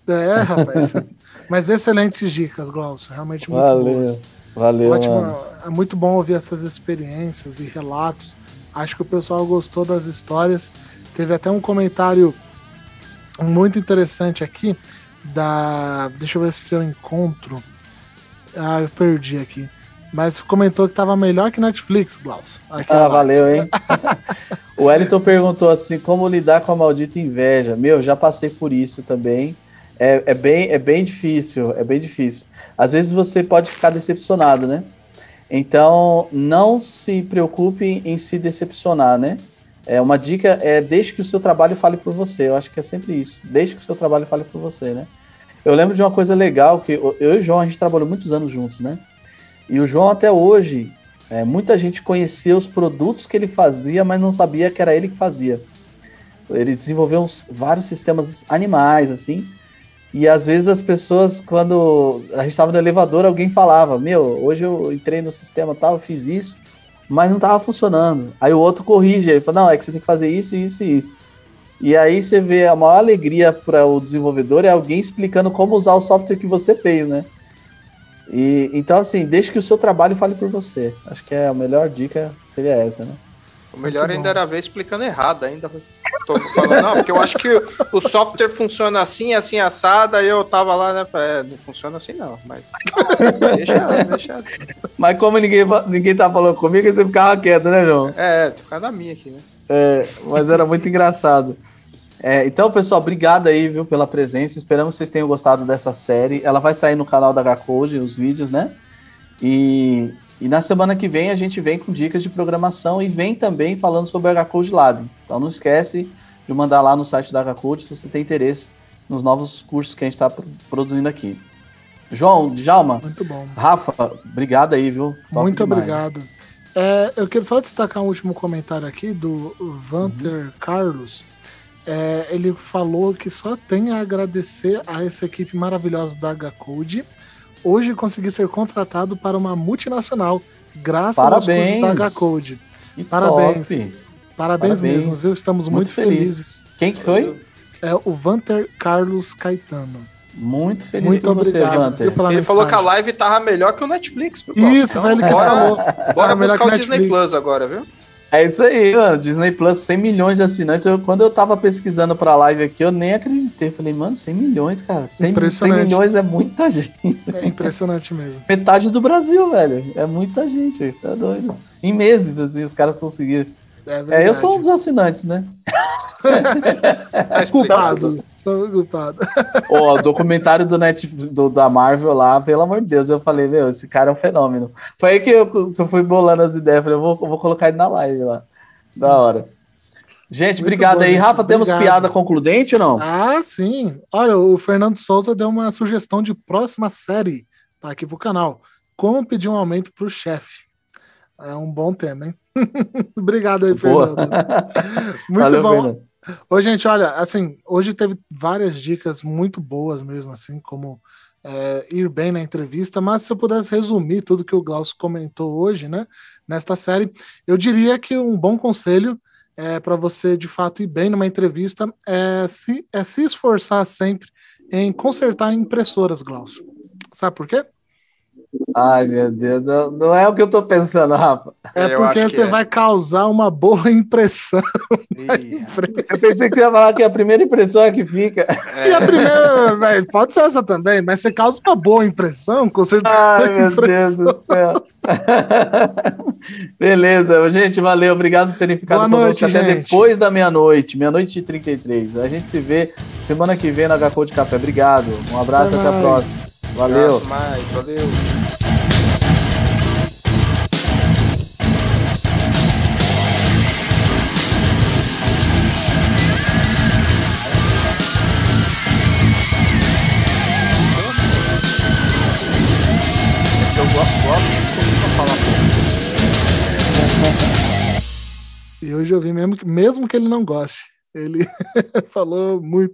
É, rapaz. mas excelentes dicas, Glaucio. Realmente muito Valeu. boas. Valeu. Ótimo. Mano. É muito bom ouvir essas experiências e relatos. Acho que o pessoal gostou das histórias. Teve até um comentário muito interessante aqui da. Deixa eu ver se eu encontro. Ah, eu perdi aqui. Mas comentou que estava melhor que Netflix, Glaucio. ah, valeu, hein? o Wellington perguntou assim: como lidar com a maldita inveja? Meu, já passei por isso também. É, é, bem, é bem difícil, é bem difícil. Às vezes você pode ficar decepcionado, né? Então, não se preocupe em se decepcionar, né? É, uma dica é deixe que o seu trabalho fale por você. Eu acho que é sempre isso. Deixe que o seu trabalho fale por você, né? Eu lembro de uma coisa legal que eu e o João, a gente trabalhou muitos anos juntos, né? E o João até hoje, é, muita gente conhecia os produtos que ele fazia, mas não sabia que era ele que fazia. Ele desenvolveu uns, vários sistemas animais, assim. E às vezes as pessoas, quando a gente estava no elevador, alguém falava: Meu, hoje eu entrei no sistema tal, eu fiz isso mas não tava funcionando. Aí o outro corrige, ele fala, não, é que você tem que fazer isso, isso e isso. E aí você vê a maior alegria para o desenvolvedor é alguém explicando como usar o software que você fez, né? E, então, assim, deixe que o seu trabalho fale por você. Acho que é a melhor dica seria essa, né? O melhor ainda era ver explicando errado ainda. Tô falando, não, porque eu acho que o software funciona assim, assim, assado, aí eu tava lá, né? É, não funciona assim não, mas. deixa, deixa. Mas como ninguém, ninguém tá falando comigo, você ficava quieto, né, João? É, ficava na minha aqui, né? É, mas era muito engraçado. É, então, pessoal, obrigado aí, viu, pela presença. Esperamos que vocês tenham gostado dessa série. Ela vai sair no canal da Gacode, os vídeos, né? E e na semana que vem a gente vem com dicas de programação e vem também falando sobre o Code Lab. Então não esquece de mandar lá no site da Code, se você tem interesse nos novos cursos que a gente está produzindo aqui. João, Djalma. Muito bom. Rafa, obrigado aí, viu? Top Muito demais. obrigado. É, eu quero só destacar um último comentário aqui do Vanter uhum. Carlos. É, ele falou que só tem a agradecer a essa equipe maravilhosa da h Code hoje consegui ser contratado para uma multinacional, graças Parabéns. aos da H-Code. Parabéns. Parabéns. Parabéns mesmo, viu? Estamos muito, muito felizes. felizes. Quem que foi? É o Vanter Carlos Caetano. Muito feliz muito obrigado, você, Vanter. Ele mensagem. falou que a live tava melhor que o Netflix. Isso, então, velho. Bora, bora, bora buscar o Disney Plus agora, viu? É isso aí, mano. Disney Plus, 100 milhões de assinantes. Eu, quando eu tava pesquisando pra live aqui, eu nem acreditei. falei, mano, 100 milhões, cara. 100, 100 milhões é muita gente. É impressionante mesmo. Metade do Brasil, velho. É muita gente. Isso é doido. Em meses, assim, os caras conseguiram. É, é, eu sou um dos assinantes, né? Tá é culpado. Sou culpado. O documentário do Net, do, da Marvel lá, pelo amor de Deus, eu falei, meu, esse cara é um fenômeno. Foi aí que eu, que eu fui bolando as ideias, falei, eu vou, eu vou colocar ele na live lá. Da hum. hora. Gente, Muito obrigado bom, aí. Gente. Rafa, obrigado. temos piada concludente ou não? Ah, sim. Olha, o Fernando Souza deu uma sugestão de próxima série tá aqui pro canal. Como pedir um aumento pro chefe. É um bom tema, hein? Obrigado aí, Boa. Fernando. Muito Valeu, bom. Fernando. Ô, gente, olha, assim, hoje teve várias dicas muito boas mesmo, assim, como é, ir bem na entrevista, mas se eu pudesse resumir tudo que o Glaucio comentou hoje, né, nesta série, eu diria que um bom conselho é, para você, de fato, ir bem numa entrevista é se, é se esforçar sempre em consertar impressoras, Glaucio. Sabe por quê? Ai, meu Deus, não, não é o que eu tô pensando, Rafa. É, é porque você é. vai causar uma boa impressão. Eu pensei que você ia falar que a primeira impressão é que fica. É. E a é. primeira, véio, pode ser essa também, mas você causa uma boa impressão, com certeza. Ai, meu Deus do céu. Beleza, gente, valeu, obrigado por terem ficado boa conosco noite, até depois da meia-noite, meia-noite e 33. A gente se vê semana que vem na HCO de Café. Obrigado, um abraço, até, até a próxima. Valeu. Um mais, valeu. Eu gosto, gosto, falar assim. E hoje eu vi mesmo que, mesmo que ele não goste, ele falou muito.